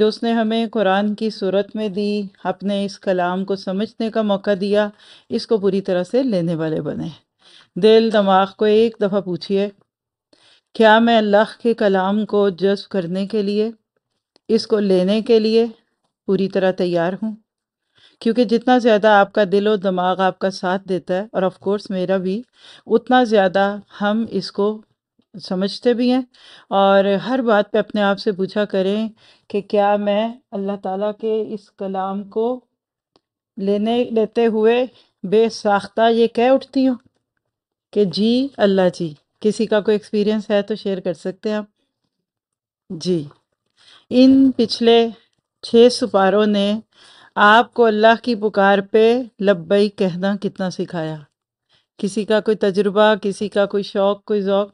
जो उसने हमें कुरान की सूरत में दी अपने इस कलाम को समझने का मौका दिया इसको पूरी तरह से लेने वाले बने दिल दिमाग को एक दफ़ा पूछिए क्या मैं अल्लाह के कलाम को जज्ब करने के लिए इसको लेने के लिए पूरी तरह तैयार हूँ क्योंकि जितना ज़्यादा आपका दिल और दिमाग आपका साथ देता है और ऑफ कोर्स मेरा भी उतना ज़्यादा हम इसको समझते भी हैं और हर बात पे अपने आप से पूछा करें कि क्या मैं अल्लाह ताला के इस कलाम को लेने लेते हुए बेसाख्ता ये कह उठती हूँ कि जी अल्लाह जी किसी का कोई एक्सपीरियंस है तो शेयर कर सकते हैं आप जी इन पिछले छः सुपारों ने आपको अल्लाह की पुकार पे लब्बई कहना कितना सिखाया किसी का कोई तजुर्बा किसी का कोई शौक़ कोई ओक़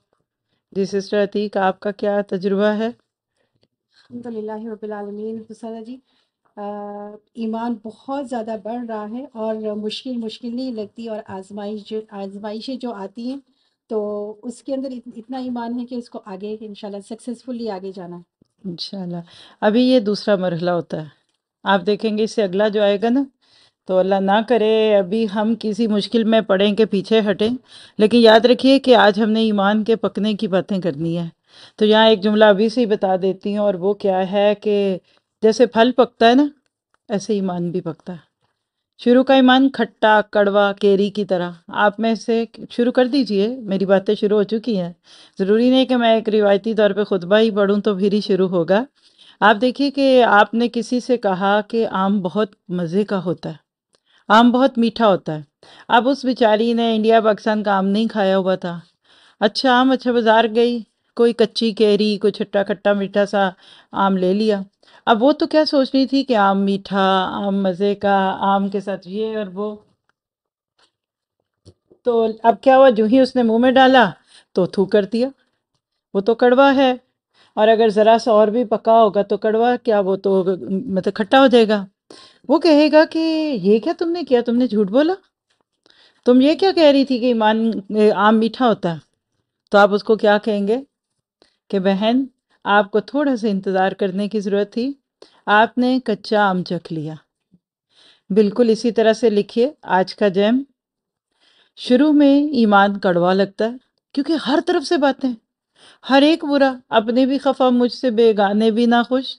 जी सिस्टर अतीक आपका क्या तजुर्बा है अलहमदिल्लामीन हुसैना जी ईमान बहुत ज़्यादा बढ़ रहा है और मुश्किल मुश्किल नहीं लगती और आजमाइश जो आजमाइशें जो आती हैं तो उसके अंदर इतना ईमान है कि उसको आगे इन सक्सेसफुली आगे जाना है इंशाल्लाह अभी ये दूसरा मरहला होता है आप देखेंगे इससे अगला जो आएगा ना तो अल्लाह ना करे अभी हम किसी मुश्किल में पड़ें के पीछे हटें लेकिन याद रखिए कि आज हमने ईमान के पकने की बातें करनी है तो यहाँ एक जुमला अभी से ही बता देती हूँ और वो क्या है कि जैसे फल पकता है ना ऐसे ईमान भी पकता है शुरू का ईमान खट्टा कड़वा केरी की तरह आप में से शुरू कर दीजिए मेरी बातें शुरू हो चुकी हैं ज़रूरी नहीं कि मैं एक रिवायती तौर पर खुतबा ही पढ़ूँ तो फिर ही शुरू होगा आप देखिए कि आपने किसी से कहा कि आम बहुत मज़े का होता है आम बहुत मीठा होता है अब उस बेचारी ने इंडिया पाकिस्तान का आम नहीं खाया हुआ था अच्छा आम अच्छा बाज़ार गई कोई कच्ची कैरी कोई छट्टा खट्टा मीठा सा आम ले लिया अब वो तो क्या सोच रही थी कि आम मीठा आम मज़े का आम के साथ ये और वो तो अब क्या हुआ जो ही उसने मुंह में डाला तो थू कर दिया वो तो कड़वा है और अगर ज़रा सा और भी पका होगा तो कड़वा क्या वो तो मतलब खट्टा हो जाएगा वो कहेगा कि ये क्या तुमने किया तुमने झूठ बोला तुम ये क्या कह रही थी कि ईमान आम मीठा होता है तो आप उसको क्या कहेंगे कि बहन आपको थोड़ा सा इंतज़ार करने की ज़रूरत थी आपने कच्चा आम चख लिया बिल्कुल इसी तरह से लिखिए आज का जैम शुरू में ईमान कड़वा लगता है क्योंकि हर तरफ से बातें हर एक बुरा अपने भी खफा मुझसे बेगाने भी ना खुश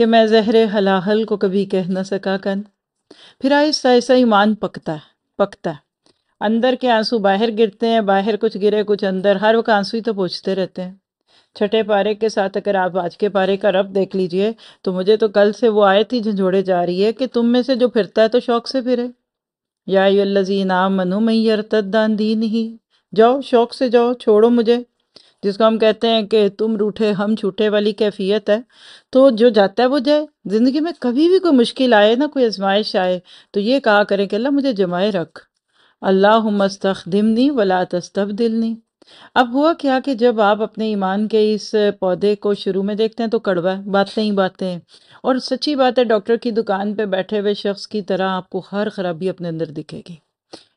कि मैं जहर हलाहल को कभी कह ना सका कन फिर आहिस्ता ऐसा ईमान पकता है पकता है अंदर के आंसू बाहर गिरते हैं बाहर कुछ गिरे कुछ अंदर हर वक्त आंसू ही तो पूछते रहते हैं छठे पारे के साथ अगर आप आज के पारे का रब देख लीजिए तो मुझे तो कल से वो आयत ही झंझोड़े जा रही है कि तुम में से जो फिरता है तो शौक से फिरे या यजी आम मनु मैर तद्दान दीन ही जाओ शौक से जाओ छोड़ो मुझे जिसको हम कहते हैं कि तुम रूठे हम छूटे वाली कैफियत है तो जो जाता है वो जाए ज़िंदगी में कभी भी कोई मुश्किल आए ना कोई आजमाइश आए तो ये कहा करें कि अल्लाह मुझे जमाए रख अल्लाह मस्तखदमनी वला नहीं अब हुआ क्या कि जब आप अपने ईमान के इस पौधे को शुरू में देखते हैं तो कड़वा है बातें ही बातें हैं और सच्ची बात है डॉक्टर की दुकान पर बैठे हुए शख्स की तरह आपको हर खराबी अपने अंदर दिखेगी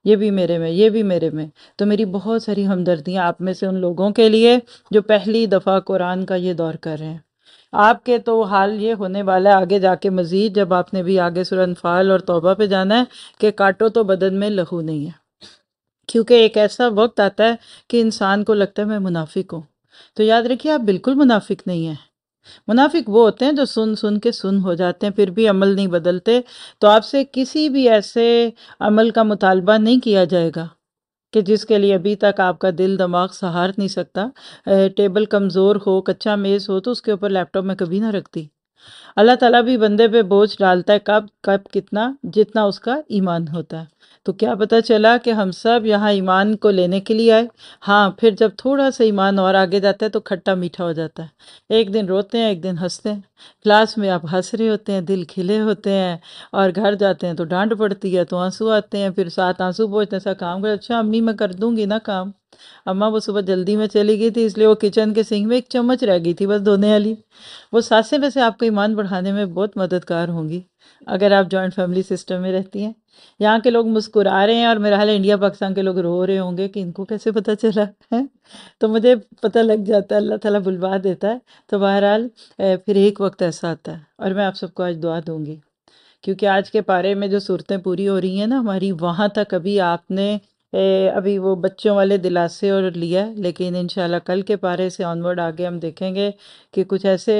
ये भी मेरे में ये भी मेरे में तो मेरी बहुत सारी हमदर्दियाँ आप में से उन लोगों के लिए जो पहली दफ़ा कुरान का ये दौर कर रहे हैं आपके तो हाल ये होने वाला है आगे जाके मज़ीद जब आपने भी आगे सुरनफाल और तोबा पे जाना है कि काटो तो बदन में लहू नहीं है क्योंकि एक ऐसा वक्त आता है कि इंसान को लगता है मैं मुनाफिक हूँ तो याद रखिए आप बिल्कुल मुनाफिक नहीं हैं मुनाफिक वो होते हैं जो सुन सुन के सुन हो जाते हैं फिर भी अमल नहीं बदलते तो आपसे किसी भी ऐसे अमल का मुतालबा नहीं किया जाएगा कि जिसके लिए अभी तक आपका दिल दिमाग सहार नहीं सकता टेबल कमज़ोर हो कच्चा मेज़ हो तो उसके ऊपर लैपटॉप में कभी ना रखती अल्लाह ताला भी बंदे पे बोझ डालता है कब कब कितना जितना उसका ईमान होता है तो क्या पता चला कि हम सब यहाँ ईमान को लेने के लिए आए हाँ फिर जब थोड़ा सा ईमान और आगे जाता है तो खट्टा मीठा हो जाता है एक दिन रोते हैं एक दिन हंसते हैं क्लास में आप हंस रहे होते हैं दिल खिले होते हैं और घर जाते हैं तो डांट पड़ती है तो आंसू आते हैं फिर साथ आंसू बोझ हैं सा काम कर अच्छा अम्मी मैं कर दूँगी ना काम अम्मा वो सुबह जल्दी में चली गई थी इसलिए वो किचन के सिंह में एक चम्मच रह गई थी बस धोने वाली वो सासें से आपको ईमान बढ़ाने में बहुत मददगार होंगी अगर आप जॉइंट फैमिली सिस्टम में रहती हैं यहाँ के लोग मुस्कुरा रहे हैं और मेरा हाल इंडिया पाकिस्तान के लोग रो रहे होंगे कि इनको कैसे पता चला है तो मुझे पता लग जाता है अल्लाह ताला बुलवा देता है तो बहरहाल फिर एक वक्त ऐसा आता है और मैं आप सबको आज दुआ दूँगी क्योंकि आज के पारे में जो सूरतें पूरी हो रही हैं ना हमारी वहाँ तक अभी आपने ए, अभी वो बच्चों वाले दिलासे और लिया लेकिन इन कल के पारे से ऑनवर्ड आगे हम देखेंगे कि कुछ ऐसे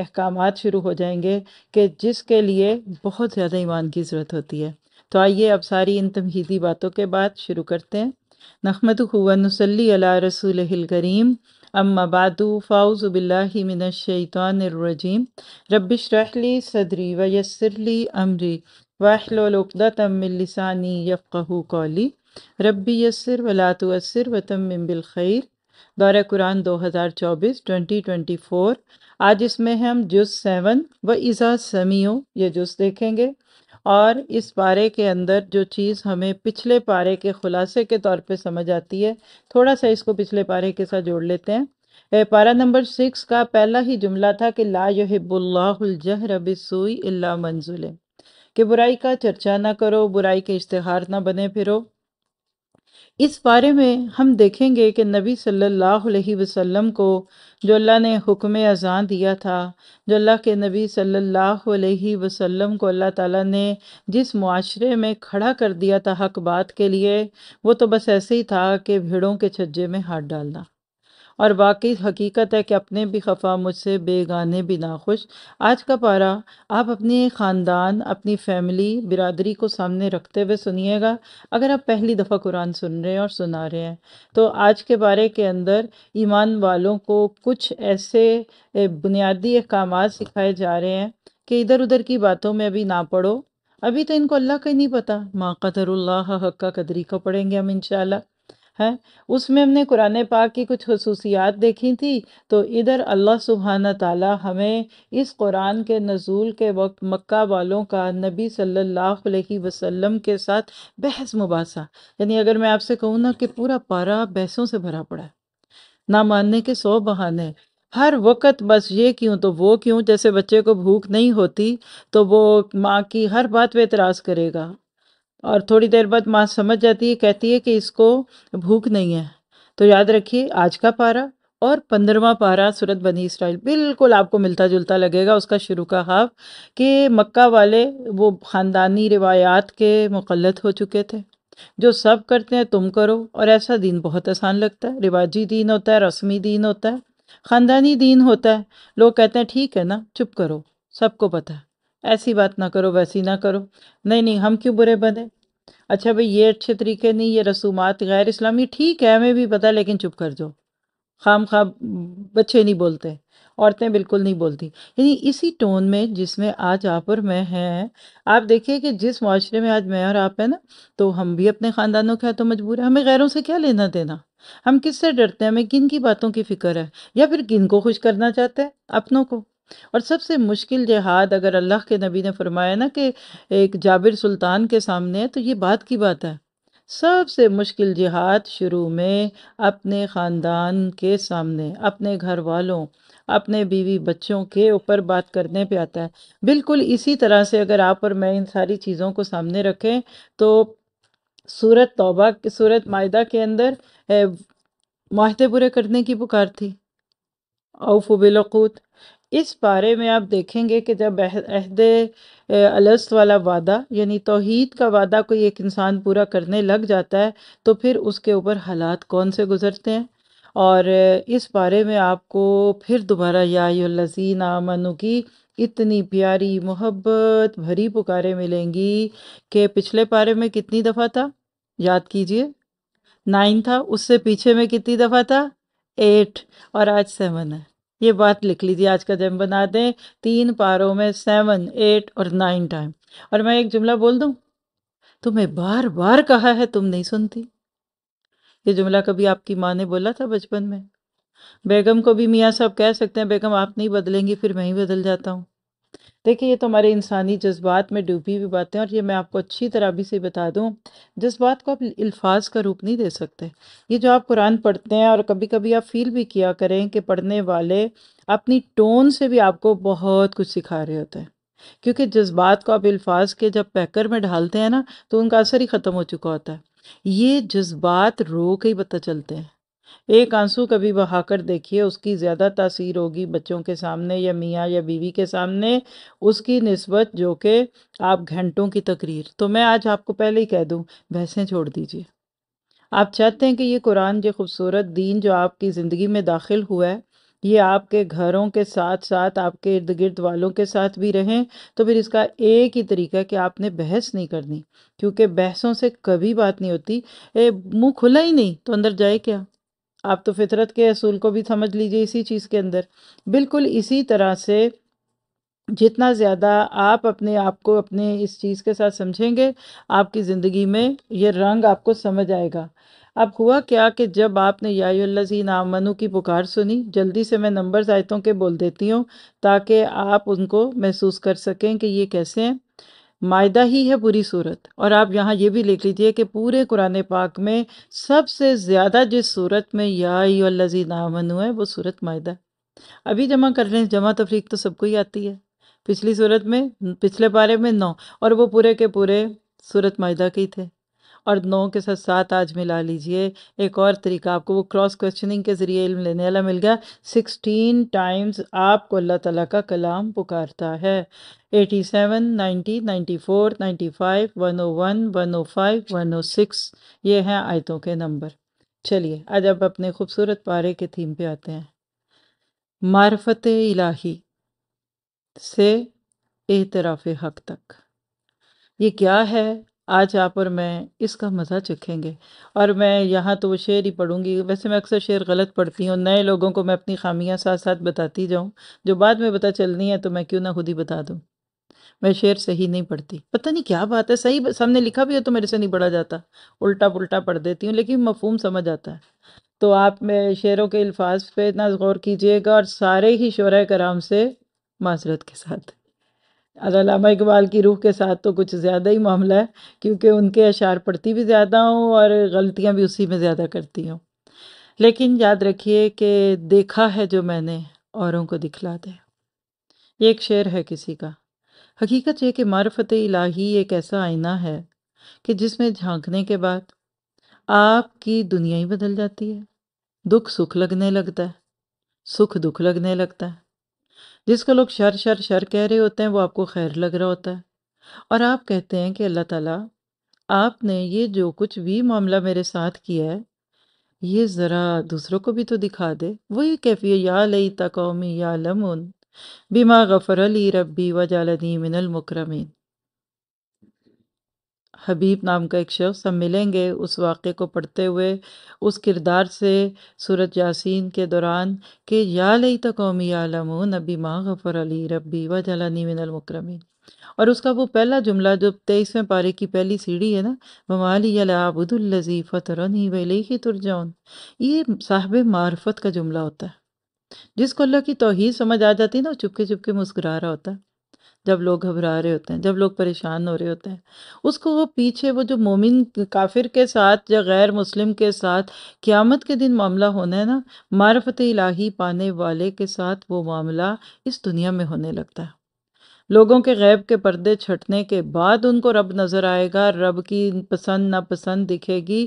अहकाम शुरू हो जाएंगे कि जिसके लिए बहुत ज़्यादा ईमान की ज़रूरत होती है तो आइए अब सारी इन तमहीदी बातों के बाद शुरू करते हैं हुआ नसली अला रसूल करीम अम्मा बादू फ़ाउज़बिल्लिमिनशैतरजीम रबिशरहली सदरी वयसरली अमरी वाहलतमिलसानी यफ़ू कौली रबी यसर वलातुअसर वतम खैर दौर कुरान 2024 2024 आज इसमें हम जुज़ सेवन व इज़ा समियों ये जुज़ देखेंगे और इस पारे के अंदर जो चीज़ हमें पिछले पारे के खुलासे के तौर पे समझ आती है थोड़ा सा इसको पिछले पारे के साथ जोड़ लेते हैं पारा नंबर सिक्स का पहला ही जुमला था कि ला यहिबुल्लाजहर बिसुई मंजुल कि बुराई का चर्चा ना करो बुराई के इश्तहार ना बने फिरो इस बारे में हम देखेंगे कि नबी सल्लल्लाहु अलैहि वसल्लम को जो अल्लाह ने हुक्म अज़ान दिया था जो अल्लाह के नबी सल्लल्लाहु अलैहि वसल्लम को अल्लाह ताला ने जिस मुआशरे में खड़ा कर दिया था हक बात के लिए वो तो बस ऐसे ही था कि भीड़ों के छज्जे में हाथ डालना और वाकई हकीकत है कि अपने भी खफा मुझसे बेगाने भी नाखुश आज का पारा आप अपने ख़ानदान अपनी फैमिली बिरादरी को सामने रखते हुए सुनिएगा अगर आप पहली दफ़ा कुरान सुन रहे हैं और सुना रहे हैं तो आज के बारे के अंदर ईमान वालों को कुछ ऐसे बुनियादी अहकाम सिखाए जा रहे हैं कि इधर उधर की बातों में अभी ना पढ़ो अभी तो इनको अल्लाह का ही नहीं पता माँ कदरुल्ला हक्का कदरी का पढ़ेंगे हम इनशाला है उसमें हमने कुरान पाक की कुछ खसूसियात देखी थी तो इधर अल्लाह सुबहाना ताला हमें इस कुरान के नज़ूल के वक्त मक्का वालों का नबी सल्लल्लाहु अलैहि वसल्लम के साथ बहस मुबासा यानी अगर मैं आपसे कहूँ ना कि पूरा पारा बहसों से भरा पड़ा है ना मानने के सौ बहाने हर वक्त बस ये क्यों तो वो क्यों जैसे बच्चे को भूख नहीं होती तो वो माँ की हर बात पर एतराज़ करेगा और थोड़ी देर बाद माँ समझ जाती है कहती है कि इसको भूख नहीं है तो याद रखिए आज का पारा और पंद्रवा पारा सूरत बनी स्टाइल बिल्कुल आपको मिलता जुलता लगेगा उसका शुरू का हाफ कि मक्का वाले वो ख़ानदानी रिवायात के मुकलत हो चुके थे जो सब करते हैं तुम करो और ऐसा दिन बहुत आसान लगता है रिवाजी दिन होता है रस्मी दिन होता है ख़ानदानी दिन होता है लोग कहते हैं ठीक है ना चुप करो सबको पता है ऐसी बात ना करो वैसी ना करो नहीं नहीं हम क्यों बुरे बने अच्छा भाई ये अच्छे तरीके नहीं ये रसूमात गैर इस्लामी ठीक है हमें भी पता लेकिन चुप कर जाओ खाम खाम बच्चे नहीं बोलते औरतें बिल्कुल नहीं बोलती यानी इसी टोन में जिसमें आज आप और मैं हैं आप देखिए कि जिस माशरे में आज मैं और आप हैं ना तो हम भी अपने ख़ानदानों के हाथों मजबूर हैं हमें गैरों से क्या लेना देना हम किससे डरते हैं हमें किन की बातों की फ़िक्र है या फिर किन को खुश करना चाहते हैं अपनों को और सबसे मुश्किल जिहाद अगर अल्लाह के नबी ने फरमाया ना कि एक जाबिर सुल्तान के सामने है तो ये बात की बात है सबसे मुश्किल जिहाद शुरू में अपने ख़ानदान के सामने अपने घर वालों अपने बीवी बच्चों के ऊपर बात करने पे आता है बिल्कुल इसी तरह से अगर आप और मैं इन सारी चीज़ों को सामने रखें तो सूरत तौबा सूरत माहा के अंदर माहे बुरे करने की पुकार थी औफ बिलकूत इस बारे में आप देखेंगे कि जब अहद अलस्त वाला वादा यानी तोहद का वादा कोई एक इंसान पूरा करने लग जाता है तो फिर उसके ऊपर हालात कौन से गुजरते हैं और इस बारे में आपको फिर दोबारा याजीन आमनु की इतनी प्यारी मोहब्बत भरी पुकारें मिलेंगी कि पिछले पारे में कितनी दफ़ा था याद कीजिए नाइन था उससे पीछे में कितनी दफ़ा था एट और आज सेवन है ये बात लिख लीजिए आज का जम बना दें तीन पारों में सेवन एट और नाइन टाइम और मैं एक जुमला बोल दूँ तुम्हें बार बार कहा है तुम नहीं सुनती ये जुमला कभी आपकी माँ ने बोला था बचपन में बेगम को भी मियाँ साहब कह सकते हैं बेगम आप नहीं बदलेंगी फिर मैं ही बदल जाता हूँ देखिए ये तो हमारे इंसानी जज्बात में डूबी हुई बातें हैं और ये मैं आपको अच्छी तरह भी से बता दूँ जज्बात को आप अल्फाज का रूप नहीं दे सकते ये जो आप कुरान पढ़ते हैं और कभी कभी आप फील भी किया करें कि पढ़ने वाले अपनी टोन से भी आपको बहुत कुछ सिखा रहे होते हैं क्योंकि जज्बात को आप अल्फाज के जब पैकर में ढालते हैं ना तो उनका असर ही ख़त्म हो चुका होता है ये जज्बात रो के ही पता चलते हैं एक आंसू कभी बहाकर देखिए उसकी ज़्यादा तासीर होगी बच्चों के सामने या मियाँ या बीवी के सामने उसकी नस्बत जो कि आप घंटों की तकरीर तो मैं आज आपको पहले ही कह दूँ भैंसें छोड़ दीजिए आप चाहते हैं कि ये कुरान ये खूबसूरत दीन जो आपकी ज़िंदगी में दाखिल हुआ है ये आपके घरों के साथ साथ आपके इर्द गिर्द वालों के साथ भी रहें तो फिर इसका एक ही तरीका है कि आपने बहस नहीं करनी क्योंकि बहसों से कभी बात नहीं होती मुंह खुला ही नहीं तो अंदर जाए क्या आप तो फितरत के असूल को भी समझ लीजिए इसी चीज़ के अंदर बिल्कुल इसी तरह से जितना ज़्यादा आप अपने आप को अपने इस चीज़ के साथ समझेंगे आपकी ज़िंदगी में ये रंग आपको समझ आएगा अब हुआ क्या कि जब आपने यायुल्लाजी नामनु की पुकार सुनी जल्दी से मैं नंबर्स आयतों के बोल देती हूँ ताकि आप उनको महसूस कर सकें कि ये कैसे हैं मायदा ही है पूरी सूरत और आप यहाँ ये भी लिख लीजिए कि पूरे कुरान पाक में सबसे ज़्यादा जिस सूरत में याजी नामनु है वो सूरत मायदा अभी जमा कर लें जमा तफरीक तो सबको ही आती है पिछली सूरत में पिछले पारे में नौ और वो पूरे के पूरे सूरत मायदा के ही थे और नौ के साथ सात आज मिला लीजिए एक और तरीका आपको वो क्रॉस क्वेश्चनिंग के ज़रिए इल्म लेने वाला मिल गया सिक्सटीन टाइम्स आपको अल्लाह ताला का कलाम पुकारता है eighty seven ninety ninety four ninety five one ओ one one O five one O six ये हैं आयतों के नंबर चलिए आज आप अपने खूबसूरत पारे के थीम पे आते हैं मार्फत इलाही से एतराफ़ हक तक ये क्या है आज आप और मैं इसका मज़ा चखेंगे और मैं यहाँ तो वो शेर ही पढ़ूँगी वैसे मैं अक्सर शेर गलत पढ़ती हूँ नए लोगों को मैं अपनी खामियाँ साथ साथ बताती जाऊँ जो बाद में पता चलनी है तो मैं क्यों ना खुद ही बता दूँ मैं शेर सही नहीं पढ़ती पता नहीं क्या बात है सही सामने लिखा भी हो तो मेरे से नहीं पढ़ा जाता उल्टा पुल्टा पढ़ देती हूँ लेकिन मफहूम समझ आता है तो आप मैं शेरों के अल्फाज पे इतना गौर कीजिएगा और सारे ही शोर कराम से माजरत के साथ अलामा इकबाल की रूह के साथ तो कुछ ज़्यादा ही मामला है क्योंकि उनके अशार पढ़ती भी ज़्यादा हूँ और गलतियाँ भी उसी में ज़्यादा करती हूँ लेकिन याद रखिए कि देखा है जो मैंने औरों को दिखला दे ये एक शेर है किसी का हकीकत यह कि मारफत इलाही एक ऐसा आईना है कि जिसमें झांकने के बाद आपकी दुनिया ही बदल जाती है दुख सुख लगने लगता है सुख दुख लगने लगता है जिसको लोग शर शर शर कह रहे होते हैं वो आपको खैर लग रहा होता है और आप कहते हैं कि अल्लाह ताला आपने ये जो कुछ भी मामला मेरे साथ किया है ये ज़रा दूसरों को भी तो दिखा दे वही कैफिय या लई तकौमी या लमन बिमा गफ़र अली रबी वजालदी मिनल हबीब नाम का एक शख्स हम मिलेंगे उस वाक़े को पढ़ते हुए उस किरदार से सूरत यासीन के दौरान कि या लई तो कौमी आलम नबी माँ गफ़र अली रबी व जलानी मिनलमक्रमी और उसका वो पहला जुमला जो तेईसवें पारे की पहली सीढ़ी है ना ममाली अलाबुदुल्लजी फ़तरनी वली ही तुरजान ये साहब मार्फत का जुमला होता है जिसको अल्लाह की तोहहीद समझ आ जाती है ना वो चुपके चुपके मुस्कुरा रहा होता है जब लोग घबरा रहे होते हैं जब लोग परेशान हो रहे होते हैं उसको वो पीछे वो जो मोमिन काफिर के साथ या गैर मुस्लिम के साथ क़्यामत के दिन मामला होना है ना मारफत इलाही पाने वाले के साथ वो मामला इस दुनिया में होने लगता है लोगों के गैब के पर्दे छटने के बाद उनको रब नज़र आएगा रब की पसंद नापसंद दिखेगी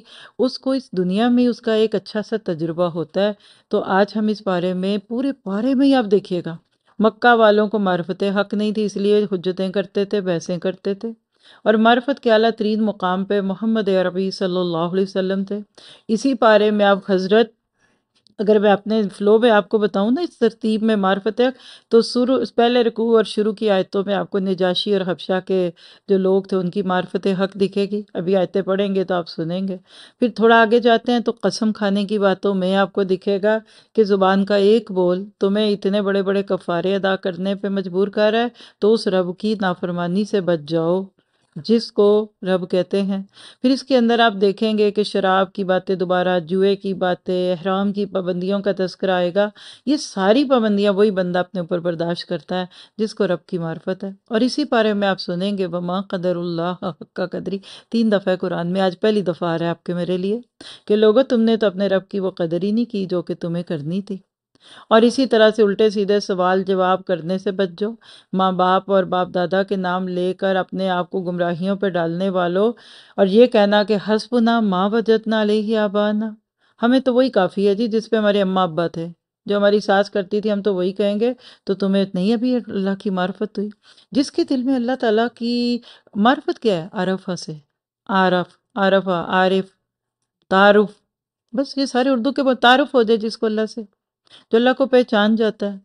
उसको इस दुनिया में उसका एक अच्छा सा तजुर्बा होता है तो आज हम इस बारे में पूरे बारे में ही आप देखिएगा मक्का वालों को मार्फत हक नहीं थी इसलिए हजतें करते थे बहसें करते थे और मार्फत के अला तरीन मुकाम पर मोहम्मद अरबी सल्ला वसम थे इसी पारे में आप हज़रत अगर मैं अपने फ़्लो में आपको बताऊँ ना इस तरतीब में मार्फत तो शुरू पहले रकू और शुरू की आयतों में आपको निजाशी और हफशा के जो लोग थे उनकी मार्फत हक दिखेगी अभी आयतें पढ़ेंगे तो आप सुनेंगे फिर थोड़ा आगे जाते हैं तो कसम खाने की बातों में आपको दिखेगा कि ज़ुबान का एक बोल तुम्हें तो इतने बड़े बड़े कफ़ारे अदा करने पर मजबूर कर रहा है तो उस रब की नाफरमानी से बच जाओ जिसको रब कहते हैं फिर इसके अंदर आप देखेंगे कि शराब की बातें दोबारा जुए की बातें अहराम की पाबंदियों का तस्कर आएगा ये सारी पाबंदियाँ वही बंदा अपने ऊपर बर्दाश्त करता है जिसको रब की मार्फत है और इसी बारे में आप सुनेंगे वमा कदर हक्का कदरी तीन दफ़ा कुरान में आज पहली दफ़ा आ रहा है आपके मेरे लिए कि लोगों तुमने तो अपने रब की वो कदर ही नहीं की जो कि तुम्हें करनी थी और इसी तरह से उल्टे सीधे सवाल जवाब करने से बच जाओ माँ बाप और बाप दादा के नाम लेकर अपने आप को गुमराहियों पर डालने वालों और ये कहना कि ना माँ ना ले ही आबाना हमें तो वही काफ़ी है जी जिसपे हमारे अम्मा अब्बा थे जो हमारी सास करती थी हम तो वही कहेंगे तो तुम्हें नहीं अभी अल्लाह की मार्फत हुई जिसके दिल में अल्लाह ताला की मार्फत क्या है आरफा से आरफ आरफा आरिफ तारुफ बस ये सारे उर्दू के तारुफ हो जाए जिसको अल्लाह से जो अल्लाह को पहचान जाता है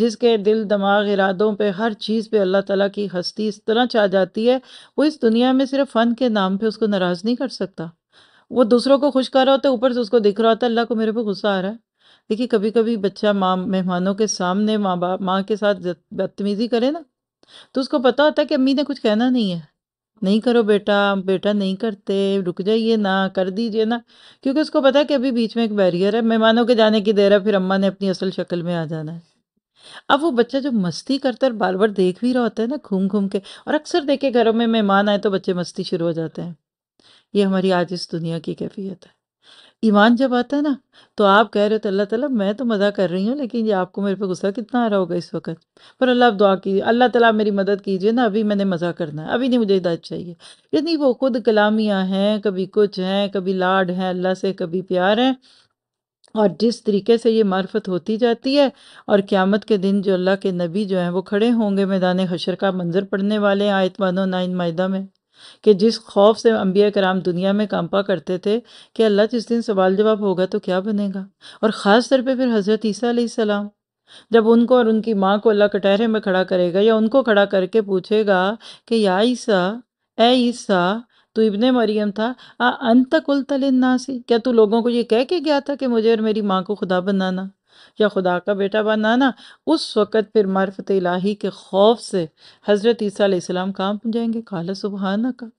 जिसके दिल दिमाग इरादों पे हर चीज़ पे अल्लाह ताला की हस्ती इस तरह चाह जाती है वो इस दुनिया में सिर्फ फ़न के नाम पे उसको नाराज़ नहीं कर सकता वो दूसरों को खुश कर रहा होता है ऊपर से उसको दिख रहा होता है अल्लाह को मेरे पे गुस्सा आ रहा है देखिए कभी कभी बच्चा माँ मेहमानों के सामने माँ बाप माँ के साथ बदतमीज़ी करे ना तो उसको पता होता है कि अम्मी ने कुछ कहना नहीं है नहीं करो बेटा बेटा नहीं करते रुक जाइए ना कर दीजिए ना क्योंकि उसको पता है कि अभी बीच में एक बैरियर है मेहमानों के जाने की देर है फिर अम्मा ने अपनी असल शक्ल में आ जाना है अब वो बच्चा जो मस्ती करता है बार बार देख भी रहा होता है ना घूम घूम के और अक्सर देखे घरों में मेहमान आए तो बच्चे मस्ती शुरू हो जाते हैं ये हमारी आज इस दुनिया की कैफियत है ईमान जब आता है ना तो आप कह रहे हो तो अल्लाह ताला मैं तो मज़ा कर रही हूँ लेकिन ये आपको मेरे पे गुस्सा कितना आ रहा होगा इस वक्त पर अल्लाह दुआ कीजिए अल्लाह ताला मेरी मदद कीजिए ना अभी मैंने मज़ा करना है अभी नहीं मुझे हिदायत चाहिए यानी वो खुद कलामियाँ हैं कभी कुछ हैं कभी लाड हैं अल्लाह से कभी प्यार हैं और जिस तरीके से ये मार्फत होती जाती है और क़्यामत के दिन जो अल्लाह के नबी जो हैं वो खड़े होंगे मैदान हशर का मंज़र पढ़ने वाले आयतवानों नाइन मायदा में कि जिस खौफ से अम्बिया कराम दुनिया में कांपा करते थे कि अल्लाह जिस दिन सवाल जवाब होगा तो क्या बनेगा और ख़ास तौर पर फिर हज़रत ईसा सलाम जब उनको और उनकी माँ को अल्लाह कटहरे में खड़ा करेगा या उनको खड़ा करके पूछेगा कि या ईसा ए ईसा तू इब्ने मरियम था आ अंत कुल तलिन नासी क्या तू लोगों को ये कह के गया था कि मुझे और मेरी माँ को खुदा बनाना या खुदा का बेटा बनाना उस वक़्त फिर मार्फत इलाही के खौफ से हज़रत ईसीम काम जाएंगे काला सुबहाना का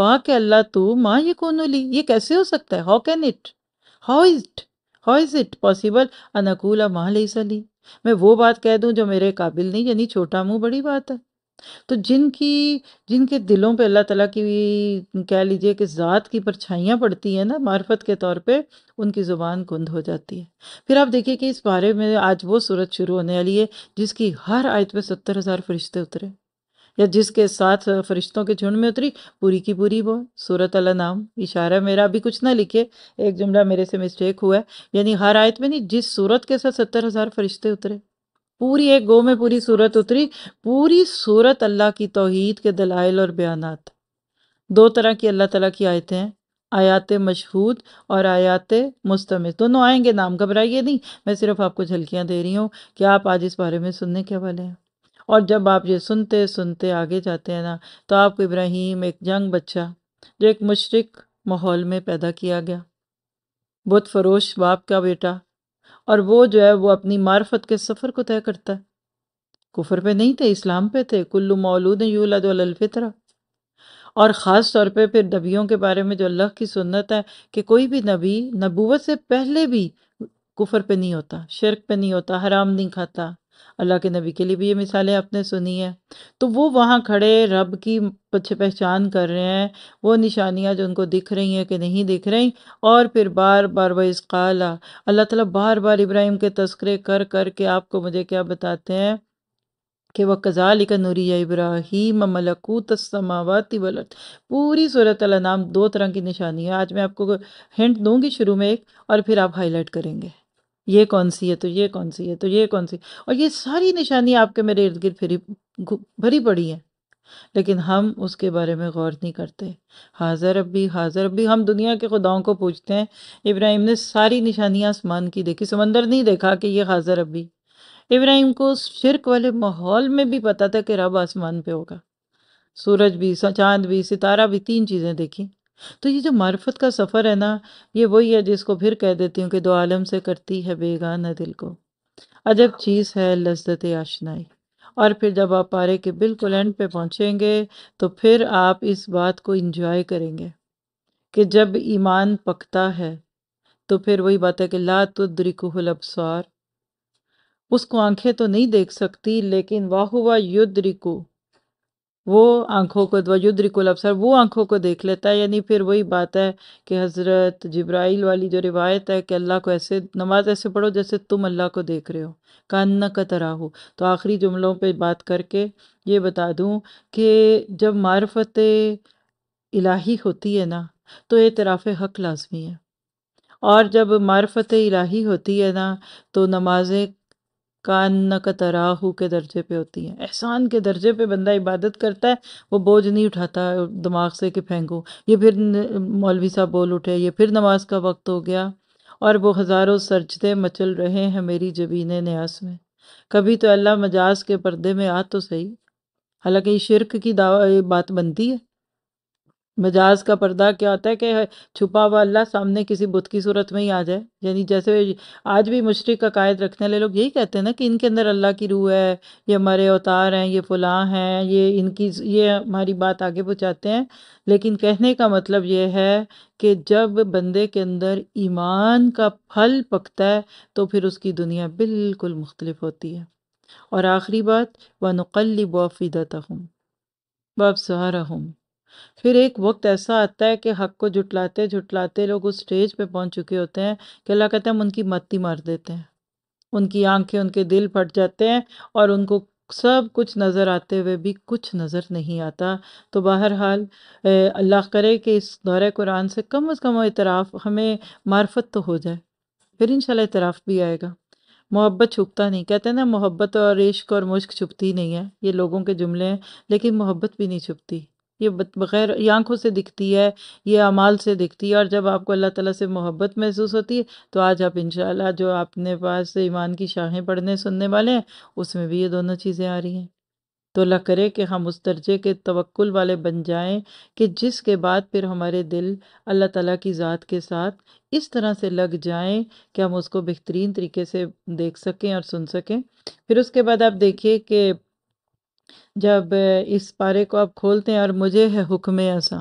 पा के अल्लाह तो माँ ये कौन ली ये कैसे हो सकता है how can it how is it how is it possible अनकूला माँ ले मैं वो बात कह दूँ जो मेरे काबिल नहीं यानी छोटा मुँह बड़ी बात है तो जिनकी जिनके दिलों पे अल्लाह ताला की कह लीजिए कि ज़ात की परछाइयाँ पड़ती हैं ना मार्फत के तौर पे उनकी ज़ुबान गुंद हो जाती है फिर आप देखिए कि इस बारे में आज वो सूरत शुरू होने वाली है जिसकी हर आयत पे सत्तर हज़ार फरिश्ते उतरे या जिसके साथ फरिश्तों के झुंड में उतरी पूरी की पूरी वो सूरत अला नाम इशारा मेरा अभी कुछ ना लिखे एक जुमला मेरे से मिस्टेक हुआ है यानी हर आयत में नहीं जिस सूरत के साथ सत्तर हज़ार फरिश्ते उतरे पूरी एक गो में पूरी सूरत उतरी पूरी सूरत अल्लाह की तोहद के दलाइल और बयान दो तरह की अल्लाह तला की आयतें हैं आयात मशहूद और आयात मुस्तम दोनों आएंगे नाम घबराइए नहीं मैं सिर्फ आपको झलकियाँ दे रही हूँ कि आप आज इस बारे में सुनने के वाले हैं और जब आप ये सुनते सुनते आगे जाते हैं ना तो आपको इब्राहिम एक जंग बच्चा जो एक मशरक माहौल में पैदा किया गया बुत फरोश बाप का बेटा और वो जो है वो अपनी मार्फत के सफ़र को तय करता है कुफर पे नहीं थे इस्लाम पे थे कुल्लू मौलूद यूलदलफितरा और ख़ास तौर पे फिर नबियों के बारे में जो अल्लाह की सुन्नत है कि कोई भी नबी नबूवत से पहले भी कुफर पे नहीं होता शर्क पे नहीं होता हराम नहीं खाता अल्लाह के नबी के लिए भी ये मिसालें आपने सुनी है तो वो वहाँ खड़े रब की पहचान कर रहे हैं वो निशानियाँ जो उनको दिख रही हैं कि नहीं दिख रही और फिर बार बार वह काला अल्लाह ताला बार बार इब्राहिम के तस्करे कर कर के आपको मुझे क्या बताते हैं कि वह कज़ालिक नूरिया इब्राहिम मलकूत समावत वलत पूरी सूरत नाम दो तरह की निशानी है आज मैं आपको हिंट दूंगी शुरू में एक और फिर आप हाईलाइट करेंगे ये कौन सी है तो ये कौन सी है तो ये कौन सी और ये सारी निशानी आपके मेरे इर्द गिर्द फिरी भरी पड़ी है लेकिन हम उसके बारे में गौर नहीं करते हाज़र भी हाज़र भी हम दुनिया के खुदाओं को पूछते हैं इब्राहिम ने सारी निशानियाँ आसमान की देखी समंदर नहीं देखा कि ये हाज़र भी इब्राहिम को शिरक वाले माहौल में भी पता था कि रब आसमान पे होगा सूरज भी चांद भी सितारा भी तीन चीज़ें देखी तो ये जो मार्फत का सफ़र है ना ये वही है जिसको फिर कह देती हूँ कि दो आलम से करती है बेगाना दिल को अजब चीज़ है लज्जत आशनाई और फिर जब आप पारे के बिल्कुल एंड पे पहुँचेंगे तो फिर आप इस बात को इंजॉय करेंगे कि जब ईमान पकता है तो फिर वही बात है कि ला तुद्रिकुहल अबसार उसको आंखें तो नहीं देख सकती लेकिन वाह हुआ रिकू वो आँखों को रिकुल अफसर वो आँखों को देख लेता है यानी फिर वही बात है कि हज़रत जब्राइल वाली जो रिवायत है कि अल्लाह को ऐसे नमाज ऐसे पढ़ो जैसे तुम अल्लाह को देख रहे हो कान का तरह हो तो आखिरी जुमलों पे बात करके ये बता दूँ कि जब मार्फत इलाही होती है ना तो एतराफ़ हक लाजमी है और जब मार्फत इलाही होती है ना तो नमाज़ें कान न तराहू के दर्जे पे होती है एहसान के दर्जे पे बंदा इबादत करता है वो बोझ नहीं उठाता दिमाग से कि फेंको ये फिर मौलवी साहब बोल उठे ये फिर नमाज का वक्त हो गया और वो हज़ारों सरजते मचल रहे हैं मेरी जबीन न्यास में कभी तो अल्लाह मजाज के पर्दे में आ तो सही हालांकि शिरक की दावा बात बनती है मजाज का पर्दा क्या होता है कि छुपा हुआ अल्लाह सामने किसी बुत की सूरत में ही आ जाए यानी जैसे आज भी मुशरक का कायद रखने वाले लोग यही कहते हैं ना कि इनके अंदर अल्लाह की रूह है ये हमारे अवतार हैं ये फलाँ हैं ये इनकी ये हमारी बात आगे पहुँचाते हैं लेकिन कहने का मतलब ये है कि जब बंदे के अंदर ईमान का फल पकता है तो फिर उसकी दुनिया बिल्कुल मुख्तलिफ होती है और आखिरी बात व बफीदत बफ़ीदा हम बब सहारा हूँ फिर एक वक्त ऐसा आता है कि हक को जुटलाते जुटलाते लोग उस स्टेज पे पहुंच चुके होते हैं कि अल्लाह कहते हैं हम उनकी मत्ती मार देते हैं उनकी आंखें उनके दिल फट जाते हैं और उनको सब कुछ नज़र आते हुए भी कुछ नज़र नहीं आता तो बहरहाल अल्लाह करे कि इस दौरे कुरान से कम अज़ कम इतराफ़ हमें मार्फत तो हो जाए फिर इन इतराफ़ भी आएगा मोहब्बत छुपता नहीं कहते ना मोहब्बत और इश्क और मुश्क छुपती नहीं है ये लोगों के जुमले हैं लेकिन मोहब्बत भी नहीं छुपती ये बग़ैर ये से दिखती है ये अमाल से दिखती है और जब आपको अल्लाह ताला से मोहब्बत महसूस होती है तो आज आप इन जो आपने पास ईमान की शाखें पढ़ने सुनने वाले हैं उसमें भी ये दोनों चीज़ें आ रही हैं तो अल्लाह करे कि हम उस दर्जे के तवक्ल वाले बन जाएं कि जिसके बाद फिर हमारे दिल अल्लाह ताला की ज़ात के साथ इस तरह से लग जाएं कि हम उसको बेहतरीन तरीके से देख सकें और सुन सकें फिर उसके बाद आप देखिए कि जब इस पारे को आप खोलते हैं और मुझे है हुक्म असा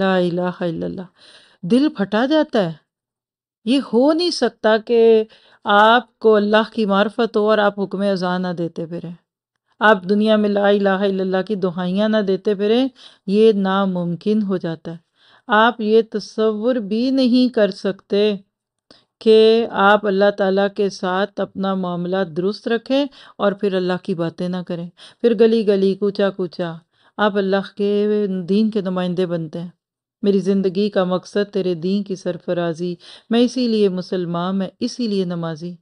ला इलाह इल्लल्लाह दिल फटा जाता है ये हो नहीं सकता कि आपको अल्लाह की मार्फत हो और आप हुक्म अजा ना देते फिरें आप दुनिया में ला इलाह इल्लल्लाह की दुहाइयाँ ना देते फिरें ये नामुमकिन हो जाता है आप ये तस्वुर भी नहीं कर सकते कि आप अल्लाह ताला के साथ अपना मामला दुरुस्त रखें और फिर अल्लाह की बातें ना करें फिर गली गली कूचा कूचा आप अल्लाह के दीन के नुमाइंदे बनते हैं मेरी ज़िंदगी का मकसद तेरे दीन की सरफराजी मैं इसीलिए मुसलमान मैं इसीलिए नमाजी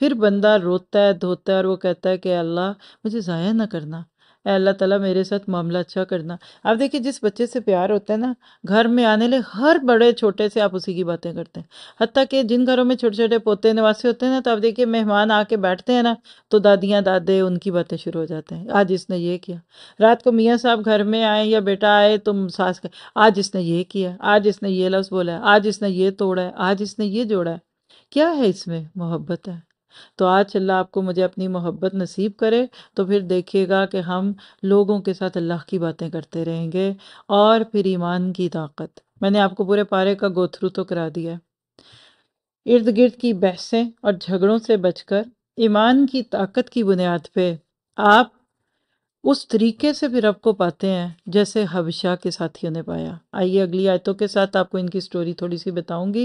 फिर बंदा रोता है धोता है और वो कहता है कि अल्लाह मुझे ज़ाया ना करना अल्लाह ताला मेरे साथ मामला अच्छा करना अब देखिए जिस बच्चे से प्यार होता है ना घर में आने ले हर बड़े छोटे से आप उसी की बातें करते हैं हती कि जिन घरों में छोटे छोटे पोते निवासी होते हैं ना तो आप देखिए मेहमान आके बैठते हैं ना तो दादियाँ दादे उनकी बातें शुरू हो जाते हैं आज इसने ये किया रात को मियाँ साहब घर में आए या बेटा आए तो सास कर आज इसने ये किया आज इसने ये लफ्ज़ बोला है आज इसने ये तोड़ा है आज इसने ये जोड़ा है क्या है इसमें मोहब्बत है तो आज अल्लाह आपको मुझे अपनी मोहब्बत नसीब करे तो फिर देखिएगा कि हम लोगों के साथ अल्लाह की बातें करते रहेंगे और फिर ईमान की ताकत मैंने आपको पूरे पारे का गोथरू तो करा दिया इर्द गिर्द की बहसें और झगड़ों से बचकर ईमान की ताकत की बुनियाद पे आप उस तरीके से फिर आपको पाते हैं जैसे हबशा के साथियों ने पाया आइए अगली आयतों के साथ आपको इनकी स्टोरी थोड़ी सी बताऊंगी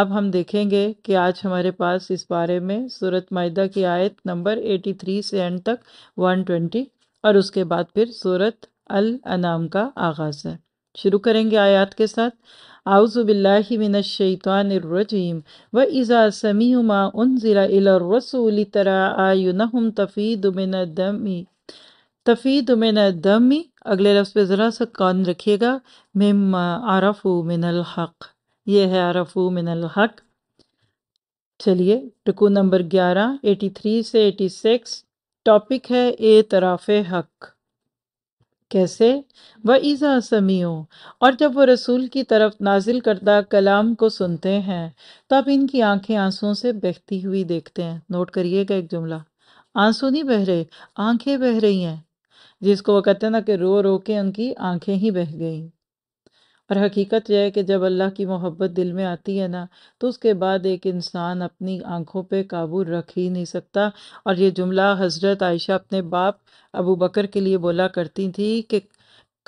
अब हम देखेंगे कि आज हमारे पास इस बारे में सूरत माहिदा की आयत नंबर 83 से एंड तक 120 और उसके बाद फिर सूरत अल अनाम का आगाज़ है शुरू करेंगे आयात के साथ आउज़बिल्लिमिनशैतवानरजीम व इज़ा समीमा उन ज़िला तरा तफ़ी तफ़ीदमिन दमी तफ़ीदमिन दमी अगले लफ्ज़ पे ज़रा सा कान रखिएगा मिम आरफ़ु मिनल हक़ ये है अरफू मिनल हक चलिए टुकु नंबर ग्यारह एटी थ्री से एटी सिक्स टॉपिक है ए तराफ़ हक कैसे व ईज़ा समीओ और जब वो रसूल की तरफ नाजिल करदा कलाम को सुनते हैं तब तो इनकी आंखें आंसुओं से बहती हुई देखते हैं नोट करिएगा एक जुमला आंसू नहीं बह रहे आंखें बह रही हैं जिसको वो कहते ना कि रो रो के उनकी आंखें ही बह गईं और हकीकत यह है कि जब अल्लाह की मोहब्बत दिल में आती है ना तो उसके बाद एक इंसान अपनी आंखों पे काबू रख ही नहीं सकता और ये जुमला हज़रत आयशा अपने बाप अबू बकर के लिए बोला करती थी कि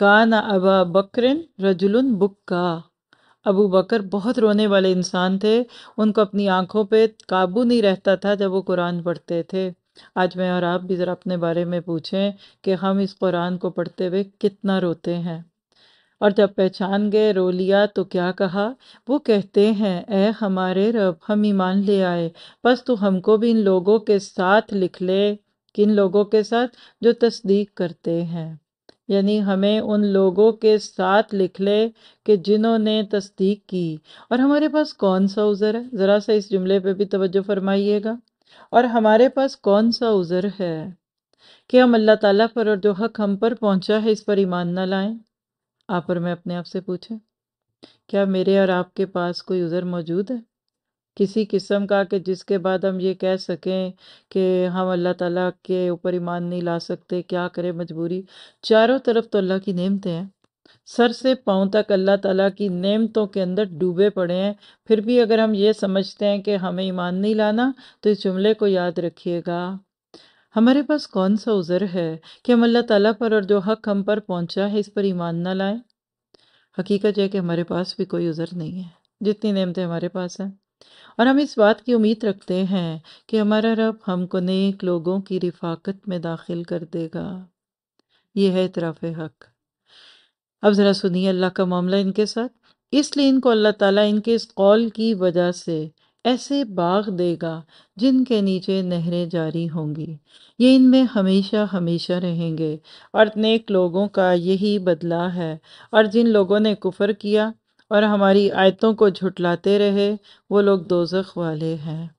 का ना अबा बकरन रजुलन बुक का अबू बकर बहुत रोने वाले इंसान थे उनको अपनी आंखों पे काबू नहीं रहता था जब वो कुरान पढ़ते थे आज मैं और आप भी ज़रा अपने बारे में पूछें कि हम इस कुरान को पढ़ते हुए कितना रोते हैं और जब पहचान गए रो लिया तो क्या कहा वो कहते हैं ऐ हमारे रब हम ईमान ले आए बस तो हमको भी इन लोगों के साथ लिख ले किन लोगों के साथ जो तस्दीक करते हैं यानी हमें उन लोगों के साथ लिख ले कि जिन्होंने तस्दीक की और हमारे पास कौन सा उज़र है ज़रा सा इस जुमले पे भी तवज्जो फरमाइएगा और हमारे पास कौन सा उज़र है कि हम अल्लाह ताला पर और जो हक हम पर पहुंचा है इस पर ईमान न लाएं आप और मैं अपने आप से पूछें क्या मेरे और आपके पास कोई उज़र मौजूद है किसी किस्म का कि जिसके बाद हम ये कह सकें कि हम अल्लाह ताला के ऊपर ईमान नहीं ला सकते क्या करें मजबूरी चारों तरफ तो अल्लाह की नेमतें हैं सर से पाँव तक अल्लाह ताला की नेमतों के अंदर डूबे पड़े हैं फिर भी अगर हम ये समझते हैं कि हमें ईमान नहीं लाना तो इस जुमले को याद रखिएगा हमारे पास कौन सा उज़र है कि हम अल्लाह ताला पर और जो हक हम पर पहुंचा है इस पर ईमान ना लाएं हकीकत यह कि हमारे पास भी कोई उज़र नहीं है जितनी नेमतें हमारे पास हैं और हम इस बात की उम्मीद रखते हैं कि हमारा रब हमको नेक लोगों की रिफाकत में दाखिल कर देगा ये है इतराफ़ हक अब ज़रा सुनिए अल्लाह का मामला इनके साथ इसलिए इनको अल्लाह ताला इनके इस कौल की वजह से ऐसे बाग देगा जिनके नीचे नहरें जारी होंगी ये इनमें हमेशा हमेशा रहेंगे और नेक लोगों का यही बदला है और जिन लोगों ने कुफर किया और हमारी आयतों को झुटलाते रहे वो लोग दोजख वाले हैं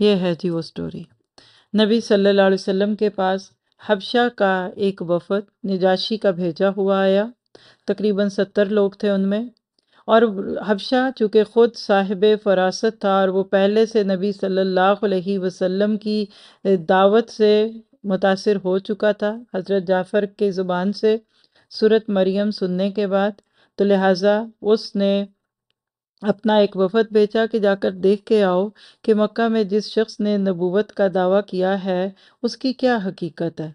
ये है जी वो स्टोरी नबी सल्लल्लाहु अलैहि वसल्लम के पास हबशा का एक वफद निजाशी का भेजा हुआ आया तकरीबन सत्तर लोग थे उनमें और हबशा चूँकि ख़ुद साहिब फरासत था और वो पहले से नबी सल्लल्लाहु अलैहि वसल्लम की दावत से मुतासर हो चुका था हज़रत जाफ़र के ज़ुबान से सूरत मरियम सुनने के बाद तो लिहाजा उसने अपना एक वफद बेचा कि जाकर देख के आओ कि मक्का में जिस शख्स ने नबूवत का दावा किया है उसकी क्या हकीकत है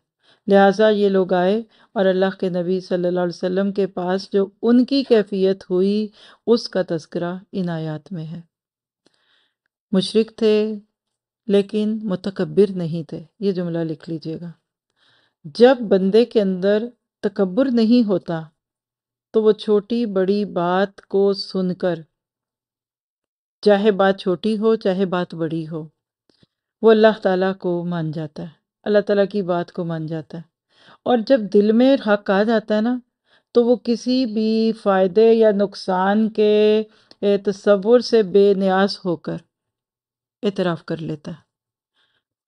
लिहाजा ये लोग आए और अल्लाह के नबी सल्लल्लाहु अलैहि वसल्लम के पास जो उनकी कैफियत हुई उसका तस्करा इन आयात में है मुशरक थे लेकिन मतकबर नहीं थे ये जुमला लिख लीजिएगा जब बंदे के अंदर तकबर नहीं होता तो वो छोटी बड़ी बात को सुनकर चाहे बात छोटी हो चाहे बात बड़ी हो वो अल्लाह ताला को मान जाता है अल्लाह ताला की बात को मान जाता है और जब दिल में हक आ जाता है ना तो वो किसी भी फ़ायदे या नुकसान के तस्वुर से बेनियाज होकर एतराफ़ कर लेता है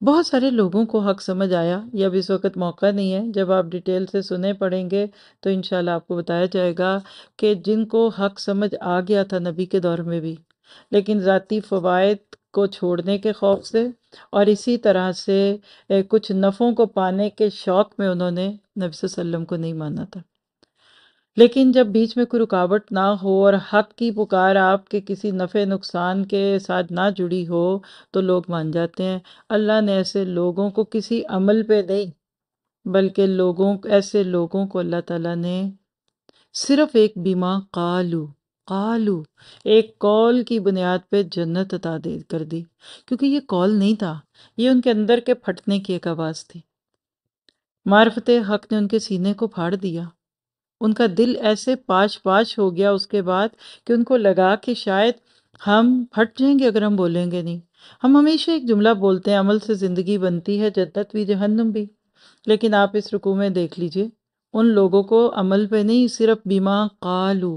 बहुत सारे लोगों को हक समझ आया ये अभी इस वक्त मौका नहीं है जब आप डिटेल से सुने पड़ेंगे तो इन आपको बताया जाएगा कि जिनको हक समझ आ गया था नबी के दौर में भी लेकिन ज़ाती फ़वाद को छोड़ने के खौफ से और इसी तरह से कुछ नफ़ों को पाने के शौक़ में उन्होंने नबी वसम को नहीं माना था लेकिन जब बीच में कोई रुकावट ना हो और हक की पुकार आपके किसी नफ़े नुकसान के साथ ना जुड़ी हो तो लोग मान जाते हैं अल्लाह ने ऐसे लोगों को किसी अमल पे नहीं बल्कि लोगों ऐसे लोगों को अल्लाह ताला ने सिर्फ़ एक बीमा कालू कालू एक कॉल की बुनियाद पे जन्नत अता दे कर दी क्योंकि ये कॉल नहीं था ये उनके अंदर के फटने की एक आवाज़ थी मारफत हक ने उनके सीने को फाड़ दिया उनका दिल ऐसे पाश पाश हो गया उसके बाद कि उनको लगा कि शायद हम फट जाएंगे अगर हम बोलेंगे नहीं हम हमेशा एक जुमला बोलते हैं अमल से ज़िंदगी बनती है जन्नत भी जहन्नम भी लेकिन आप इस रुकू में देख लीजिए उन लोगों को अमल पे नहीं सिर्फ बीमा कालू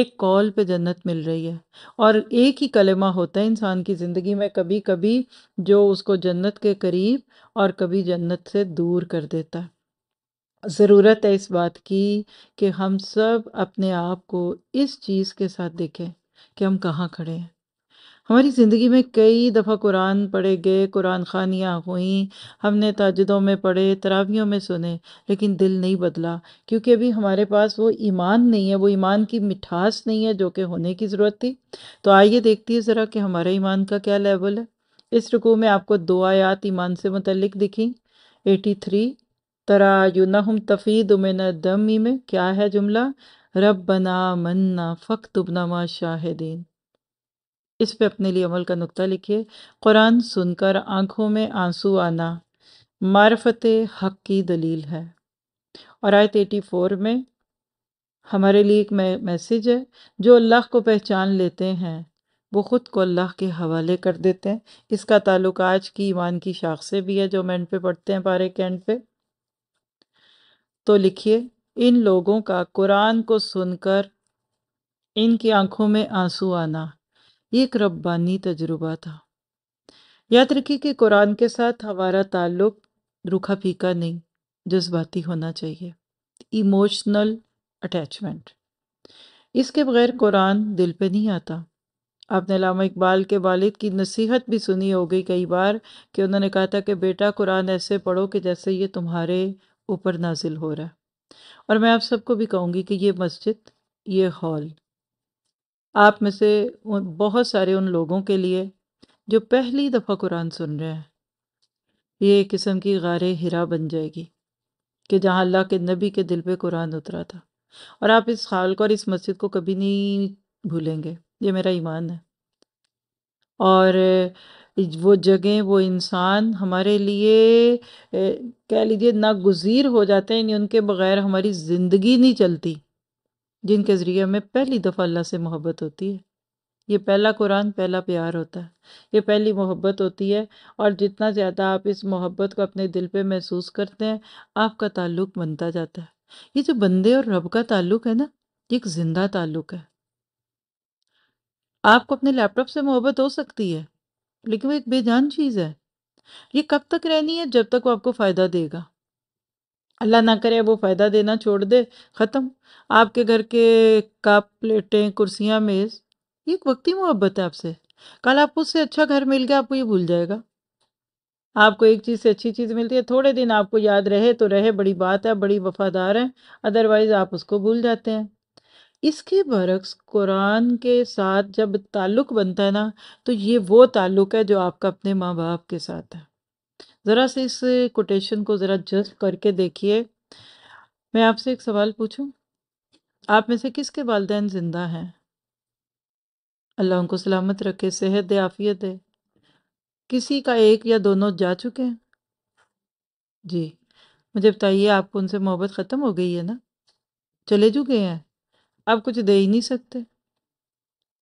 एक कॉल पे जन्नत मिल रही है और एक ही कलमा होता है इंसान की ज़िंदगी में कभी कभी जो उसको जन्नत के करीब और कभी जन्नत से दूर कर देता है ज़रूरत है इस बात की कि हम सब अपने आप को इस चीज़ के साथ देखें कि हम कहाँ खड़े हैं हमारी ज़िंदगी में कई दफ़ा कुरान पढ़े गए कुरान खानियाँ हुई हमने ताजदों में पढ़े तरावियों में सुने लेकिन दिल नहीं बदला क्योंकि अभी हमारे पास वो ईमान नहीं है वो ईमान की मिठास नहीं है जो कि होने की ज़रूरत थी तो आइए देखती है ज़रा कि हमारे ईमान का क्या लेवल है इस रुकू में आपको दो आयात ईमान से मतलब दिखी एटी थ्री तरा तफ़ी तफ़ीद उमिन दम में क्या है जुमला रब बना मन्ना फ़क्त उबना शाहिदीन इस पे अपने लिए अमल का नुक्ता लिखिए कुरान सुनकर आंखों में आंसू आना मारफत हक की दलील है और आयत एटी फोर में हमारे लिए एक मैसेज है जो अल्लाह को पहचान लेते हैं वो ख़ुद को अल्लाह के हवाले कर देते हैं इसका ताल्लुक आज की ईमान की शाख से भी है जो हम एंड पे पढ़ते हैं पारे के एंड पे तो लिखिए इन लोगों का कुरान को सुनकर इनकी आंखों में आंसू आना ये एक रब्बानी तजुर्बा था याद रखिए कि कुरान के साथ हमारा ताल्लुक रूखा फीका नहीं जज्बाती होना चाहिए इमोशनल अटैचमेंट इसके बगैर कुरान दिल पे नहीं आता आपने लामा इकबाल के वालिद की नसीहत भी सुनी हो गई कई बार कि उन्होंने कहा था कि बेटा कुरान ऐसे पढ़ो कि जैसे ये तुम्हारे ऊपर नाजिल हो रहा है और मैं आप सबको भी कहूँगी कि ये मस्जिद ये हॉल आप में से बहुत सारे उन लोगों के लिए जो पहली दफ़ा कुरान सुन रहे हैं ये एक किस्म की गार हिरा बन जाएगी कि जहाँ अल्लाह के नबी के दिल पे कुरान उतरा था और आप इस खाल को और इस मस्जिद को कभी नहीं भूलेंगे ये मेरा ईमान है और वो जगह वो इंसान हमारे लिए कह लीजिए नागुजीर हो जाते हैं यानी उनके बग़ैर हमारी ज़िंदगी नहीं चलती जिनके ज़रिए हमें पहली दफ़ा अल्लाह से मोहब्बत होती है ये पहला कुरान पहला प्यार होता है ये पहली मोहब्बत होती है और जितना ज़्यादा आप इस मोहब्बत को अपने दिल पे महसूस करते हैं आपका ताल्लुक बनता जाता है ये जो बंदे और रब का ताल्लुक है ना ये एक ज़िंदा ताल्लुक है आपको अपने लैपटॉप से मोहब्बत हो सकती है लेकिन वो एक बेजान चीज़ है ये कब तक रहनी है जब तक वो आपको फ़ायदा देगा अल्लाह ना करे वो फ़ायदा देना छोड़ दे ख़त्म आपके घर के कप प्लेटें कुर्सियाँ मेज़ ये एक वक्ती मोहब्बत है आपसे कल आपको उससे अच्छा घर मिल गया आपको ये भूल जाएगा आपको एक चीज़ से अच्छी चीज़ मिलती है थोड़े दिन आपको याद रहे तो रहे बड़ी बात है बड़ी वफादार है अदरवाइज़ आप उसको भूल जाते हैं इसके बरक्स कुरान के साथ जब ताल्लुक़ बनता है ना तो ये वो ताल्लुक़ है जो आपका अपने माँ बाप के साथ है ज़रा से इस कोटेशन को ज़रा जज करके देखिए मैं आपसे एक सवाल पूछूं आप में से किसके वालदेन ज़िंदा हैं अल्लाह उनको सलामत रखे सेहत दे आफियत दे किसी का एक या दोनों जा चुके हैं जी मुझे बताइए आपको उनसे मोहब्बत ख़त्म हो गई है ना चले चुके हैं आप कुछ दे ही नहीं सकते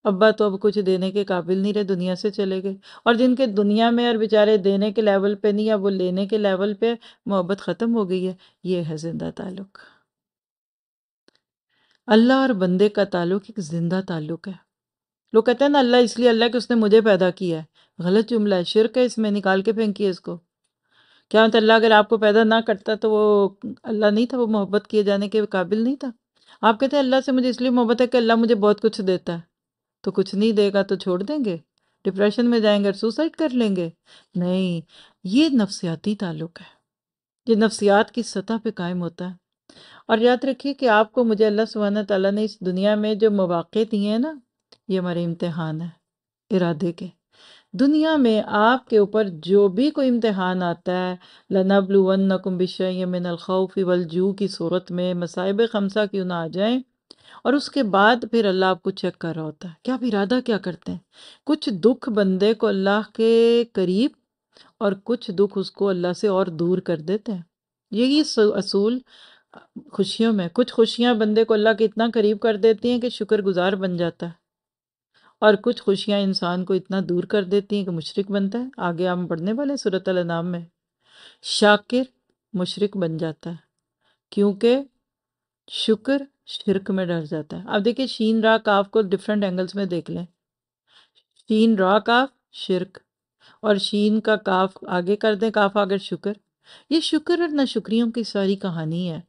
अब्बा तो अब कुछ देने के काबिल नहीं रहे दुनिया से चले गए और जिनके दुनिया में और बेचारे देने के लेवल पे नहीं या वो लेने के लेवल पे मोहब्बत ख़त्म हो गई है ये है ज़िंदा ताल्लुक अल्लाह और बंदे का ताल्लुक एक ज़िंदा ताल्लुक है लोग कहते हैं ना अल्लाह इसलिए अल्लाह के उसने मुझे पैदा किया है गलत जुमला है शिरक है इसमें निकाल के है इसको क्या होता तो अल्लाह अगर आपको पैदा ना करता तो वो अल्लाह नहीं था वो मोहब्बत किए जाने के काबिल नहीं था आप कहते हैं अल्लाह से मुझे इसलिए मोहब्बत है कि अल्लाह मुझे बहुत कुछ देता है तो कुछ नहीं देगा तो छोड़ देंगे डिप्रेशन में जाएंगे और सुसाइड कर लेंगे नहीं ये नफसियाती ताल्लुक है ये नफसियात की सतह पे कायम होता है और याद रखिए कि आपको मुझे अल्लाह सुबहान तला ने इस दुनिया में जो मौाक़े दिए हैं ना ये हमारे इम्तहान है इरादे के दुनिया में आपके ऊपर जो भी कोई इम्तहान आता है लनबलुवन नकुम्बिश मिनलखौफ़ी वलजू की सूरत में मसाइब खमसा क्यों ना आ जाएँ और उसके बाद फिर अल्लाह आपको चेक कर रहा होता है क्या आप इरादा क्या करते हैं कुछ दुख बंदे को अल्लाह के करीब और कुछ दुख उसको अल्लाह से और दूर कर देते हैं यही असूल खुशियों में कुछ खुशियाँ बंदे को अल्लाह के इतना करीब कर देती हैं कि शुक्रगुजार बन जाता है और कुछ खुशियाँ इंसान को इतना दूर कर देती हैं कि मुशरक बनता है आगे हम बढ़ने वाले सूरत नाम में शाकिर मुशरक बन जाता है क्योंकि शुक्र शिरक में डर जाता है अब देखिए शीन रा काफ को डिफरेंट एंगल्स में देख लें शीन रा काफ शिरक और शीन का काफ आगे कर दें काफ आगे शुक्र ये शुक्र और नशुक्रियों की सारी कहानी है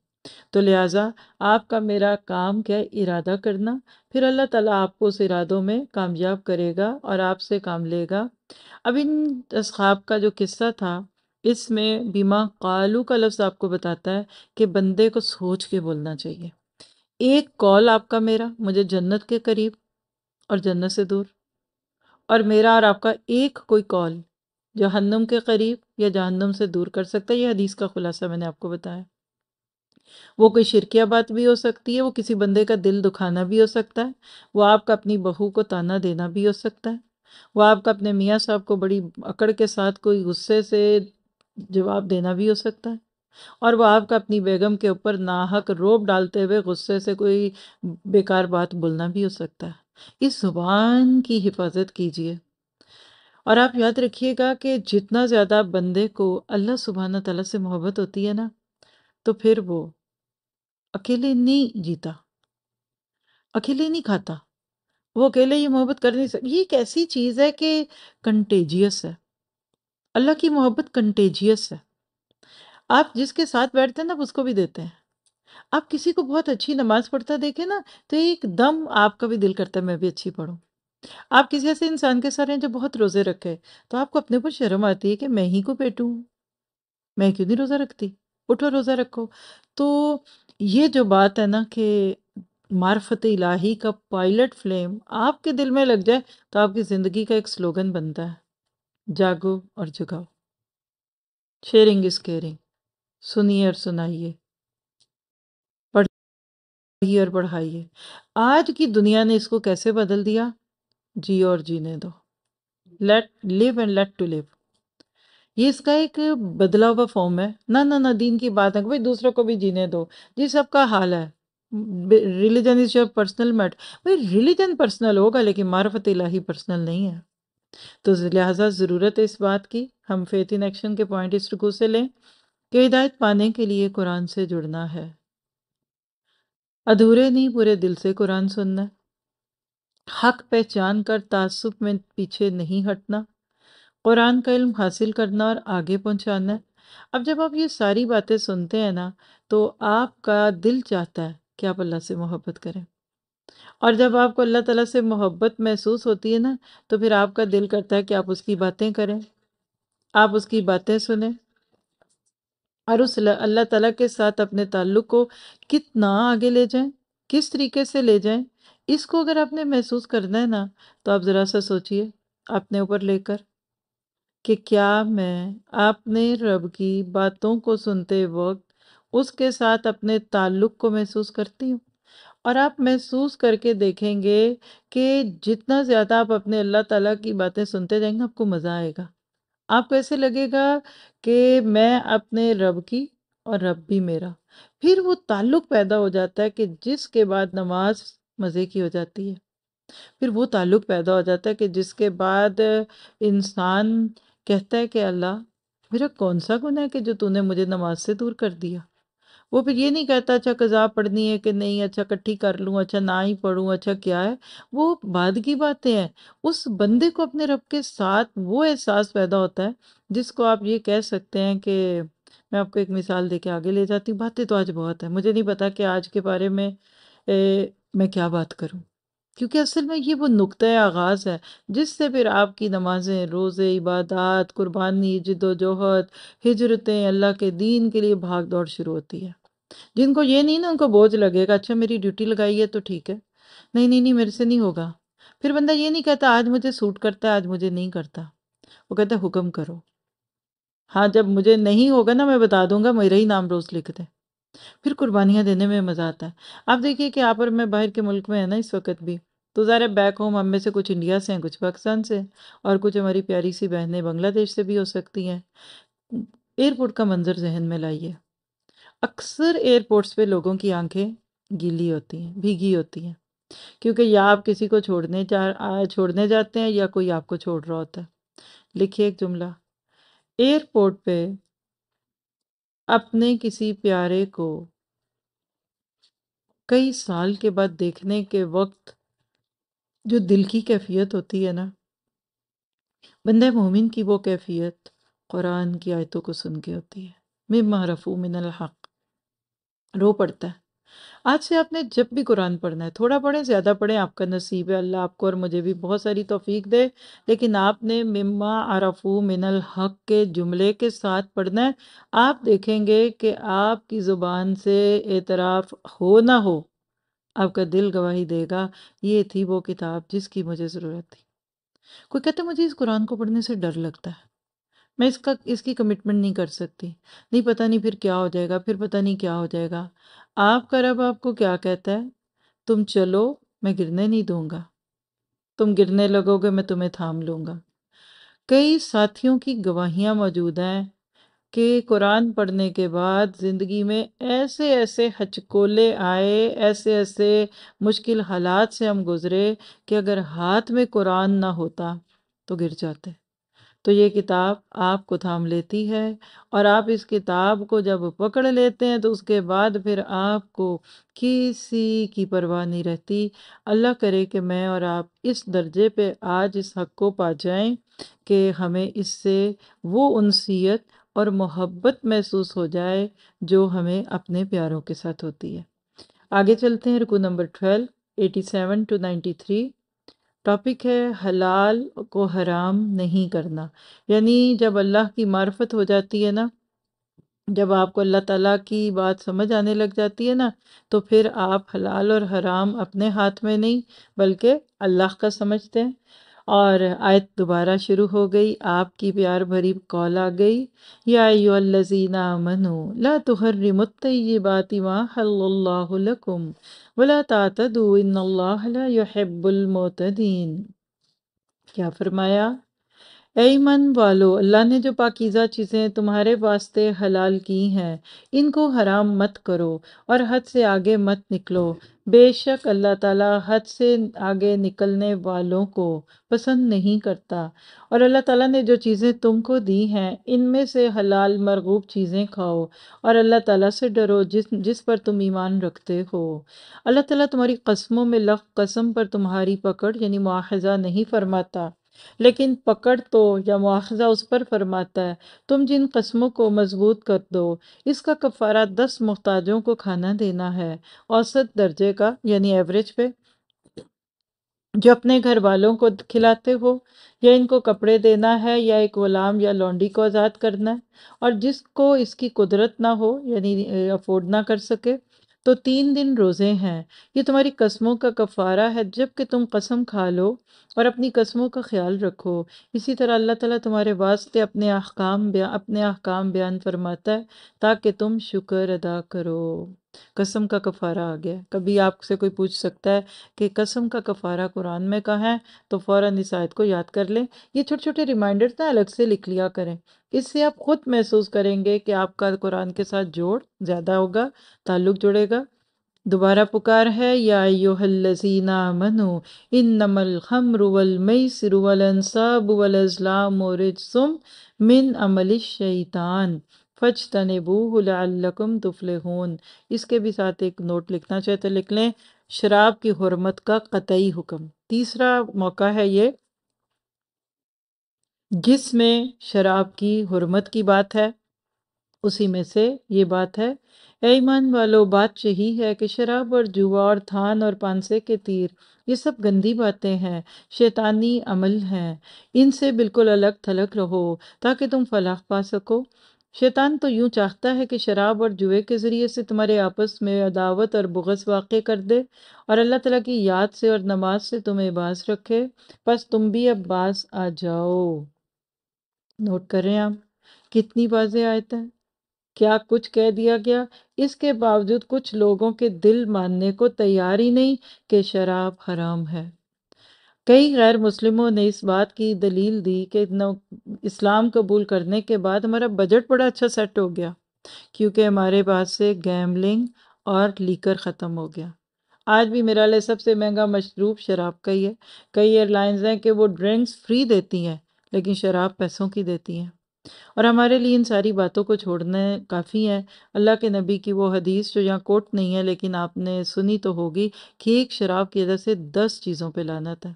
तो लिहाजा आपका मेरा काम क्या है इरादा करना फिर अल्लाह ताला आपको उस इरादों में कामयाब करेगा और आपसे काम लेगा अब इन असहाब का जो किस्सा था इसमें बीमा कालू का लफ्ज़ आपको बताता है कि बंदे को सोच के बोलना चाहिए एक कॉल आपका मेरा मुझे जन्नत के करीब और जन्नत से दूर और मेरा और आपका एक कोई कॉल हन्नम के करीब या जहन्नम से दूर कर सकता है यह हदीस का खुलासा मैंने आपको बताया वो कोई शिरकिया बात भी हो सकती है वो किसी बंदे का दिल दुखाना भी हो सकता है वो आपका अपनी बहू को ताना देना भी हो सकता है वो आपका अपने मियाँ साहब को बड़ी अकड़ के साथ कोई गुस्से से जवाब देना भी हो सकता है और वह आपका अपनी बेगम के ऊपर नाहक रोब डालते हुए गुस्से से कोई बेकार बात बोलना भी हो सकता है इस जुबान की हिफाजत कीजिए और आप याद रखिएगा कि जितना ज़्यादा बंदे को अल्लाह सुबहाना तला से मोहब्बत होती है ना तो फिर वो अकेले नहीं जीता अकेले नहीं खाता वो अकेले ये मोहब्बत कर नहीं सकता ये एक ऐसी चीज़ है कि कंटेजियस है अल्लाह की मोहब्बत कंटेजियस है आप जिसके साथ बैठते हैं ना उसको भी देते हैं आप किसी को बहुत अच्छी नमाज पढ़ता देखे ना तो एकदम आपका भी दिल करता है मैं भी अच्छी पढ़ूँ आप किसी ऐसे इंसान के साथ हैं जो बहुत रोज़े रखे तो आपको अपने ऊपर शर्म आती है कि मैं ही को बैठू मैं क्यों नहीं रोज़ा रखती उठो रोज़ा रखो तो ये जो बात है ना कि मार्फत इलाही का पायलट फ्लेम आपके दिल में लग जाए तो आपकी ज़िंदगी का एक स्लोगन बनता है जागो और जगाओ शेयरिंग इज़ केयरिंग सुनिए और सुनाइए पढ़िए और पढ़ाइए आज की दुनिया ने इसको कैसे बदल दिया जी और जीने दो let live and let to live ये इसका एक बदला हुआ फॉर्म है ना ना ना दीन की बात है भाई दूसरों को भी जीने दो जी सबका हाल है religion is your personal matter भाई रिलीजन पर्सनल होगा लेकिन मार्फत इलाही पर्सनल नहीं है तो लिहाजा ज़रूरत है इस बात की हम फेथ इन एक्शन के पॉइंट इस रुकू से लें कि हिदायत पाने के लिए कुरान से जुड़ना है अधूरे नहीं पूरे दिल से कुरान सुनना हक पहचान कर तासुब में पीछे नहीं हटना कुरान का इल्म हासिल करना और आगे पहुंचाना अब जब आप ये सारी बातें सुनते हैं ना तो आपका दिल चाहता है कि आप अल्लाह से मोहब्बत करें और जब आपको अल्लाह ताला से मोहब्बत महसूस होती है ना तो फिर आपका दिल करता है कि आप उसकी बातें करें आप उसकी बातें सुने और उस अल्लाह ताला के साथ अपने ताल्लुक़ को कितना आगे ले जाएं किस तरीके से ले जाएं इसको अगर आपने महसूस करना है ना तो आप ज़रा सा सोचिए अपने ऊपर लेकर कि क्या मैं आपने रब की बातों को सुनते वक्त उसके साथ अपने ताल्लुक़ को महसूस करती हूँ और आप महसूस करके देखेंगे कि जितना ज़्यादा आप अपने अल्लाह ताला की बातें सुनते जाएंगे आपको मज़ा आएगा आपको ऐसे लगेगा कि मैं अपने रब की और रब भी मेरा फिर वो ताल्लुक़ पैदा हो जाता है कि जिसके बाद नमाज मज़े की हो जाती है फिर वो ताल्लुक़ पैदा हो जाता है कि जिसके बाद इंसान कहता है कि अल्लाह मेरा कौन सा गुना है कि जो तूने मुझे नमाज से दूर कर दिया वो फिर ये नहीं कहता अच्छा कज़ा पढ़नी है कि नहीं अच्छा इकट्ठी कर लूँ अच्छा ना ही पढ़ूँ अच्छा क्या है वो बाद की बातें हैं उस बंदे को अपने रब के साथ वो एहसास पैदा होता है जिसको आप ये कह सकते हैं कि मैं आपको एक मिसाल दे के आगे ले जाती हूँ बातें तो आज बहुत है मुझे नहीं पता कि आज के बारे में ए, मैं क्या बात करूँ क्योंकि असल में ये वो नुक़ आगाज़ है जिससे फिर आपकी नमाज़ें रोज़े इबादत कुर्बानी जदोजहद हिजरतें अल्लाह के दीन के लिए भाग दौड़ शुरू होती है जिनको ये नहीं ना उनको बोझ लगेगा अच्छा मेरी ड्यूटी लगाई है तो ठीक है नहीं नहीं नहीं मेरे से नहीं होगा फिर बंदा ये नहीं कहता आज मुझे सूट करता है आज मुझे नहीं करता वो कहता हुक्म करो हाँ जब मुझे नहीं होगा ना मैं बता दूंगा मेरा ही नाम रोज़ लिख दें फिर कुर्बानियाँ देने में मज़ा आता है आप देखिए कि आप और मैं बाहर के मुल्क में है ना इस वक्त भी तो ज़ाहिर बैक होम हम में से कुछ इंडिया से हैं कुछ पाकिस्तान से और कुछ हमारी प्यारी सी बहनें बांग्लादेश से भी हो सकती हैं एयरपोर्ट का मंजर जहन में लाइए अक्सर एयरपोर्ट्स पे लोगों की आंखें गीली होती हैं भीगी होती हैं क्योंकि या आप किसी को छोड़ने जा छोड़ने जाते हैं या कोई आपको छोड़ रहा होता है लिखिए एक जुमला एयरपोर्ट पे अपने किसी प्यारे को कई साल के बाद देखने के वक्त जो दिल की कैफियत होती है ना बंद मोमिन की वो कैफियत कुरान की आयतों को सुन के होती है मे महरफू मिनल हक रो पड़ता है आज से आपने जब भी कुरान पढ़ना है थोड़ा पढ़ें ज़्यादा पढ़ें आपका नसीब है अल्लाह आपको और मुझे भी बहुत सारी तोफ़ीक दे लेकिन आपने मिम्मा आरफू मिनल हक के जुमले के साथ पढ़ना है आप देखेंगे कि आपकी ज़ुबान से एतराफ़ हो ना हो आपका दिल गवाही देगा ये थी वो किताब जिसकी मुझे ज़रूरत थी कोई कहता मुझे इस कुरान को पढ़ने से डर लगता है मैं इसका इसकी कमिटमेंट नहीं कर सकती नहीं पता नहीं फिर क्या हो जाएगा फिर पता नहीं क्या हो जाएगा आपका रब आपको क्या कहता है तुम चलो मैं गिरने नहीं दूंगा तुम गिरने लगोगे मैं तुम्हें थाम लूँगा कई साथियों की गवाहियाँ मौजूद हैं कि कुरान पढ़ने के बाद ज़िंदगी में ऐसे ऐसे हचकोले आए ऐसे ऐसे मुश्किल हालात से हम गुज़रे कि अगर हाथ में कुरान ना होता तो गिर जाते तो ये किताब आपको थाम लेती है और आप इस किताब को जब पकड़ लेते हैं तो उसके बाद फिर आपको किसी की परवाह नहीं रहती अल्लाह करे कि मैं और आप इस दर्जे पे आज इस हक को पा जाएं कि हमें इससे वो उनसीयत और मोहब्बत महसूस हो जाए जो हमें अपने प्यारों के साथ होती है आगे चलते हैं रुकू number twelve eighty seven to ninety three topic है हलाल को हराम नहीं करना यानी जब अल्लाह की मार्फत हो जाती है ना जब आपको अल्लाह ताला की बात समझ आने लग जाती है ना तो फिर आप हलाल और हराम अपने हाथ में नहीं बल्कि अल्लाह का समझते हैं और आयत दोबारा शुरू हो गई आपकी प्यार भरी कॉल आ गई या लजीना मनु ला मा हल्लल्लाहु लकुम वला तातदू इन्नल्लाहा ला युहिब्बुल मुतदीन क्या फरमाया ए ईमान वालो अल्लाह ने जो पाकिज़ा चीज़ें तुम्हारे वास्ते हलाल की हैं इनको हराम मत करो और हद से आगे मत निकलो बेशक अल्लाह ताला हद से आगे निकलने वालों को पसंद नहीं करता और अल्लाह ताला ने जो चीज़ें तुमको दी हैं इनमें से हलाल मरगूब चीज़ें खाओ और अल्लाह ताला से डरो जिस जिस पर तुम ईमान रखते हो अल्लाह ताला तुम्हारी कस्मों में लफ कसम पर तुम्हारी पकड़ यानी मुआजा नहीं फरमाता लेकिन पकड़ तो या मुआजा उस पर फरमाता है तुम जिन कस्मों को मजबूत कर दो इसका कफारा दस मोहताजों को खाना देना है औसत दर्जे का यानी एवरेज पे जो अपने घर वालों को खिलाते हो या इनको कपड़े देना है या एक गुलाम या लॉन्डी को आज़ाद करना है और जिसको इसकी कुदरत ना हो यानी अफोर्ड ना कर सके तो तीन दिन रोज़े हैं ये तुम्हारी कस्मों का कफ़ारा है जबकि तुम कसम खा लो और अपनी कस्मों का ख्याल रखो इसी तरह अल्लाह ताला तुम्हारे वास्ते अपने अहकाम बया अपने अहकाम बयान फरमाता है ताकि तुम शुक्र अदा करो कसम का कफ़ारा आ गया कभी आपसे कोई पूछ सकता है कि कसम का कफ़ारा कुरान में कहा है तो फ़ौर इस आयत को याद कर लें ये छोटे छोटे रिमाइंडर ना अलग से लिख लिया करें इससे आप ख़ुद महसूस करेंगे कि आपका कुरान के साथ जोड़ ज़्यादा होगा ताल्लुक जुड़ेगा दोबारा पुकार है या योहल्लजीना मनु इन नमल खमरुवल मई सिरुवल अंसाब वल अजलाम और मिन अमल शैतान फज तनबू लकुम तुफलहून इसके भी साथ एक नोट लिखना चाहे तो लिख लें शराब की हरमत का कतई हुक्म तीसरा मौका है ये जिसमें शराब की हरमत की बात है उसी में से ये बात है ऐमान वालों बात यही है कि शराब और जुआ और थान और पानसे के तीर ये सब गंदी बातें हैं शैतानी अमल हैं इनसे बिल्कुल अलग थलग रहो ताकि तुम फलाह पा सको शैतान तो यूं चाहता है कि शराब और जुए के ज़रिए से तुम्हारे आपस में अदावत और बुगस वाक़ कर दे और अल्लाह तला की याद से और नमाज से तुम्हें बास रखे बस तुम भी अब बास आ जाओ नोट कर रहे हैं आप कितनी बाजें आयत है क्या कुछ कह दिया गया इसके बावजूद कुछ लोगों के दिल मानने को तैयार ही नहीं कि शराब हराम है कई गैर मुस्लिमों ने इस बात की दलील दी कि इस्लाम कबूल करने के बाद हमारा बजट बड़ा अच्छा सेट हो गया क्योंकि हमारे पास से गैमलिंग और लीकर ख़त्म हो गया आज भी मेरा लिए सबसे महंगा मशरूब शराब का ही है कई एयरलाइंस हैं कि वो ड्रिंक्स फ्री देती हैं लेकिन शराब पैसों की देती हैं और हमारे लिए इन सारी बातों को छोड़ने काफ़ी है अल्लाह के नबी की वो हदीस जो यहाँ कोट नहीं है लेकिन आपने सुनी तो होगी कि एक शराब की वजह से दस चीज़ों पे लानत है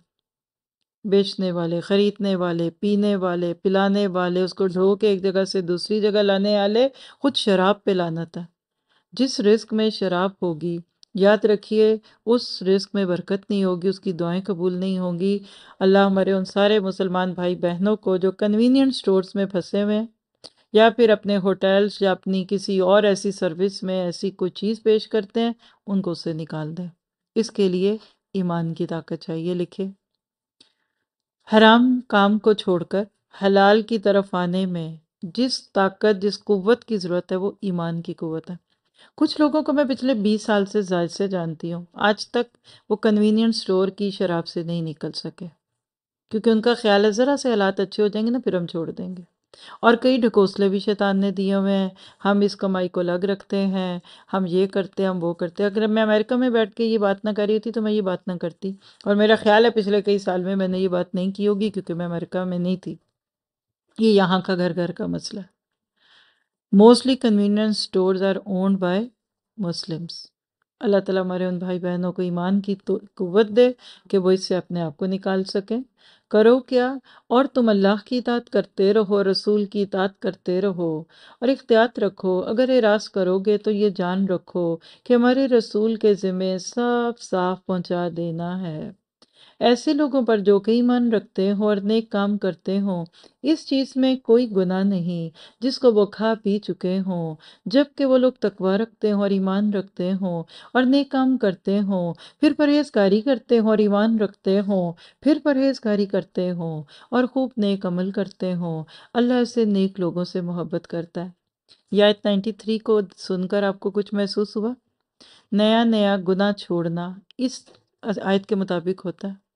बेचने वाले ख़रीदने वाले पीने वाले पिलाने वाले उसको ढो के एक जगह से दूसरी जगह लाने वाले खुद शराब पे लाना था जिस रिस्क में शराब होगी याद रखिए उस रिस्क में बरकत नहीं होगी उसकी दुआएं कबूल नहीं होंगी अल्लाह हमारे उन सारे मुसलमान भाई बहनों को जो कन्वीनियंट स्टोर्स में फंसे हुए हैं या फिर अपने होटल्स या अपनी किसी और ऐसी सर्विस में ऐसी कोई चीज़ पेश करते हैं उनको उससे निकाल दें इसके लिए ईमान की ताकत चाहिए लिखे हराम काम को छोड़कर हलाल की तरफ आने में जिस ताकत जिस कुवत की ज़रूरत है वो ईमान की कुवत है कुछ लोगों को मैं पिछले 20 साल से जायद से जानती हूँ आज तक वो कन्वीनियंस स्टोर की शराब से नहीं निकल सके क्योंकि उनका ख्याल है ज़रा से हालात अच्छे हो जाएंगे ना फिर हम छोड़ देंगे और कई ढकोसले भी शैतान ने दिए हुए हैं हम इस कमाई को अलग रखते हैं हम ये करते हैं हम वो करते हैं अगर मैं अमेरिका में बैठ के ये बात ना कर रही होती तो मैं ये बात ना करती और मेरा ख्याल है पिछले कई साल में मैंने ये बात नहीं की होगी क्योंकि मैं अमेरिका में नहीं थी ये यहाँ का घर घर का मसला mostly convenience store are owned by Muslims अल्लाह ताला हमारे उन भाई बहनों को ईमान की तो कुवत दे कि वो इससे अपने आप को निकाल सकें करो क्या और तुम अल्लाह की इतात करते रहो रसूल की इतात करते रहो और इख्तियात रखो अगर ये रास करोगे तो ये जान रखो कि हमारे रसूल के ज़िम्मे सब साफ पहुंचा देना है ऐसे लोगों पर जो कई मन रखते हों और नेक काम करते हों इस चीज़ में कोई गुनाह नहीं जिसको वो खा पी चुके हों जबकि वो लोग तकवा रखते हों और ईमान रखते हों और नेक काम करते हों फिर परहेजकारी करते हों और ईमान रखते हों फिर परहेजकारी करते हों और खूब नेक अमल करते हों अल्लाह से नेक लोगों से मोहब्बत करता है याद नाइन्टी थ्री को सुनकर आपको कुछ महसूस हुआ नया नया गुना छोड़ना इस आयत के मुताबिक होता है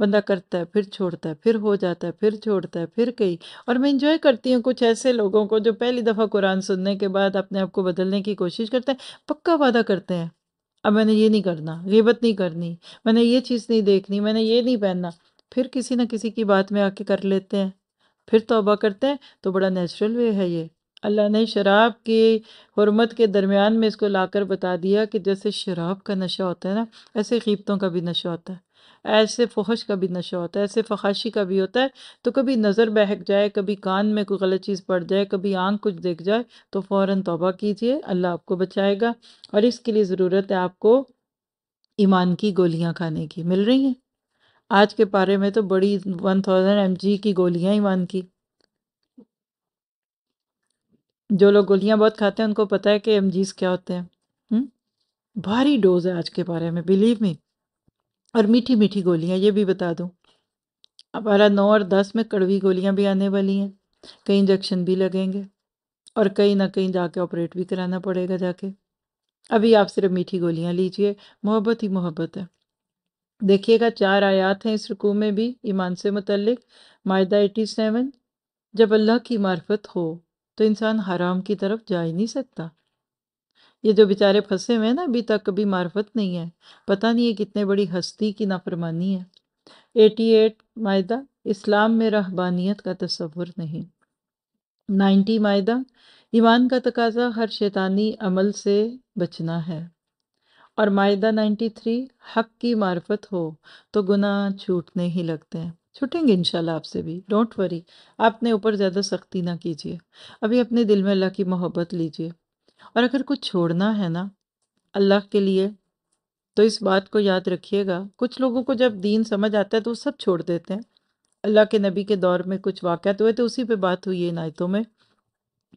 बंदा करता है फिर छोड़ता है फिर हो जाता है फिर छोड़ता है फिर कहीं और मैं इंजॉय करती हूँ कुछ ऐसे लोगों को जो पहली दफ़ा कुरान सुनने के बाद अपने आप को बदलने की कोशिश करते हैं पक्का वादा करते हैं अब मैंने ये नहीं करना गिबत नहीं करनी मैंने ये चीज़ नहीं देखनी मैंने ये नहीं पहनना फिर किसी न किसी की बात में आके कर लेते हैं फिर तोबा करते हैं तो बड़ा नेचुरल वे है ये अल्लाह ने शराब की हरमत के दरमियान में इसको लाकर बता दिया कि जैसे शराब का नशा होता है ना ऐसे कीमतों का भी नशा होता है ऐसे फहश का भी नशा होता है ऐसे फहाशी का भी होता है तो कभी नज़र बहक जाए कभी कान में कोई गलत चीज़ पड़ जाए कभी आंख कुछ देख जाए तो फ़ौर तोबा कीजिए अल्लाह आपको बचाएगा और इसके लिए ज़रूरत है आपको ईमान की गोलियाँ खाने की मिल रही हैं आज के पारे में तो बड़ी वन थाउजेंड एम की गोलियाँ ईमान की जो लोग गोलियाँ बहुत खाते हैं उनको पता है कि एम क्या होते हैं हम्म? भारी डोज है आज के बारे में बिलीव मी और मीठी मीठी गोलियां ये भी बता दूं हमारा नौ और दस में कड़वी गोलियां भी आने वाली हैं कई इंजेक्शन भी लगेंगे और कहीं ना कहीं जाके ऑपरेट भी कराना पड़ेगा जाके अभी आप सिर्फ मीठी गोलियां लीजिए मोहब्बत ही मोहब्बत है देखिएगा चार आयात हैं इस रुकू में भी ईमान से मतलब मायदा एटी सेवन जब अल्लाह की मार्फत हो तो इंसान हराम की तरफ जा ही नहीं सकता ये जो बेचारे फंसे हुए हैं ना अभी तक कभी मार्फत नहीं है पता नहीं ये कितने बड़ी हस्ती की नाफरमानी है एटी एट मायदा इस्लाम में रहबानियत का तस्वुर नहीं नाइन्टी मायदा ईमान का तकाजा हर शैतानी अमल से बचना है और मायदा नाइन्टी थ्री हक की मार्फत हो तो गुनाह छूटने ही लगते हैं छूटेंगे इनशाला आपसे भी डोंट वरी आपने ऊपर ज़्यादा सख्ती ना कीजिए अभी अपने दिल में अल्लाह की मोहब्बत लीजिए और अगर कुछ छोड़ना है ना अल्लाह के लिए तो इस बात को याद रखिएगा कुछ लोगों को जब दीन समझ आता है तो वो सब छोड़ देते हैं अल्लाह के नबी के दौर में कुछ वाक़ हुए तो उसी पे बात हुई है इन आयतों में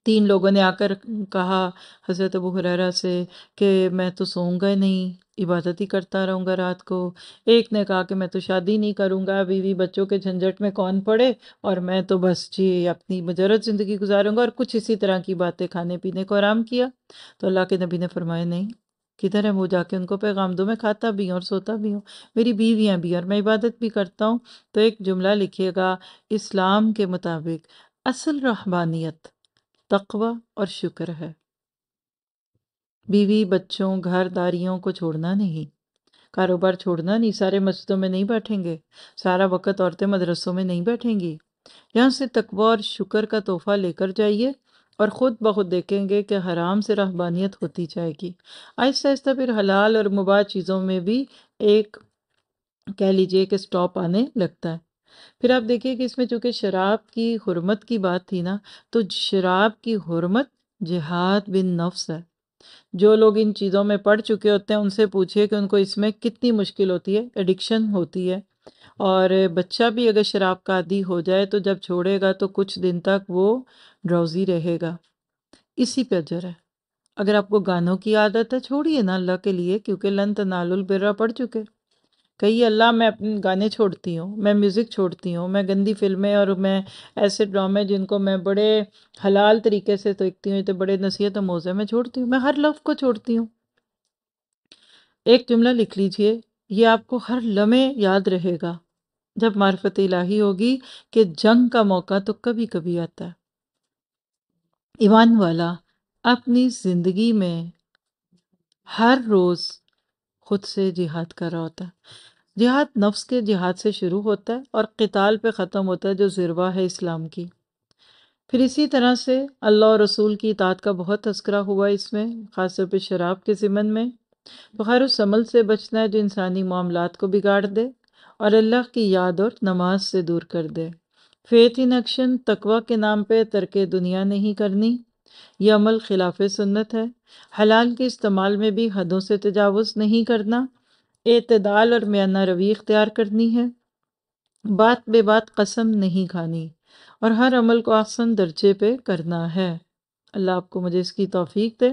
तीन लोगों ने आकर कहा हज़रत अबू हुरैरा से कि मैं तो सोऊंगा नहीं इबादत ही करता रहूँगा रात को एक ने कहा कि मैं तो शादी नहीं करूँगा बीवी बच्चों के झंझट में कौन पड़े और मैं तो बस जी अपनी मजरत ज़िंदगी गुजारूँगा और कुछ इसी तरह की बातें खाने पीने को आराम किया तो अल्लाह के नबी ने फरमाया नहीं किधर है वो जाके उनको पैगाम दो मैं खाता भी हूँ और सोता भी हूँ मेरी बीवियाँ भी और मैं इबादत भी करता हूँ तो एक जुमला लिखिएगा इस्लाम के मुताबिक असल रहबानियत तकवा और शुक्र है बीवी बच्चों घरदारियों को छोड़ना नहीं कारोबार छोड़ना नहीं सारे मस्जिदों में नहीं बैठेंगे सारा वक़्त औरतें मदरसों में नहीं बैठेंगी यहाँ से तकवा और शुक्र का तोहफा लेकर जाइए और ख़ुद ब खुद देखेंगे कि हराम से रहबानियत होती जाएगी आहिस्ता आहिस्ता फिर हलाल और मुबा चीज़ों में भी एक कह लीजिए कि स्टॉप आने लगता है फिर आप देखिए कि इसमें चूँकि शराब की हरमत की बात थी ना तो शराब की हरमत जिहाद बिन नफ्स है जो लोग इन चीज़ों में पढ़ चुके होते हैं उनसे पूछिए कि उनको इसमें कितनी मुश्किल होती है एडिक्शन होती है और बच्चा भी अगर शराब का आदि हो जाए तो जब छोड़ेगा तो कुछ दिन तक वो ड्राउजी रहेगा इसी पे अजर है अगर आपको गानों की आदत है छोड़िए ना अल्लाह के लिए क्योंकि लन तनालुल बिर्रा पढ़ चुके कही अल्लाह मैं अपने गाने छोड़ती हूँ मैं म्यूज़िक छोड़ती हूँ मैं गंदी फिल्में और मैं ऐसे ड्रामे जिनको मैं बड़े हलाल तरीके से देखती हूँ तो बड़े नसीहत मोज़े में छोड़ती हूँ मैं हर लफ्ज़ को छोड़ती हूँ एक जुमला लिख लीजिए ये आपको हर लम्हे याद रहेगा जब मार्फत इलाही होगी कि जंग का मौका तो कभी कभी आता है ईमान वाला अपनी ज़िंदगी में हर रोज़ खुद से जिहाद कर रहा होता है जिहाद नफ्स के जिहाद से शुरू होता है और कताल पे ख़त्म होता है जो ज़रवा है इस्लाम की फिर इसी तरह से अल्लाह और रसूल की इताद का बहुत तस्करा हुआ इसमें ख़ासतौर पर शराब के ज़िमन में बखार अमल से बचना है जो इंसानी मामला को बिगाड़ दे और अल्लाह की याद और नमाज से दूर कर दे फेथ इन एक्शन तकवा के नाम पे तरक दुनिया नहीं करनी यह अमल खिलाफ सुन्नत है हलाल के इस्तेमाल में भी हदों से तजावज़ नहीं करना अतदाल और मैाना रवी इख्तियार करनी है बात बे बात कसम नहीं खानी और हर अमल को आसन दर्जे पे करना है अल्लाह आपको मुझे इसकी तोफ़ी दे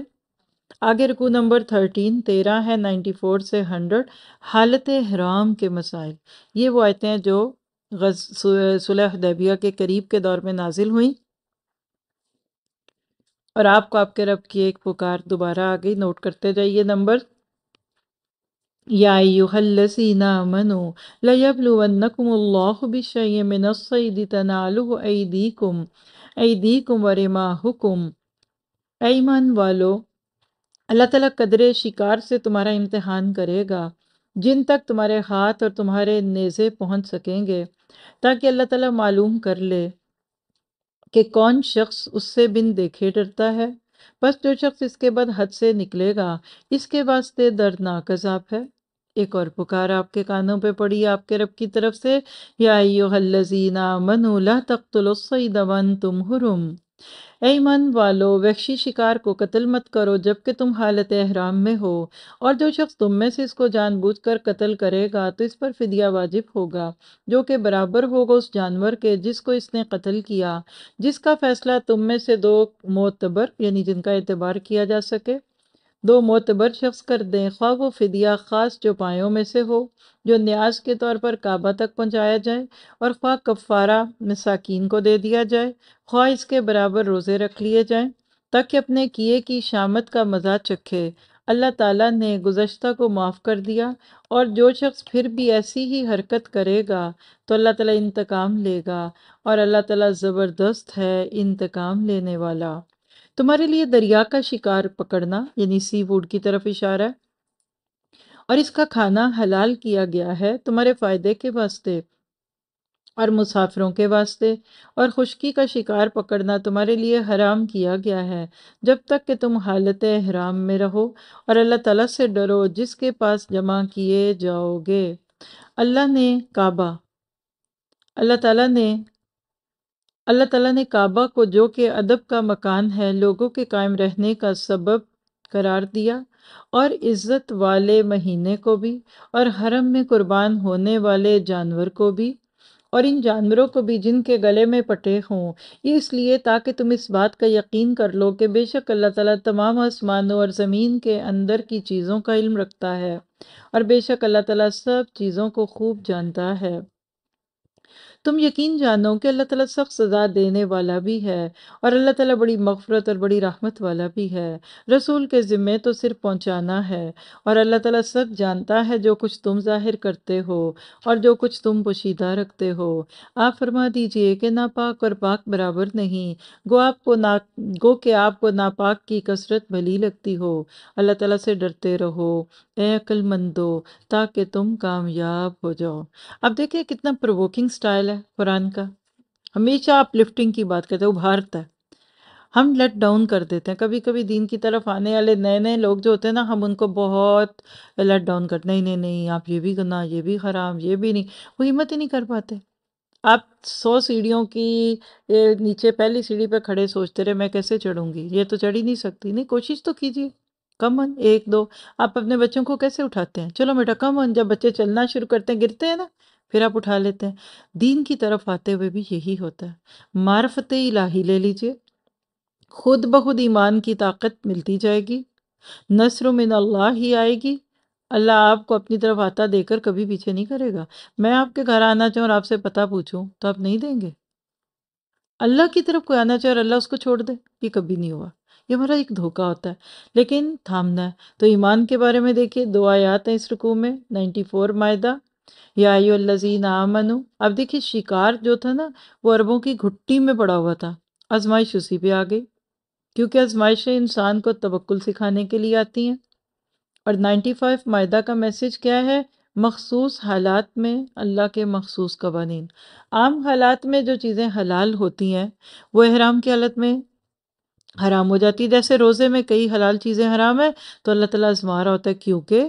आगे रकू नंबर थर्टीन तेरह है नाइन्टी फोर से हंड्रेड हालत हराम के मसाइल ये वो आयतें हैं जो सुलह देबिया के करीब के दौर में नाजिल हुई और आपको आपके रब की एक पुकार दोबारा आ गई नोट करते जाइए नंबर यासीना मनो ऐदीकुम वरिमाहुकुम ऐमान वालो अल्लाह ताला कदर शिकार से तुम्हारा इम्तहान करेगा जिन तक तुम्हारे हाथ और तुम्हारे नेज़े पहुंच सकेंगे ताकि अल्लाह ताला मालूम कर ले कि कौन शख्स उससे बिन देखे डरता है बस जो शख्स इसके बाद हद से निकलेगा इसके वास्ते दर्दनाक अजाब है एक और पुकार आपके कानों पे पड़ी आपके रब की तरफ से या यो हल्लजीना मनूला तख्तुलसई तुम हुरुम ऐमन वालो वहशी शिकार को कत्ल मत करो जबकि तुम हालत अहराम में हो और जो शख्स तुम में से इसको जानबूझकर कत्ल करेगा तो इस पर फिदिया वाजिब होगा जो कि बराबर होगा उस जानवर के जिसको इसने कत्ल किया जिसका फ़ैसला तुम में से दो मोतबर यानी जिनका एतबार किया जा सके दो मोतबर शख्स कर दें ख्वा वो फदिया ख़ास चौपायों में से हो जो न्याज के तौर पर काबा तक पहुँचाया जाए और ख्वा कफ़ारा मसाकिन को दे दिया जाए ख्वा इसके बराबर रोज़े रख लिए जाएँ ताकि अपने किए की शामत का मज़ा चखे अल्लाह ताला ने गुज्त को माफ़ कर दिया और जो शख्स फिर भी ऐसी ही हरकत करेगा तो अल्लाह ताला इंतकाम लेगा और अल्लाह ताला ज़बरदस्त है इंतकाम लेने वाला तुम्हारे लिए दरिया का शिकार पकड़ना यानी सी वुड की तरफ इशारा है और इसका खाना हलाल किया गया है तुम्हारे फ़ायदे के वास्ते और मुसाफिरों के वास्ते और खुशकी का शिकार पकड़ना तुम्हारे लिए हराम किया गया है जब तक कि तुम हालत हराम में रहो और अल्लाह ताला से डरो जिसके पास जमा किए जाओगे अल्लाह ने काबा अल्लाह ताला ने अल्लाह ताला ने काबा को जो कि अदब का मकान है लोगों के कायम रहने का सबब करार दिया और इज़्ज़त वाले महीने को भी और हरम में कुर्बान होने वाले जानवर को भी और इन जानवरों को भी जिनके गले में पटे हों ये इसलिए ताकि तुम इस बात का यकीन कर लो कि बेशक अल्लाह ताला तमाम आसमानों और ज़मीन के अंदर की चीज़ों का इल्म रखता है और बेशक अल्लाह ताला सब चीज़ों को खूब जानता है तुम यकीन जानो कि अल्लाह ताला सख्त सज़ा देने वाला भी है और अल्लाह ताला बड़ी मगफ़रत और बड़ी रहमत वाला भी है रसूल के ज़िम्मे तो सिर्फ पहुँचाना है और अल्लाह ताला सब जानता है जो कुछ तुम ज़ाहिर करते हो और जो कुछ तुम पोशीदा रखते हो आप फरमा दीजिए कि नापाक और पाक बराबर नहीं गो आपको ना गो के आपको नापाक की कसरत भली लगती हो अल्लाह ताला से डरते रहो ए अक्लमंदो ताकि तुम कामयाब हो जाओ अब देखिए कितना प्रोवोकिंग स्टाइल है है कुरान का हमेशा आप लिफ्टिंग की बात करते हैं उभारता है हम लेट डाउन कर देते हैं कभी कभी दीन की तरफ आने वाले नए नए लोग जो होते हैं ना हम उनको बहुत लेट डाउन करते नहीं नहीं नहीं आप ये भी करना ये भी ख़राब ये भी नहीं वो हिम्मत ही नहीं कर पाते आप सौ सीढ़ियों की नीचे पहली सीढ़ी पर खड़े सोचते रहे मैं कैसे चढ़ूँगी ये तो चढ़ ही नहीं सकती नहीं कोशिश तो कीजिए कम ऑन एक दो आप अपने बच्चों को कैसे उठाते हैं चलो बेटा कम ऑन जब बच्चे चलना शुरू करते हैं गिरते हैं ना फिर आप उठा लेते हैं दीन की तरफ आते हुए भी यही होता है मार्फत इलाही ले लीजिए खुद ब खुद ईमान की ताकत मिलती जाएगी नसर मिन अल्लाह ही आएगी अल्लाह आपको अपनी तरफ आता देकर कभी पीछे नहीं करेगा मैं आपके घर आना चाहूँ और आपसे पता पूछूँ तो आप नहीं देंगे अल्लाह की तरफ कोई आना चाहे और अल्लाह उसको छोड़ दे ये कभी नहीं हुआ ये हमारा एक धोखा होता है लेकिन थामना है तो ईमान के बारे में देखिए दो आयात हैं इस रुकू में फोर मायदा याजी नामनु अब देखिए शिकार जो था ना वो अरबों की घुट्टी में पड़ा हुआ था आजमाइश उसी पे आ गई क्योंकि आजमाइशें इंसान को तबक्ल सिखाने के लिए आती हैं और 95 मायदा का मैसेज क्या है मखसूस हालात में अल्लाह के मखसूस कवानी आम हालात में जो चीज़ें हलाल होती हैं वो अहराम की हालत में हराम हो जाती है जैसे रोज़े में कई हलाल चीज़ें हराम है तो अल्लाह ताला आजमा रहा होता है क्योंकि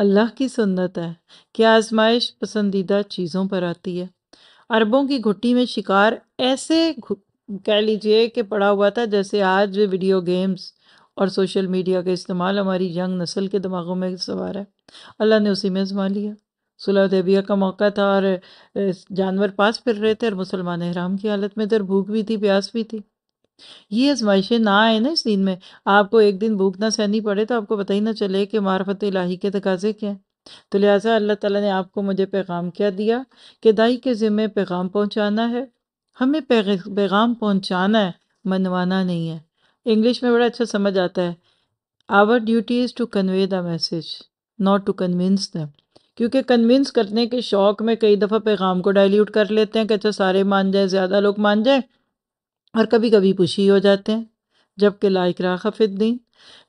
अल्लाह की सुन्नत है कि आजमाइश पसंदीदा चीज़ों पर आती है अरबों की घुट्टी में शिकार ऐसे कह लीजिए कि पड़ा हुआ था जैसे आज वीडियो गेम्स और सोशल मीडिया का इस्तेमाल हमारी यंग नस्ल के दिमागों में सवार है अल्लाह ने उसी में आजमा लिया सुलह का मौका था और जानवर पास फिर रहे थे और मुसलमान हराम की हालत में इधर भूख भी थी प्यास भी थी ये आजमाइशें ना आए ना इस दिन में आपको एक दिन भूख ना सहनी पड़े तो आपको पता ही ना चले कि मार्फत इलाही के तकाजे क्या हैं तो लिहाजा अल्लाह ताला ने आपको मुझे पैगाम क्या दिया कि दाई के ज़िम्मे पैगाम पहुंचाना है हमें पैगाम पहुंचाना है मनवाना नहीं है इंग्लिश में बड़ा अच्छा समझ आता है our duty is to convey the message not to convince them क्योंकि कन्विंस करने के शौक़ में कई दफ़ा पैगाम को डाइल्यूट कर लेते हैं कि अच्छा सारे मान जाए ज़्यादा लोग मान जाए और कभी कभी पुशी हो जाते हैं जबकि लाइक रहा खफिद्दीन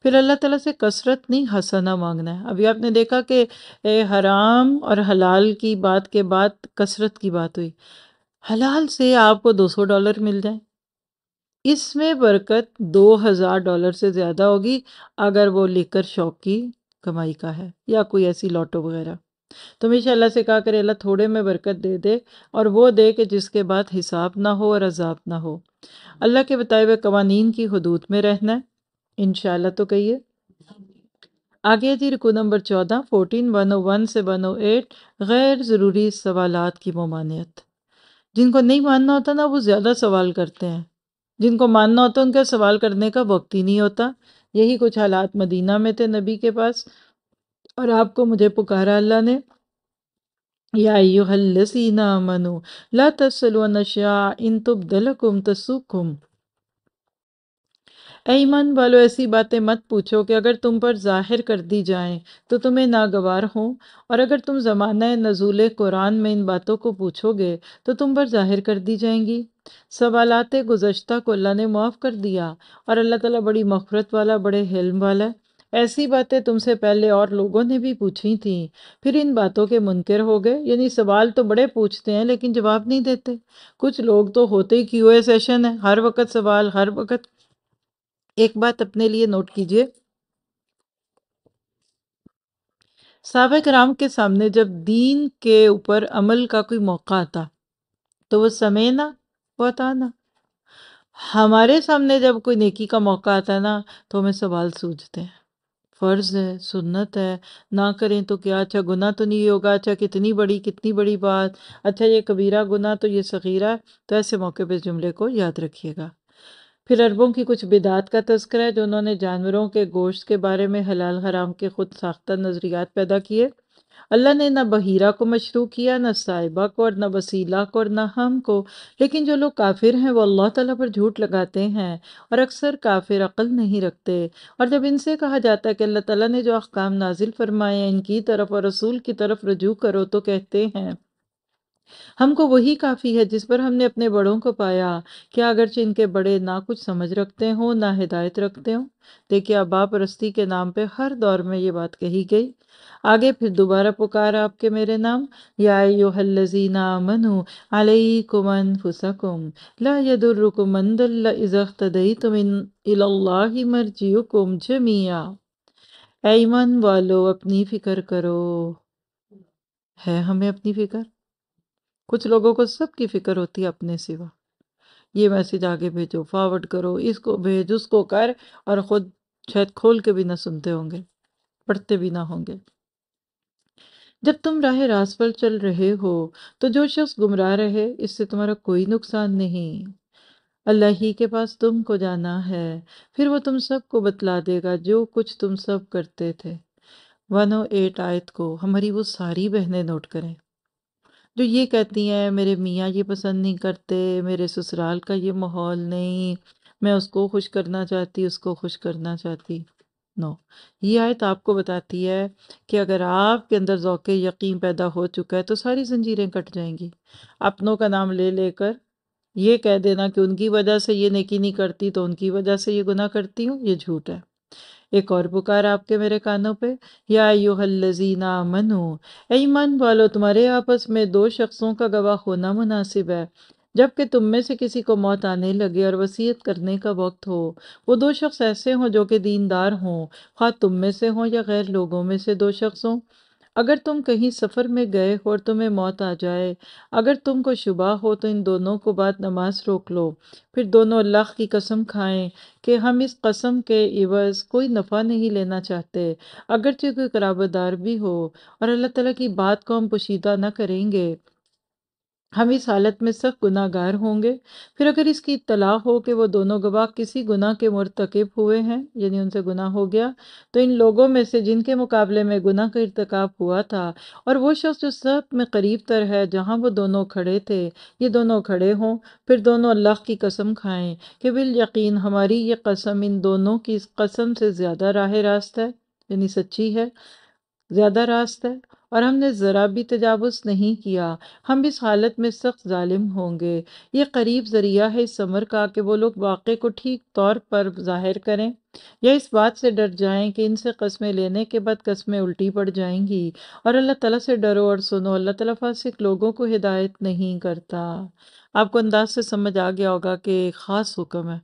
फिर अल्लाह ताला से कसरत नहीं हसना मांगना है अभी आपने देखा कि हराम और हलाल की बात के बाद कसरत की बात हुई हलाल से आपको 200 डॉलर मिल जाए इसमें बरकत 2000 डॉलर से ज़्यादा होगी अगर वो लेकर शौक की कमाई का है या कोई ऐसी लॉटो वगैरह तो हमेशा अल्लाह से कहा करे अल्लाह थोड़े में बरकत दे दे और वो दे के जिसके बाद हिसाब ना हो और अजाब ना हो अल्लाह के बताए हुए कवानीन की हदूद में रहना है इन तो कहिए आगे जी रुको नंबर चौदह फोर्टीन वन ओ वन से वन ओ एट गैर ज़रूरी सवाल की ममानियत जिनको नहीं मानना होता ना वो ज़्यादा सवाल करते हैं जिनको मानना होता उनका सवाल करने का वक्त ही नहीं होता यही कुछ हालात मदीना में थे नबी के पास और आपको मुझे पुकारा अल्लाह ने या युहल्लसीना मनु ला नशा इन तुब दलकुम तसुकुम ईमान वालो ऐसी बातें मत पूछो कि अगर तुम पर जाहिर कर दी जाएं तो तुम्हें नागवार हो और अगर तुम ज़माना नजूल कुरान में इन बातों को पूछोगे तो तुम पर जाहिर कर दी जाएंगी सवालत गुज्त को अल्लाह ने माफ़ कर दिया और अल्लाह ताला बड़ी मफरत वाला बड़े हिल्म वाला है ऐसी बातें तुमसे पहले और लोगों ने भी पूछी थी फिर इन बातों के मुनकर हो गए यानी सवाल तो बड़े पूछते हैं लेकिन जवाब नहीं देते कुछ लोग तो होते ही क्यू सेशन है हर वक्त सवाल हर वक्त एक बात अपने लिए नोट कीजिए सबक राम के सामने जब दीन के ऊपर अमल का कोई मौका आता तो वो समय ना बताना हमारे सामने जब कोई नेकी का मौका आता ना तो हमें सवाल सूझते हैं फ़र्ज़ है सुन्नत है ना करें तो क्या अच्छा गुनाह तो नहीं होगा अच्छा कितनी बड़ी कितनी बड़ी बात अच्छा ये कबीरा गुनाह तो ये सगीरा तो ऐसे मौके पर जुमले को याद रखिएगा फिर अरबों की कुछ बिदात का तस्करा है जो उन्होंने जानवरों के गोश्त के बारे में हलाल हराम के खुद साख्ता नज़रियात पैदा किए अल्लाह ने ना बहीरा को मशरू किया ना साहिबा को और न वसीला को और ना हम को लेकिन जो लोग काफिर हैं वो अल्लाह ताला पर झूठ लगाते हैं और अक्सर काफिर अकल नहीं रखते और जब इनसे कहा जाता है कि अल्लाह ताला ने जो अहकाम नाजिल फरमाए इनकी तरफ और रसूल की तरफ रजू करो तो कहते हैं हमको वही काफ़ी है जिस पर हमने अपने बड़ों को पाया क्या अगरचे इनके बड़े ना कुछ समझ रखते हों ना हिदायत रखते हों देखिए अब बापरस्ती के नाम पे हर दौर में ये बात कही गई आगे फिर दोबारा पुकार आपके मेरे नाम या हल्लजीना मनु कुमन फुसकुम ला तुम इन इज़ख्तदई तुम इन कुम मर्जियुकुम जमिया ऐमन वालो अपनी फ़िक्र करो है हमें अपनी फ़िक्र कुछ लोगों को सबकी फ़िक्र होती है अपने सिवा ये मैसेज आगे भेजो फॉरवर्ड करो इसको भेज उसको कर और ख़ुद शायद खोल के भी ना सुनते होंगे पढ़ते भी ना होंगे जब तुम राह रास पर चल रहे हो तो जो शख्स गुमराह रहे इससे तुम्हारा कोई नुकसान नहीं अल्लाह ही के पास तुम को जाना है फिर वो तुम सबको बतला देगा जो कुछ तुम सब करते थे वन ओ एट आयत को हमारी वो सारी बहनें नोट करें जो तो ये कहती हैं मेरे मियाँ ये पसंद नहीं करते मेरे ससुराल का ये माहौल नहीं मैं उसको खुश करना चाहती उसको खुश करना चाहती नो ये आयत आपको बताती है कि अगर आपके अंदर ओक़े यकीन पैदा हो चुका है तो सारी जंजीरें कट जाएंगी अपनों का नाम ले लेकर ये कह देना कि उनकी वजह से ये नेकी नहीं करती तो उनकी वजह से ये गुनाह करती हूँ ये झूठ है एक और पुकार आपके मेरे कानों पे या यूहल्लजीना मनु हो ईमान वालो तुम्हारे आपस में दो शख्सों का गवाह होना मुनासिब है जबकि तुम में से किसी को मौत आने लगे और वसीयत करने का वक्त हो वो दो शख्स ऐसे हों जो कि दीनदार हों खा तुम में से हों या गैर लोगों में से दो शख्स हों अगर तुम कहीं सफ़र में गए हो और तुम्हें मौत आ जाए अगर तुमको शुबा हो तो इन दोनों को बाद नमाज रोक लो फिर दोनों अल्लाह की कसम खाएं कि हम इस कसम के इवज़ कोई नफ़ा नहीं लेना चाहते अगर अगरचे कोई कराबदार भी हो और अल्लाह ताला की बात को हम पोशीदा ना करेंगे हम इस हालत में सख्त गुनागार होंगे फिर अगर इसकी इतला हो कि वो दोनों गवाह किसी गुनाह के मरतकब हुए हैं यानी उनसे गुनाह हो गया तो इन लोगों में से जिनके मुकाबले में गुनाह का इरतकब हुआ था और वो शख्स जो सब में करीब तर है जहाँ वो दोनों खड़े थे ये दोनों खड़े हों फिर दोनों अल्लाह की कसम खाएँ कि बिल यकीन हमारी ये कसम इन दोनों की इस कसम से ज़्यादा राह रास्त है यानी सच्ची है ज़्यादा रास्त है और हमने ज़रा भी तजावज़ नहीं किया हम इस हालत में सख्त ालिम होंगे ये करीब ज़रिया है इस समर का कि वो लोग वाक़े को ठीक तौर पर ज़ाहिर करें या इस बात से डर जाएं कि इनसे कस्में लेने के बाद कस्में उल्टी पड़ जाएंगी और अल्लाह ताला से डरो और सुनो अल्लाह ताला फासिक लोगों को हिदायत नहीं करता आपको अंदाज से समझ आ गया होगा कि ख़ास हुक्म है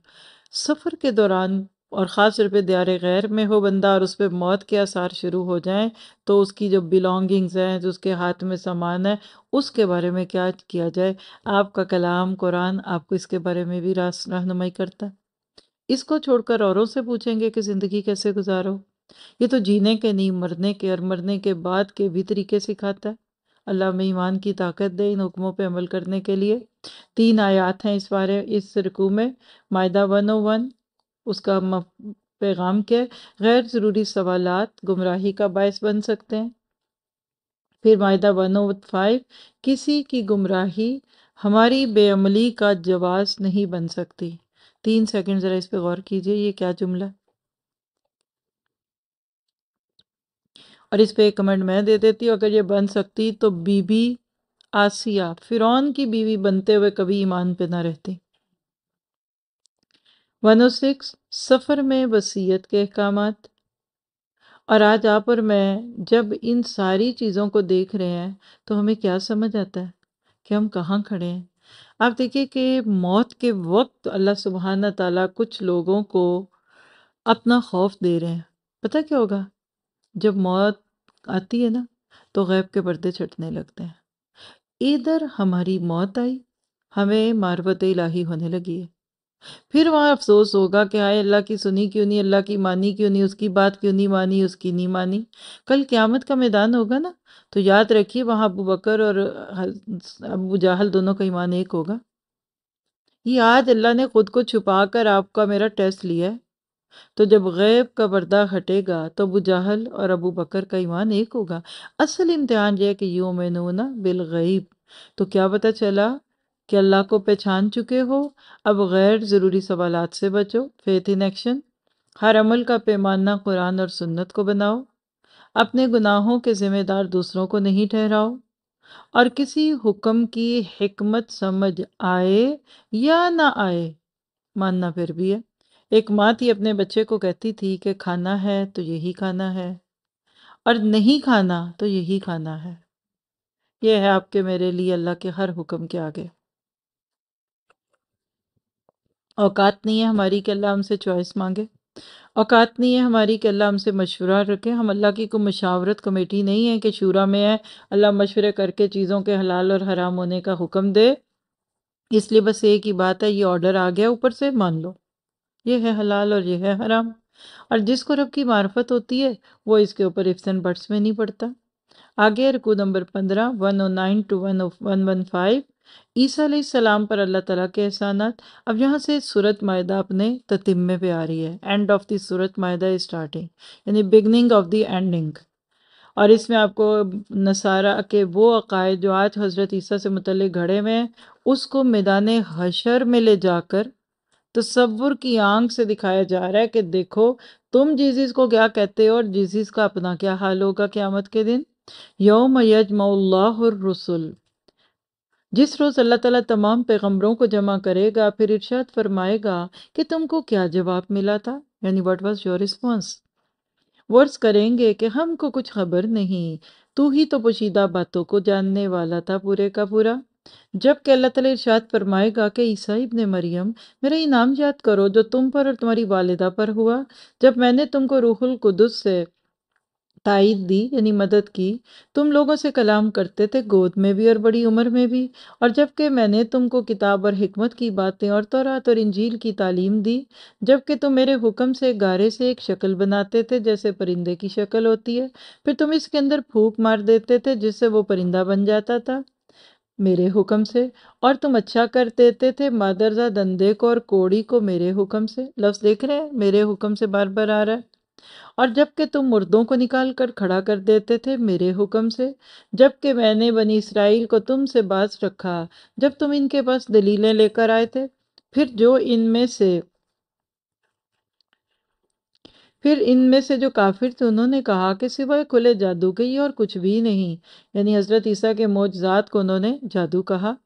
सफ़र के दौरान और ख़ास तौर पर दियार गैर में हो बंदा और उस पर मौत के आसार शुरू हो जाएं तो उसकी जो बिलोंगिंग्स हैं जो उसके हाथ में सामान है उसके बारे में क्या किया जाए आपका कलाम कुरान आपको इसके बारे में भी रास रहनुमाई करता इसको छोड़कर औरों से पूछेंगे कि ज़िंदगी कैसे गुजारो ये तो जीने के नहीं मरने के और मरने के बाद के भी तरीके सिखाता है अल्लाह में ईमान की ताकत दे इन हुक्मों पर अमल करने के लिए तीन आयात हैं इस बारे इस रकू में मायदा वन ओ वन उसका पैगाम के गैर ज़रूरी सवाल गुमराही का बायस बन सकते हैं फिर माहा वन ओ फाइव किसी की गुमराही हमारी बेअमली का जवाब नहीं बन सकती तीन सेकेंड ज़रा इस पर गौर कीजिए ये क्या जुमला और इस पर एक कमेंट मैं दे देती हूँ अगर ये बन सकती तो बीबी आसिया फिरौन की बीवी बनते हुए कभी ईमान पे ना रहती वन ओ सिक्स सफ़र में वसीयत के अहकाम और आज आप और मैं जब इन सारी चीज़ों को देख रहे हैं तो हमें क्या समझ आता है कि हम कहाँ खड़े हैं आप देखिए कि मौत के वक्त अल्लाह सुबहाना तला कुछ लोगों को अपना खौफ दे रहे हैं पता क्या होगा जब मौत आती है ना तो गैब के पर्दे छटने लगते हैं इधर हमारी मौत आई हमें मारवत इलाही होने लगी है फिर वहाँ अफसोस होगा कि हाय अल्लाह की सुनी क्यों नहीं अल्लाह की मानी क्यों नहीं उसकी बात क्यों नहीं मानी उसकी नहीं मानी कल क़्यामत का मैदान होगा ना तो याद रखिए वहाँ अबू बकर और अबू जाहल दोनों का ईमान एक होगा ये आज अल्लाह ने ख़ुद को छुपा कर आपका मेरा टेस्ट लिया है तो जब गैब का पर्दा हटेगा तो अबू जाहल और अबू बकर का ईमान एक होगा असल इम्तहान यह है कि यूँ बिल गैब तो क्या पता चला कि अल्लाह को पहचान चुके हो अब गैर ज़रूरी सवाल से बचो फेथ इन एक्शन हर अमल का पैमाना कुरान और सुन्नत को बनाओ अपने गुनाहों के ज़िम्मेदार दूसरों को नहीं ठहराओ और किसी हुक्म की हमत समझ आए या ना आए मानना फिर भी है एक माँ थी अपने बच्चे को कहती थी कि खाना है तो यही खाना है और नहीं खाना तो यही खाना है यह है आपके मेरे लिए अल्लाह के हर हुक्म के आगे औकात नहीं है हमारी कि अल्लाह हमसे चॉइस मांगे औकात नहीं है हमारी कि अल्लाह हमसे मशवरा रखे हम अल्लाह की कोई मशावरत कमेटी नहीं है कि शूरा में है अल्लाह मशवरे करके चीज़ों के हलाल और हराम होने का हुक्म दे इसलिए बस एक ही बात है ये ऑर्डर आ गया ऊपर से मान लो ये है हलाल और ये है हराम और जिसको रब की मार्फत होती है वो इसके ऊपर इफ्सन बट्स में नहीं पड़ता आगे रुकू नंबर पंद्रह one O nine to one O one one five Isa सलाम पर अल्लाह ताला के एहसान अब यहाँ से सूरत माहा अपने ततिमे पे आ रही है एंड ऑफ दी सूरत मायदा स्टार्टिंग यानी बिगनिंग ऑफ द एंडिंग और इसमें आपको नसारा के वो अकायद जो आज हज़रत ईसा से मुतल घड़े हुए हैं उसको मैदान हशर में ले जाकर तस्वुर की आंख से दिखाया जा रहा है कि देखो तुम जीजीज को क्या कहते हो और जीजीज का अपना क्या हाल होगा क्यामत के दिन यौम यजमा रसुल जिस रोज़ अल्लाह ताला तमाम पैगम्बरों को जमा करेगा फिर इर्शाद फरमाएगा कि तुमको क्या जवाब मिला था यानी व्हाट वाज योर रिस्पॉन्स वर्स करेंगे कि हमको कुछ खबर नहीं तू ही तो पोशीदा बातों को जानने वाला था पूरे का पूरा जब कि अल्लाह ताला इर्शाद फरमाएगा कि ईसा इब्न मरियम मेरा इनाम याद करो जो तुम पर और तुम्हारी वालदा पर हुआ जब मैंने तुमको रूहुल कुदस से ताइद दी यानी मदद की तुम लोगों से कलाम करते थे गोद में भी और बड़ी उम्र में भी और जबकि मैंने तुमको किताब और हिकमत की बातें और तौरात और इंजील की तालीम दी जबकि तुम मेरे हुक्म से गारे से एक शक्ल बनाते थे जैसे परिंदे की शक्ल होती है फिर तुम इसके अंदर फूक मार देते थे जिससे वो परिंदा बन जाता था मेरे हुक्म से और तुम अच्छा कर देते थे मादरजा दंदे को और कोड़ी को मेरे हुक्म से लफ्ज़ देख रहे हैं मेरे हुक्म से बार बार आ रहा है और जबकि तुम मुर्दों को निकाल कर खड़ा कर देते थे मेरे हुक्म से जबकि मैंने बनी इसराइल को तुम से बास रखा जब तुम इनके पास दलीलें लेकर आए थे फिर जो इनमें से फिर इनमें से जो काफिर थे उन्होंने कहा कि सिवाय खुले जादू के ही और कुछ भी नहीं यानी हज़रत ईसा के मोजात को उन्होंने जादू कहा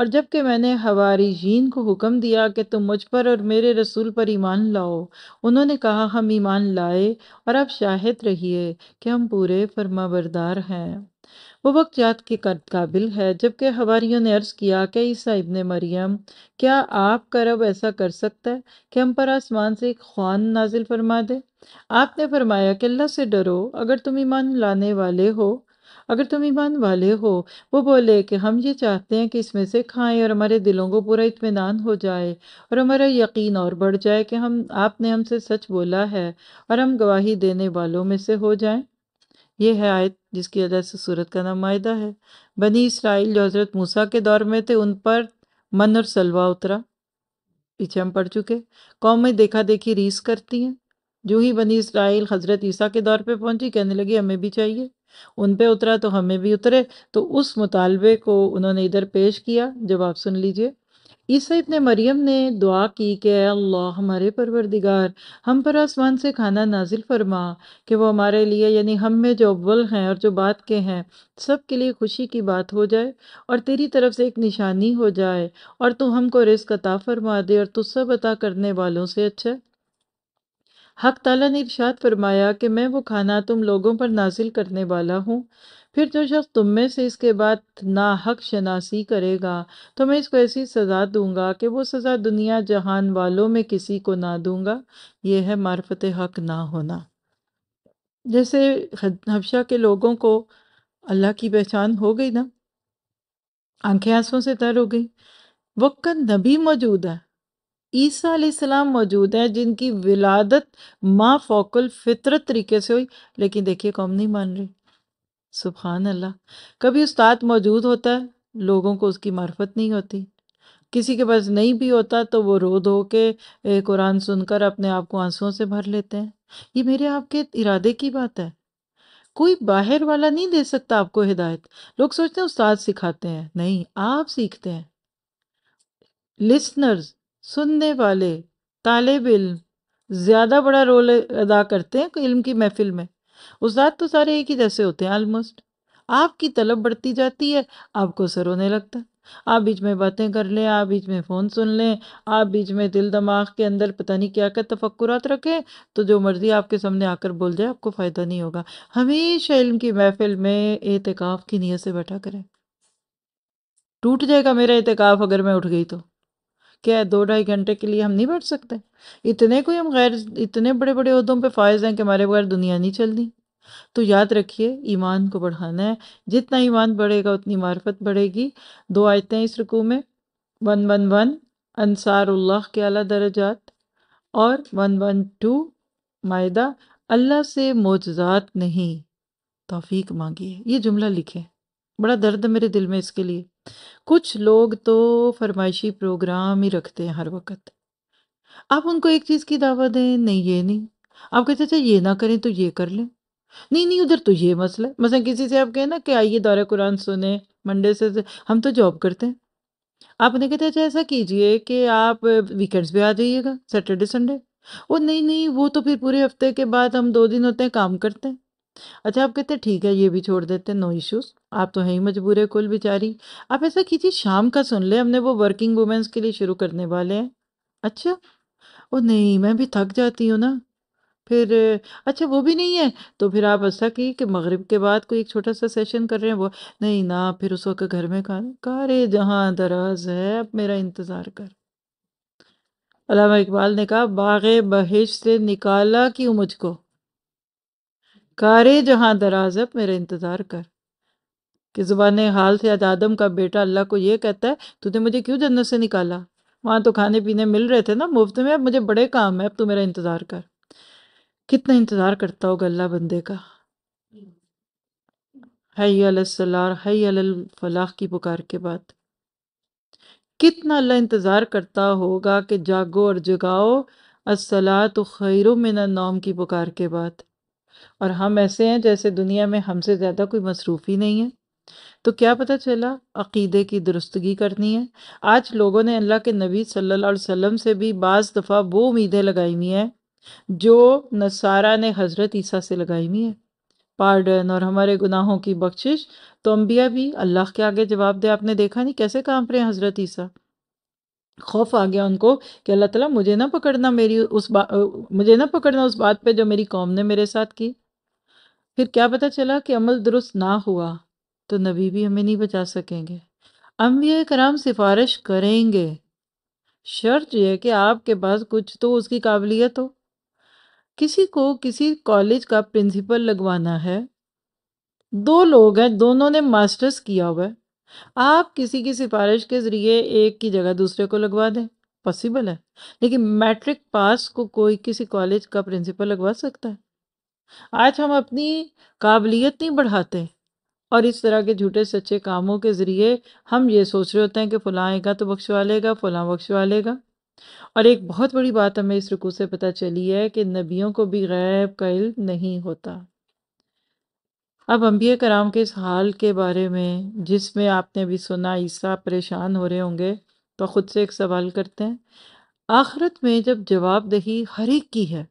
और जबकि मैंने हवारी जीन को हुक्म दिया कि तुम मुझ पर और मेरे रसूल पर ईमान लाओ उन्होंने कहा हम ईमान लाए और आप शाहिद रहिए कि हम पूरे फरमाबरदार हैं वो वक्त याद के काबिल है जबकि हवारियों ने अर्ज़ किया कि ईसा इबन मरियम क्या आप करब ऐसा कर सकता है कि हम पर आसमान से एक ख्वान नाजिल फरमा दे आपने फरमाया कि अल्लाह से डरो अगर तुम ईमान लाने वाले हो अगर तुम ईमान वाले हो वो बोले कि हम ये चाहते हैं कि इसमें से खाएं और हमारे दिलों को पूरा इतमान हो जाए और हमारा यकीन और बढ़ जाए कि हम आपने हमसे सच बोला है और हम गवाही देने वालों में से हो जाएं ये है आयत जिसकी वजह से सूरत का नाम आयदा है बनी इसराइल जो हज़रत मूसा के दौर में थे उन पर मन और सलवा उतरा पीछे हम पढ़ चुके कौम में देखा देखी रीस करती हैं जो ही बनी इसराइल हज़रत ईसा के दौर पे पहुंची कहने लगी हमें भी चाहिए उन पे उतरा तो हमें भी उतरे तो उस मुतालबे को उन्होंने इधर पेश किया जब आप सुन लीजिए ईसा इतने मरियम ने दुआ की कि अल्लाह हमारे परवरदिगार हम पर आसमान से खाना नाजिल फरमा कि वो हमारे लिए यानी हम में जो अव्वल हैं और जो बात के हैं सब के लिए खुशी की बात हो जाए और तेरी तरफ से एक निशानी हो जाए और तू हमको रिस्क अता फरमा दे और तू सब अता करने वालों से अच्छा हक तला ने इरशाद फरमाया कि मैं वो खाना तुम लोगों पर नाजिल करने वाला हूँ फिर जो शख्स तुम में से इसके बाद ना हक शनासी करेगा तो मैं इसको ऐसी सज़ा दूंगा कि वो सज़ा दुनिया जहान वालों में किसी को ना दूंगा ये है मार्फत हक ना होना जैसे हबशा के लोगों को अल्लाह की पहचान हो गई ना आंखें आंसुओं से तर हो गई वक्न नबी मौजूद है ईसा सलाम मौजूद हैं जिनकी विलादत माँ फोकल फितरत तरीके से हुई लेकिन देखिए कौम नहीं मान रही सुबहान अल्लाह कभी उस्ताद मौजूद होता है लोगों को उसकी मार्फत नहीं होती किसी के पास नहीं भी होता तो वो रो धो के कुरान सुनकर अपने आप को आंसुओं से भर लेते हैं ये मेरे आपके इरादे की बात है कोई बाहर वाला नहीं दे सकता आपको हिदायत लोग सोचते हैं उस्ताद सिखाते हैं नहीं आप सीखते हैं लिसनर्स सुनने वाले तालब इल्म ज़्यादा बड़ा रोल अदा करते हैं इल्म की महफिल में उस्ताद तो सारे एक ही जैसे होते हैं आलमोस्ट आपकी तलब बढ़ती जाती है आपको सर होने लगता आप बीच में बातें कर लें आप बीच में फ़ोन सुन लें आप बीच में दिल दिमाग के अंदर पता नहीं क्या क्या तफक्रत रखें तो जो मर्ज़ी आपके सामने आकर बोल जाए आपको फ़ायदा नहीं होगा हमेशा इल्म की महफिल में एहतिकाफ़ की नीयत से बैठा करें टूट जाएगा मेरा एहतिकाफ़ अगर मैं उठ गई तो क्या दो ढाई घंटे के लिए हम नहीं बैठ सकते इतने कोई हम गैर इतने बड़े बड़े उहदों पे फायज हैं कि हमारे बगैर दुनिया नहीं चलनी तो याद रखिए ईमान को बढ़ाना है जितना ईमान बढ़ेगा उतनी मार्फत बढ़ेगी दो आयतें इस रुकू में वन वन वन अनसार उल्लाह के अला दर्जात और वन वन टू मायदा अल्लाह से मोजात नहीं तोफ़ीक मांगी है ये जुमला लिखे बड़ा दर्द मेरे दिल में इसके लिए कुछ लोग तो फरमाइशी प्रोग्राम ही रखते हैं हर वक्त आप उनको एक चीज़ की दावत दें नहीं ये नहीं आप कहते अच्छा ये ना करें तो ये कर लें नहीं नहीं उधर तो ये मसला है मसलन किसी से आप कहें ना कि आइए दौरा कुरान सुने मंडे से से- हम तो जॉब करते हैं आप उन्हें कहते अच्छा ऐसा कीजिए कि आप वीकेंड्स पे आ जाइएगा सैटरडे संडे वो नहीं नहीं वो तो फिर पूरे हफ्ते के बाद हम दो दिन होते हैं काम करते हैं अच्छा आप कहते ठीक है ये भी छोड़ देते हैं नो इश्यूज आप तो हैं ही मजबूर है कुल बेचारी आप ऐसा कीजिए शाम का सुन ले हमने वो वर्किंग वुमेंस के लिए शुरू करने वाले हैं अच्छा ओ नहीं मैं भी थक जाती हूँ ना फिर अच्छा वो भी नहीं है तो फिर आप ऐसा कहिए कि मगरिब के बाद कोई एक छोटा सा सेशन कर रहे हैं वो नहीं ना फिर उस वक्त घर में खाना कहा रे जहाँ दराज है अब मेरा इंतज़ार कर अलामा इकबाल ने कहा बाग बहिश से निकाला क्यों मुझको कारे जहाँ है मेरा इंतज़ार कर कि ज़ुबान हाल से आज आदम का बेटा अल्लाह को ये कहता है तूने मुझे क्यों जन्नत से निकाला वहाँ तो खाने पीने मिल रहे थे ना मुफ्त में अब मुझे बड़े काम है अब तू मेरा इंतज़ार कर कितना इंतज़ार करता होगा अल्लाह बंदे का हई अलसलार हई अलफलाह की पुकार के बाद कितना अल्लाह इंतज़ार करता होगा कि जागो और जगाओ असला तो खैरों में नौम की पुकार के बाद और हम ऐसे हैं जैसे दुनिया में हमसे ज़्यादा कोई मसरूफ़ ही नहीं है तो क्या पता चला अकीदे की दुरुस्तगी करनी है आज लोगों ने अल्लाह के नबी सल्लल्लाहु अलैहि वसल्लम से भी बाज़ दफ़ा वो उम्मीदें लगाई हुई हैं जो नसारा ने हज़रत ईसा से लगाई हुई हैं पार्डन और हमारे गुनाहों की बख्शिश तो अम्बिया भी अल्लाह के आगे जवाब दे आपने देखा नहीं कैसे काम रहे हैं हज़रत ईसा खौफ आ गया उनको कि अल्लाह ताला मुझे ना पकड़ना मेरी उस बा मुझे ना पकड़ना उस बात पे जो मेरी कौम ने मेरे साथ की फिर क्या पता चला कि अमल दुरुस्त ना हुआ तो नबी भी हमें नहीं बचा सकेंगे अम्बिया कराम सिफारिश करेंगे शर्त यह कि आपके पास कुछ तो उसकी काबिलियत हो किसी को किसी कॉलेज का प्रिंसिपल लगवाना है दो लोग हैं दोनों ने मास्टर्स किया हुआ है आप किसी की सिफारिश के ज़रिए एक की जगह दूसरे को लगवा दें पॉसिबल है लेकिन मैट्रिक पास को कोई किसी कॉलेज का प्रिंसिपल लगवा सकता है आज हम अपनी काबिलियत नहीं बढ़ाते और इस तरह के झूठे सच्चे कामों के ज़रिए हम ये सोच रहे होते हैं कि फलाएगा आएगा तो बख्शवा लेगा फ़लाँ बख्शवा लेगा और एक बहुत बड़ी बात हमें इस रुकू से पता चली है कि नबियों को भी गैब का इल्म नहीं होता अब अम्बिया कराम के इस हाल के बारे में जिसमें आपने भी सुना ईसा परेशान हो रहे होंगे तो ख़ुद से एक सवाल करते हैं आखरत में जब जवाबदही हर एक की है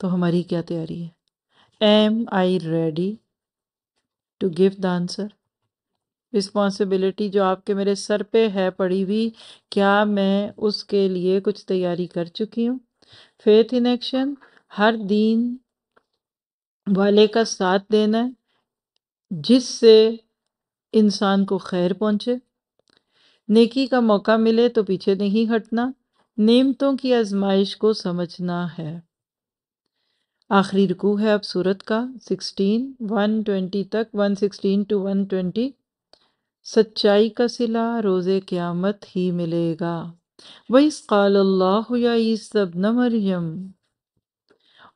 तो हमारी क्या तैयारी है am I ready to give the answer responsibility जो आपके मेरे सर पे है पड़ी हुई क्या मैं उसके लिए कुछ तैयारी कर चुकी हूँ फेथ इन एक्शन हर दिन वाले का साथ देना है जिससे इंसान को खैर पहुँचे नेकी का मौका मिले तो पीछे नहीं हटना नेमतों की आजमाइश को समझना है आखिरी रुकू है अब सूरत का सिक्सटीन वन ट्वेंटी तक one sixteen to one twenty सच्चाई का सिला रोज़े क़्यामत ही मिलेगा वईस काल्लाबन मरियम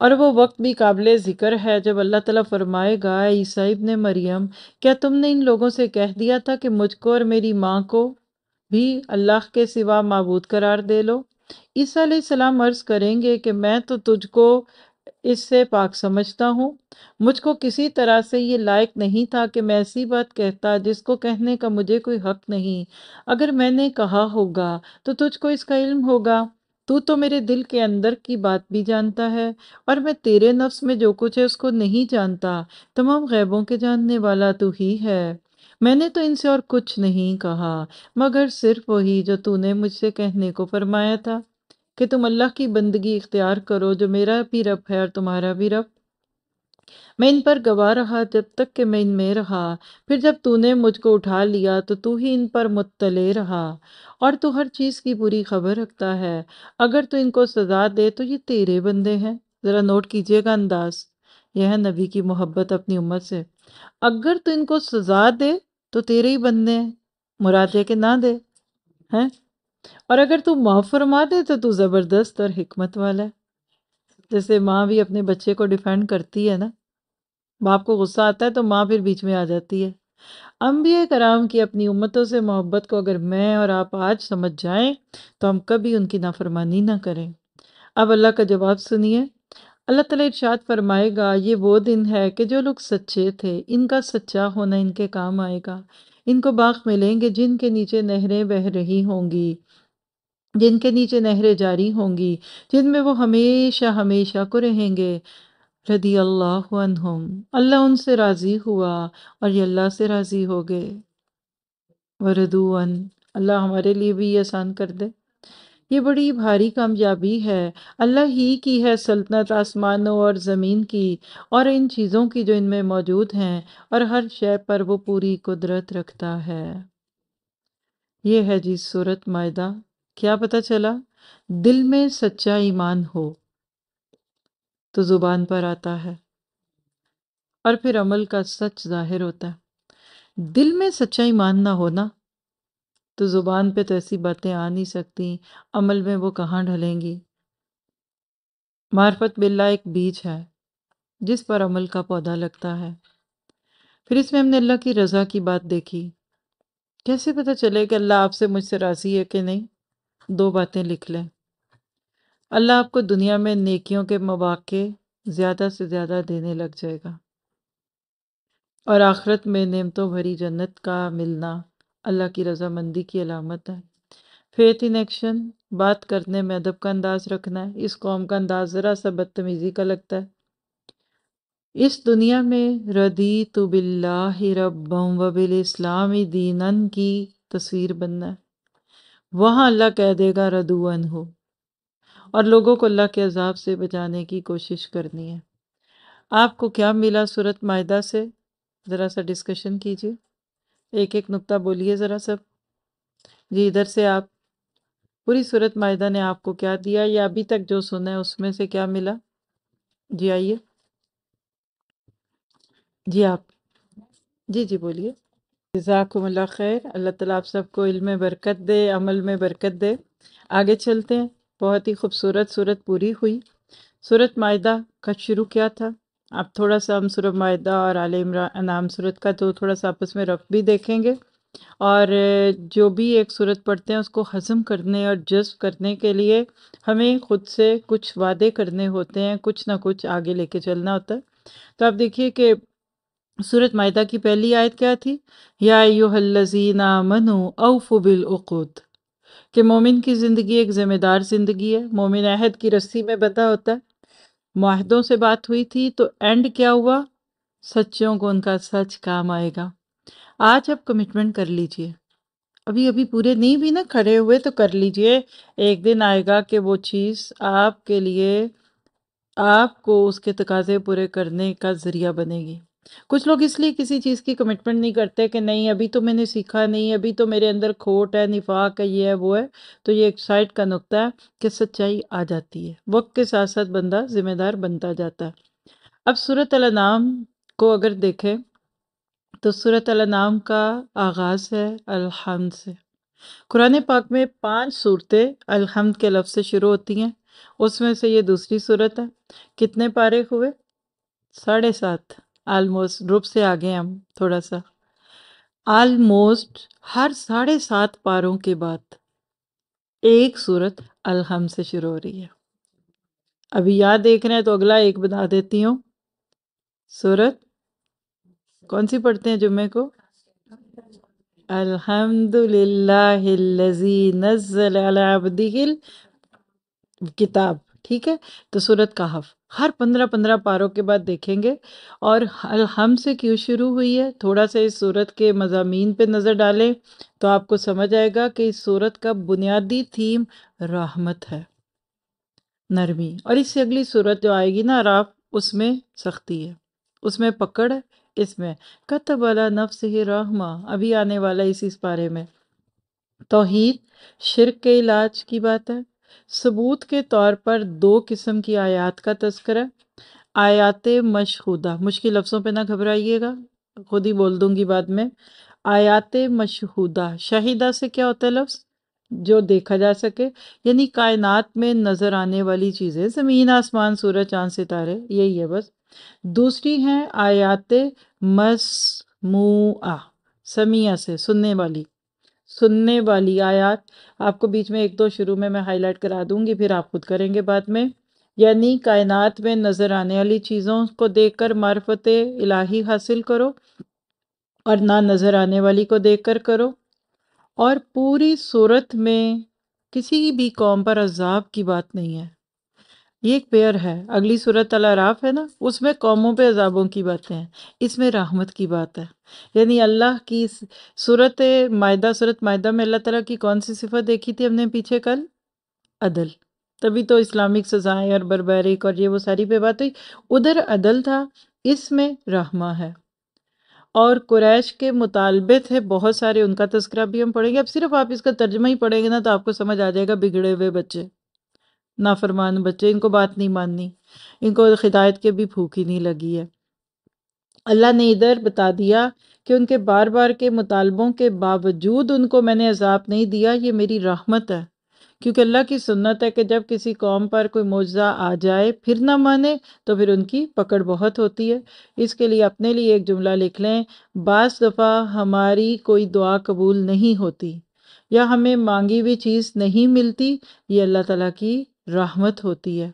और वो वक्त भी काबिल ज़िक्र है जब अल्लाह ताला फरमाएगा ईसा इब्ने मरियम क्या तुमने इन लोगों से कह दिया था कि मुझको और मेरी माँ को भी अल्लाह के सिवा मबूद करार दे लो ईसा सलाम अर्ज़ करेंगे कि मैं तो तुझको इससे पाक समझता हूँ मुझको किसी तरह से ये लायक नहीं था कि मैं ऐसी बात कहता जिसको कहने का मुझे कोई हक नहीं अगर मैंने कहा होगा तो तुझको इसका इल्म होगा तू तो मेरे दिल के अंदर की बात भी जानता है और मैं तेरे नफ्स में जो कुछ है उसको नहीं जानता तमाम गैबों के जानने वाला तू ही है मैंने तो इनसे और कुछ नहीं कहा मगर सिर्फ वही जो तूने मुझसे कहने को फरमाया था कि तुम अल्लाह की बंदगी इख्तियार करो जो मेरा भी रब है और तुम्हारा भी रब मैं इन पर गवा रहा जब तक कि मैं इनमें रहा फिर जब तूने मुझको उठा लिया तो तू ही इन पर मुतले रहा और तू हर चीज़ की पूरी खबर रखता है अगर तू इनको सजा दे तो ये तेरे बंदे हैं ज़रा नोट कीजिएगा अंदाज यह है नबी की मोहब्बत अपनी उम्मत से अगर तू इनको सजा दे तो तेरे ही बंदे हैं मुरादे के ना दे हैं और अगर तू माफ़ फरमा दे तो तू ज़बरदस्त और हमत वाला है जैसे माँ भी अपने बच्चे को डिफेंड करती है ना बाप को गुस्सा आता है तो माँ फिर बीच में आ जाती है अम्बिया कराम की अपनी उम्मतों से मोहब्बत को अगर मैं और आप आज समझ जाएं तो हम कभी उनकी नाफरमानी ना करें अब अल्लाह का जवाब सुनिए अल्लाह तला इर्शाद फरमाएगा ये वो दिन है कि जो लोग सच्चे थे इनका सच्चा होना इनके काम आएगा इनको बाग मिलेंगे जिनके नीचे नहरें बह रही होंगी जिनके नीचे नहरें जारी होंगी जिनमें वो हमेशा हमेशा को रहेंगे रदी अल्लाह अल्लाह उनसे राज़ी हुआ और ये अल्लाह से राज़ी हो गए वरदून अल्लाह हमारे लिए भी ये आसान कर दे ये बड़ी भारी कामयाबी है अल्लाह ही की है सल्तनत आसमानों और ज़मीन की और इन चीज़ों की जो इनमें मौजूद हैं और हर शय पर वो पूरी कुदरत रखता है ये है जी सूरत मायदा क्या पता चला दिल में सच्चा ईमान हो तो ज़ुबान पर आता है और फिर अमल का सच जाहिर होता है दिल में सच्चा ईमान ना हो ना तो ज़ुबान पे तो ऐसी बातें आ नहीं सकती अमल में वो कहाँ ढलेंगी मार्फत बिल्ला एक बीज है जिस पर अमल का पौधा लगता है फिर इसमें हमने अल्लाह की रज़ा की बात देखी कैसे पता चले कि अल्लाह आपसे मुझसे राज़ी है कि नहीं दो बातें लिख लें अल्लाह आपको दुनिया में नेकियों के मौाक़े ज़्यादा से ज़्यादा देने लग जाएगा और आखरत में नेमतों भरी जन्नत का मिलना अल्लाह की रजामंदी की अलामत है फेथ इन एक्शन बात करने में अदब का अंदाज़ रखना है इस कौम का अंदाज़ ज़रा सा बदतमीज़ी का लगता है इस दुनिया में रदी तो बिल्ला रबम वबिल इस्लामी दीन की तस्वीर बनना है वहाँ अल्लाह कह देगा रदुअन हो और लोगों को अल्लाह के अजाब से बचाने की कोशिश करनी है आपको क्या मिला सूरत माहा से ज़रा सा डिस्कशन कीजिए एक एक नुक्ता बोलिए ज़रा सब जी इधर से आप पूरी सूरत मायदा ने आपको क्या दिया या अभी तक जो सुना है उसमें से क्या मिला जी आइए जी आप जी जी बोलिए जजाकुमल्ला खैर अल्लाह ताला आप सबको इल्म बरकत दे अमल में बरकत दे आगे चलते हैं बहुत ही खूबसूरत सूरत पूरी हुई सूरत मायदा का शुरू क्या था आप थोड़ा सा हम सूरत मायदा और आल इमरान नाम सूरत का तो थोड़ा सा आपस में रफ भी देखेंगे और जो भी एक सूरत पढ़ते हैं उसको हज़म करने और जज्ब करने के लिए हमें ख़ुद से कुछ वादे करने होते हैं कुछ ना कुछ आगे लेके चलना होता है तो आप देखिए कि सूरत मायदा की पहली आयत क्या थी या यूहल्लजीना मनु औफु बिल उकूत कि मोमिन की ज़िंदगी एक ज़िम्मेदार ज़िंदगी है मोमिन अहद की रस्सी में बंधा होता है माहदों से बात हुई थी तो एंड क्या हुआ सच्चों को उनका सच काम आएगा आज आप कमिटमेंट कर लीजिए अभी अभी पूरे नहीं भी ना खड़े हुए तो कर लीजिए एक दिन आएगा कि वो चीज़ आपके लिए आपको उसके तकाजे पूरे करने का ज़रिया बनेगी कुछ लोग इसलिए किसी चीज़ की कमिटमेंट नहीं करते कि नहीं अभी तो मैंने सीखा नहीं अभी तो मेरे अंदर खोट है निफाक है ये है वो है तो ये एक साइड का नुकता है कि सच्चाई आ जाती है वक्त के साथ साथ बंदा ज़िम्मेदार बनता जाता है अब सूरत नाम को अगर देखें तो सूरत नाम का आगाज़ है अलहमद से कुरान पाक में पाँच सूरतें अलहमद के लफ्ज़ से शुरू होती हैं उसमें से ये दूसरी सूरत है कितने पारे हुए साढ़े सात आलमोस्ट ग्रुप से आगे हम थोड़ा सा आलमोस्ट हर साढ़े सात पारों के बाद एक सूरत अलहम से शुरू हो रही है अभी याद देख रहे हैं तो अगला एक बता देती हूँ सूरत कौन सी पढ़ते हैं जुम्मे को अल्हम्दुलिल्लाहिल्लज़ी नज़्ज़ल अला अब्दिहिल किताब ठीक है तो सूरत का हफ हर पंद्रह पंद्रह पारों के बाद देखेंगे और हम से क्यों शुरू हुई है थोड़ा सा इस सूरत के मजामी पे नज़र डालें तो आपको समझ आएगा कि इस सूरत का बुनियादी थीम रहमत है नरमी और इससे अगली सूरत जो आएगी ना राफ उसमें सख्ती है उसमें पकड़ है इसमें कतब वाला नफ्स ही रहमा अभी आने वाला इसी इस पारे में तोहद शिरक के इलाज की बात है सबूत के तौर पर दो किस्म की आयात का तस्करा आयात मशहूदा मुश्किल लफ्ज़ों पे ना घबराइएगा खुद ही बोल दूंगी बाद में आयात मशहूदा शाहिदा से क्या होता है लफ्ज़ जो देखा जा सके यानी कायनात में नज़र आने वाली चीज़ें ज़मीन आसमान सूरज चांद सितारे यही है बस दूसरी हैं आयात मसमूआ समिया से सुनने वाली सुनने वाली आयात आपको बीच में एक दो शुरू में मैं हाईलाइट करा दूंगी फिर आप खुद करेंगे बाद में यानी कायनात में नज़र आने वाली चीज़ों को देखकर मार्फत इलाही हासिल करो और ना नज़र आने वाली को देखकर करो और पूरी सूरत में किसी भी कौम पर अजाब की बात नहीं है ये एक पेयर है अगली सूरत अलाराफ है ना उसमें कौमों पे अजाबों की बातें हैं इसमें रहमत की बात है यानी अल्लाह की सूरत मायदा सूरत मायदा में अल्लाह ताला की कौन सी सिफत देखी थी हमने पीछे कल अदल तभी तो इस्लामिक सज़ाएँ और बरबारिक और ये वो सारी पे बात हुई उधर अदल था इसमें रहमा है और कुरैश के मुतालबे थे बहुत सारे उनका तस्करा भी हम पढ़ेंगे अब सिर्फ आप इसका तर्जमा ही पढ़ेंगे ना तो आपको समझ आ जाएगा बिगड़े हुए बच्चे नाफरमान बच्चे इनको बात नहीं माननी इनको हिदायत के भी भूख ही नहीं लगी है अल्लाह ने इधर बता दिया कि उनके बार बार के मुतालबों के बावजूद उनको मैंने अजाब नहीं दिया ये मेरी राहमत है क्योंकि अल्लाह की सुन्नत है कि जब किसी कौम पर कोई मुआवजा आ जाए फिर ना माने तो फिर उनकी पकड़ बहुत होती है इसके लिए अपने लिए एक जुमला लिख लें बस दफ़ा हमारी कोई दुआ कबूल नहीं होती या हमें मांगी हुई चीज़ नहीं मिलती ये अल्लाह ताला की रहमत होती है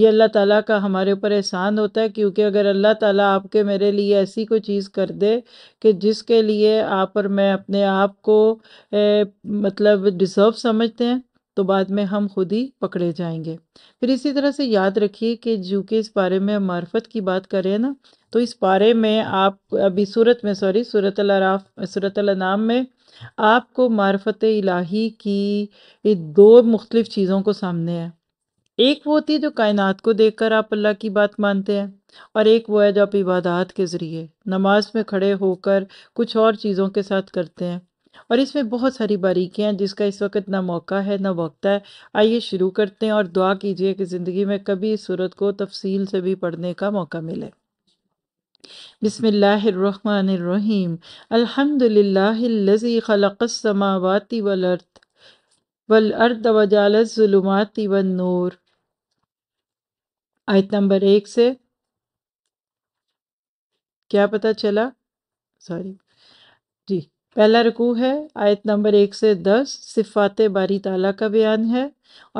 ये अल्लाह ताला का हमारे ऊपर एहसान होता है क्योंकि अगर अल्लाह ताला आपके मेरे लिए ऐसी कोई चीज़ कर दे कि जिसके लिए आप और मैं अपने आप को ए, मतलब डिज़र्व समझते हैं तो बाद में हम खुद ही पकड़े जाएंगे फिर इसी तरह से याद रखिए कि जो कि इस बारे में मार्फत की बात करें ना तो इस बारे में आप अभी सूरत में सॉरी सूरत सूरत नाम में आपको मार्फत इलाही की दो मुख्तलिफ़ चीज़ों को सामने है एक वो होती है जो कायनात को देखकर आप अल्लाह की बात मानते हैं और एक वो है जो आप इबादत के ज़रिए नमाज में खड़े होकर कुछ और चीज़ों के साथ करते हैं और इसमें बहुत सारी बारीकियाँ हैं जिसका इस वक्त ना मौका है ना वक्त है आइए शुरू करते हैं और दुआ कीजिए कि ज़िंदगी में कभी इस सूरत को तफसील से भी पढ़ने का मौका मिले बसमीम अलहमदिल्लाजी खलकसमावती वलर्थ वलअर्द वजालत ज़ुलुमाती व नूर आयत नंबर एक से क्या पता चला सॉरी जी पहला रकू है आयत नंबर एक से दस सिफात बारी ताला का बयान है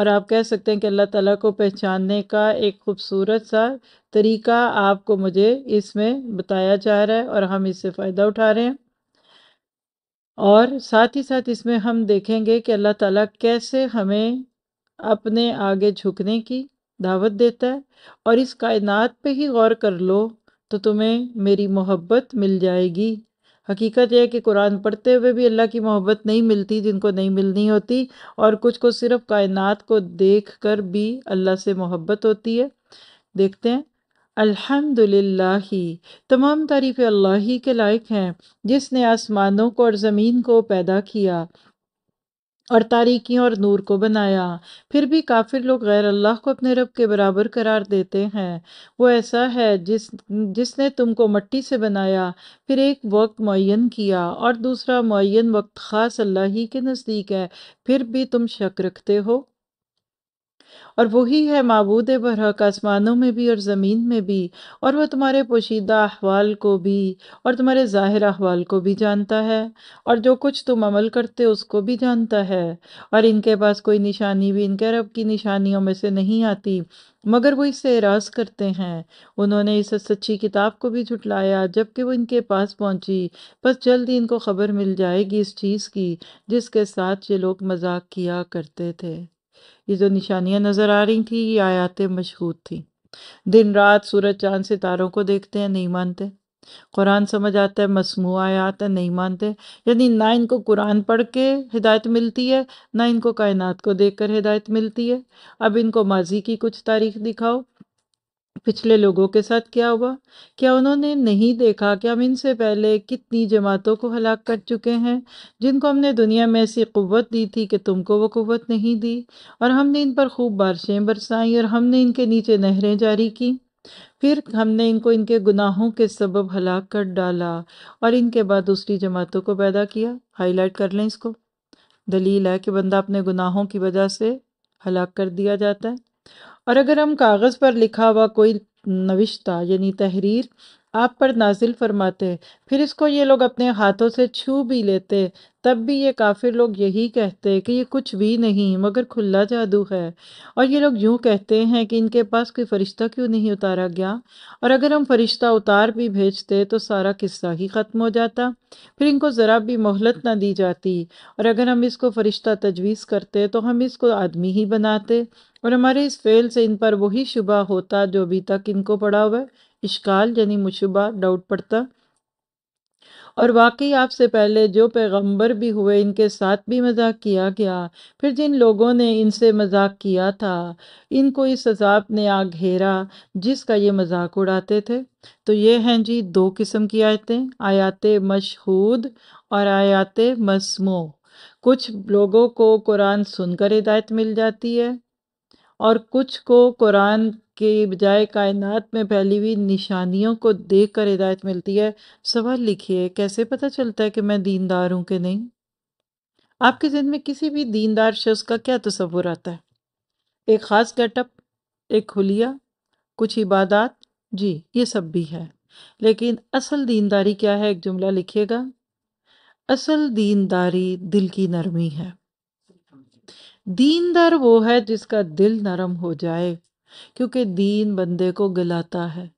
और आप कह सकते हैं कि अल्लाह ताला को पहचानने का एक खूबसूरत सा तरीका आपको मुझे इसमें बताया जा रहा है और हम इससे फ़ायदा उठा रहे हैं और साथ ही साथ इसमें हम देखेंगे कि अल्लाह ताला कैसे हमें अपने आगे झुकने की दावत देता है और इस कायनात पे ही गौर कर लो तो तुम्हें मेरी मोहब्बत मिल जाएगी हकीकत यह है कि कुरान पढ़ते हुए भी अल्लाह की मोहब्बत नहीं मिलती जिनको नहीं मिलनी होती और कुछ को सिर्फ कायनात को देख कर भी अल्लाह से मोहब्बत होती है देखते हैं अल्हम्दुलिल्लाह तमाम तारीफ़ अल्लाह ही के लायक हैं जिसने आसमानों को और ज़मीन को पैदा किया और तारीकियों और नूर को बनाया फिर भी काफिर लोग गैर अल्लाह को अपने रब के बराबर करार देते हैं वो ऐसा है जिस जिसने तुमको मट्टी से बनाया फिर एक वक्त मुन किया और दूसरा मुन वक्त ख़ास अल्लाह ही के नज़दीक है फिर भी तुम शक रखते हो और वही है मबूद बरहक आसमानों में भी और ज़मीन में भी और वह तुम्हारे पोशीदा अहवाल को भी और तुम्हारे ज़ाहिर अहवाल को भी जानता है और जो कुछ तुम अमल करते हो उसको भी जानता है और इनके पास कोई निशानी भी इनके रब की निशानियों में से नहीं आती मगर वो इससे एराज करते हैं उन्होंने इस सच्ची किताब को भी झुटलाया जबकि वो इनके पास पहुंची बस जल्द ही इनको खबर मिल जाएगी इस चीज़ की जिसके साथ ये लोग मजाक किया करते थे ये जो निशानियाँ नज़र आ रही थी ये आयातें मशहूर थी दिन रात सूरज चांद सितारों को देखते हैं नहीं मानते कुरान समझ आता है मसमू आयात है नहीं मानते यानी ना इनको कुरान पढ़ के हिदायत मिलती है ना इनको कायनात को देखकर हिदायत मिलती है अब इनको माजी की कुछ तारीख दिखाओ पिछले लोगों के साथ क्या हुआ क्या उन्होंने नहीं देखा कि हम इनसे पहले कितनी जमातों को हलाक कर चुके हैं जिनको हमने दुनिया में ऐसी क़वत दी थी कि तुमको वो क़वत नहीं दी और हमने इन पर खूब बारिशें बरसाई और हमने इनके नीचे नहरें जारी की फिर हमने इनको इनके गुनाहों के सबब हलाक कर डाला और इनके बाद दूसरी जमातों को पैदा किया हाईलाइट कर लें इसको दलील है कि बंदा अपने गुनाहों की वजह से हलाक कर दिया जाता है और अगर हम कागज़ पर लिखा हुआ कोई नविश्ता यानी तहरीर आप पर नाजिल फरमाते फिर इसको ये लोग अपने हाथों से छू भी लेते तब भी ये काफिर लोग यही कहते कि ये कुछ भी नहीं मगर खुला जादू है और ये लोग यूँ कहते हैं कि इनके पास कोई फ़रिश्ता क्यों नहीं उतारा गया और अगर हम फ़रिश्ता उतार भी भेजते तो सारा किस्सा ही ख़त्म हो जाता फिर इनको ज़रा भी मोहलत ना दी जाती और अगर हम इसको फ़रिश्ता तजवीज़ करते तो हम इसको आदमी ही बनाते और हमारे इस फेल से इन पर वही शुबा होता जो अभी तक इनको पड़ा हुआ है इश्काल यानी मुशुबा डाउट पड़ता और वाकई आपसे पहले जो पैगंबर भी हुए इनके साथ भी मजाक किया गया फिर जिन लोगों ने इनसे मजाक किया था इनको इस अजाब ने आ घेरा जिसका ये मजाक उड़ाते थे तो ये हैं जी दो किस्म की आयतें आयात मशहूद और आयात मसमो कुछ लोगों को कुरान सुनकर हिदायत मिल जाती है और कुछ को कुरान के बजाय कायनात में फैली हुई निशानियों को देख कर हिदायत मिलती है सवाल लिखिए कैसे पता चलता है कि मैं दीनदार हूँ कि नहीं आपके जहन में किसी भी दीनदार शख्स का क्या तस्वुर आता है एक ख़ास गेटअप एक खुलिया कुछ इबादत जी ये सब भी है लेकिन असल दीनदारी क्या है एक जुमला लिखिएगा असल दीनदारी दिल की नरमी है दीनदार वो है जिसका दिल नरम हो जाए क्योंकि दीन बंदे को गलाता है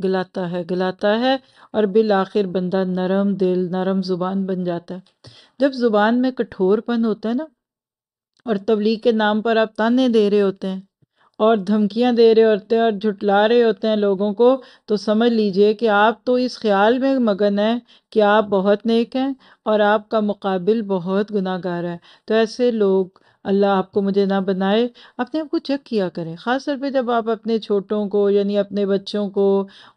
गलाता है गलाता है और बिल आखिर बंदा नरम दिल नरम ज़ुबान बन जाता है जब ज़ुबान में कठोरपन होता है ना और तबलीग के नाम पर आप ताने दे रहे होते हैं और धमकियां दे रहे होते हैं और झुटला रहे होते हैं लोगों को तो समझ लीजिए कि आप तो इस ख्याल में मगन हैं कि आप बहुत नेक हैं और आपका मुकाबिल बहुत गुनागार है तो ऐसे लोग अल्लाह आपको मुझे ना बनाए अपने आप को चेक किया करें ख़ास तौर जब आप अपने छोटों को यानी अपने बच्चों को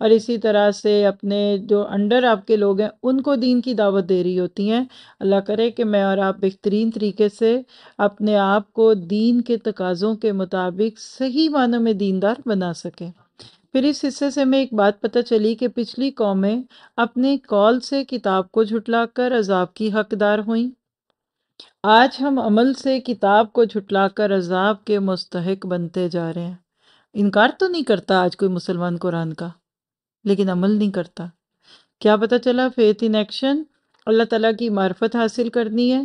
और इसी तरह से अपने जो अंडर आपके लोग हैं उनको दीन की दावत दे रही होती हैं अल्लाह करे कि मैं और आप बेहतरीन तरीके से अपने आप को दीन के तकाज़ों के मुताबिक सही मानों में दीनदार बना सकें फिर इस हिस्से से मैं एक बात पता चली कि पिछली कौमें अपने कॉल से किताब को कर अजाब की हकदार हुई आज हम अमल से किताब को झुटलाकर अजाब के मुस्तक बनते जा रहे हैं इनकार तो नहीं करता आज कोई मुसलमान कुरान का लेकिन अमल नहीं करता क्या पता चला फेथ इन एक्शन अल्लाह ताला की मार्फत हासिल करनी है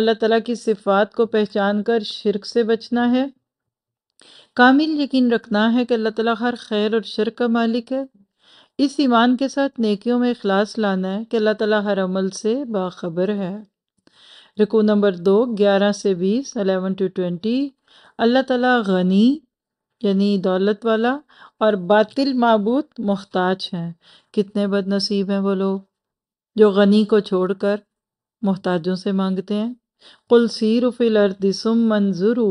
अल्लाह ताला की सिफात को पहचान कर शिरक से बचना है कामिल यकीन रखना है कि अल्लाह ताला हर खैर और शर का मालिक है इस ईमान के साथ नेकियों में अखलास लाना है कि अल्लाह ताला हर अमल से बाखबर है रुको नंबर दो ग्यारह से बीस अलेवन टू ट्वेंटी अल्लाह ताला गनी यानी दौलत वाला और बातिल मबूत मोहताज हैं कितने बदनसीब हैं वो लोग जो गनी को छोड़कर मोहताजों से मांगते हैं कुल सीर फिल अर्दी मंजूरू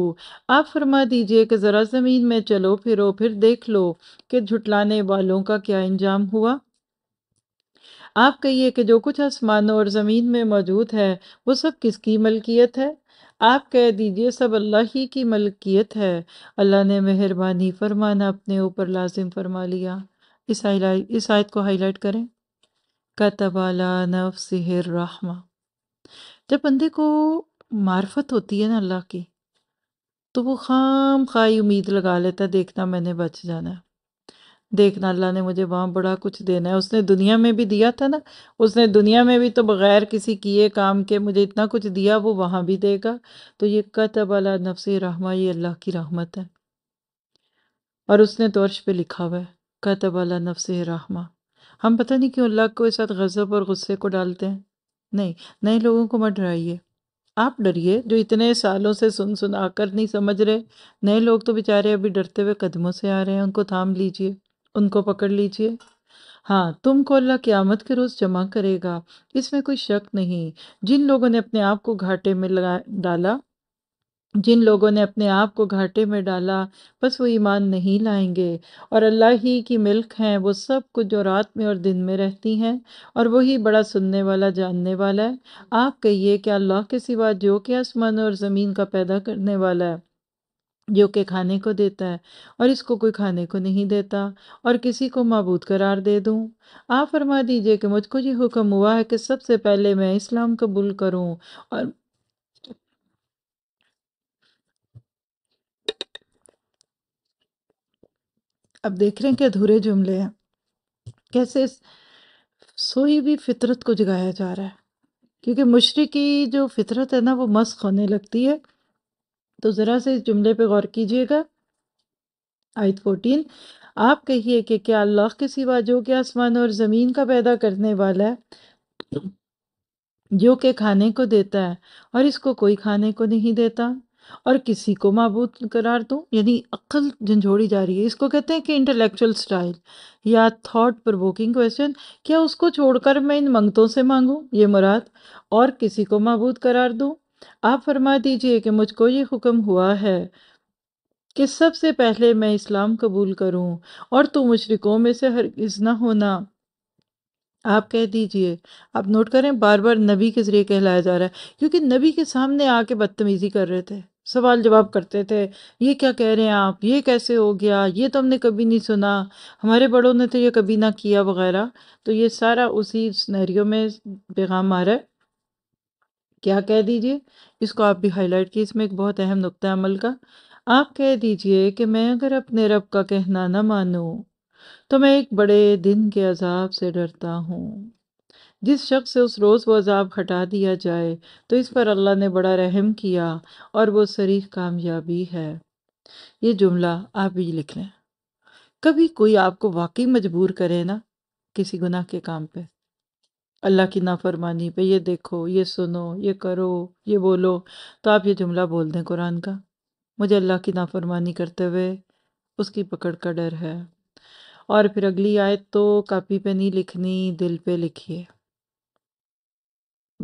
आप फरमा दीजिए कि ज़रा ज़मीन में चलो फिरो फिर देख लो कि झुटलाने वालों का क्या इंजाम हुआ आप कहिए कि जो कुछ आसमानों और ज़मीन में मौजूद है वो सब किसकी मलकियत है आप कह दीजिए सब अल्लाह ही की मलकियत है अल्लाह ने मेहरबानी फरमाना अपने ऊपर लाजिम फरमा लिया इस हाईलाइट इस आयत को हाईलाइट करें कतबाला सिहर रहमा जब बंदे को मार्फत होती है ना अल्लाह की तो वो खाम खाई उम्मीद लगा लेता देखना मैंने बच जाना है देखना अल्लाह ने मुझे वहाँ बड़ा कुछ देना है उसने दुनिया में भी दिया था ना उसने दुनिया में भी तो बग़ैर किसी किए काम के मुझे इतना कुछ दिया वो वहाँ भी देगा तो ये कतब अला नफ्स रहमा ये अल्लाह की रहमत है और उसने तो अर्श पे लिखा हुआ है कतब अला नफ्स रहमा हम पता नहीं क्यों अल्लाह को इस साथ गज़ब और गुस्से को डालते हैं नहीं नए लोगों को मत डराइए आप डरिए जो इतने सालों से सुन सुन आकर नहीं समझ रहे नए लोग तो बेचारे अभी डरते हुए कदमों से आ रहे हैं उनको थाम लीजिए उनको पकड़ लीजिए हाँ तुमको अल्लाह क़यामत के रोज़ जमा करेगा इसमें कोई शक नहीं जिन लोगों ने अपने आप को घाटे में लगा डाला जिन लोगों ने अपने आप को घाटे में डाला बस वो ईमान नहीं लाएंगे और अल्लाह ही की मिल्क हैं वो सब कुछ जो रात में और दिन में रहती हैं और वही बड़ा सुनने वाला जानने वाला है आप कहिए कि अल्लाह के सिवा जो कि आसमान और ज़मीन का पैदा करने वाला है जो के खाने को देता है और इसको कोई खाने को नहीं देता और किसी को मबूद करार दे दूँ आप फरमा दीजिए कि मुझको ये हुक्म हुआ है कि सबसे पहले मैं इस्लाम कबूल करूँ और अब देख रहे हैं कि अधूरे जुमले हैं कैसे सोई भी फितरत को जगाया जा रहा है क्योंकि मुशरक़ी जो फितरत है ना वो मस्क होने लगती है तो ज़रा से इस जुमले पर गौर कीजिएगा आयत फोटीन आप कहिए कि क्या अल्लाह के सिवा जो कि आसमान और ज़मीन का पैदा करने वाला है जो कि खाने को देता है और इसको कोई खाने को नहीं देता और किसी को मबूत करार दूँ यानी अक्ल झंझोड़ी जा रही है इसको कहते हैं कि इंटेलेक्चुअल स्टाइल या थॉट प्रवोकिंग क्वेश्चन क्या उसको छोड़कर मैं इन मंगतों से मांगूँ ये मुराद और किसी को मबूत करार दूँ आप फरमा दीजिए कि मुझको ये हुक्म हुआ है कि सबसे पहले मैं इस्लाम कबूल करूं और तू तो मुशरकों में से हर ना होना आप कह दीजिए आप नोट करें बार बार नबी के ज़रिए कहलाया जा रहा है क्योंकि नबी के सामने आके बदतमीज़ी कर रहे थे सवाल जवाब करते थे ये क्या कह रहे हैं आप ये कैसे हो गया ये तो हमने कभी नहीं सुना हमारे बड़ों ने तो ये कभी ना किया वगैरह तो ये सारा उसी स्नैरियो में पैगाम आ रहा है क्या कह दीजिए इसको आप भी हाईलाइट किए इसमें एक बहुत अहम नुक्ता अमल का आप कह दीजिए कि मैं अगर अपने रब का कहना न मानूँ तो मैं एक बड़े दिन के अजाब से डरता हूँ जिस शख्स से उस रोज़ वो अजाब हटा दिया जाए तो इस पर अल्लाह ने बड़ा रहम किया और वो शरीक कामयाबी है ये जुमला आप भी लिख लें कभी कोई आपको वाकई मजबूर करे ना किसी गुनाह के काम पे अल्लाह की नाफरमानी पे ये देखो ये सुनो ये करो ये बोलो तो आप ये जुमला बोल दें कुरान का मुझे अल्लाह की नाफरमानी करते हुए उसकी पकड़ का डर है और फिर अगली आयत तो कापी पे नहीं लिखनी दिल पे लिखिए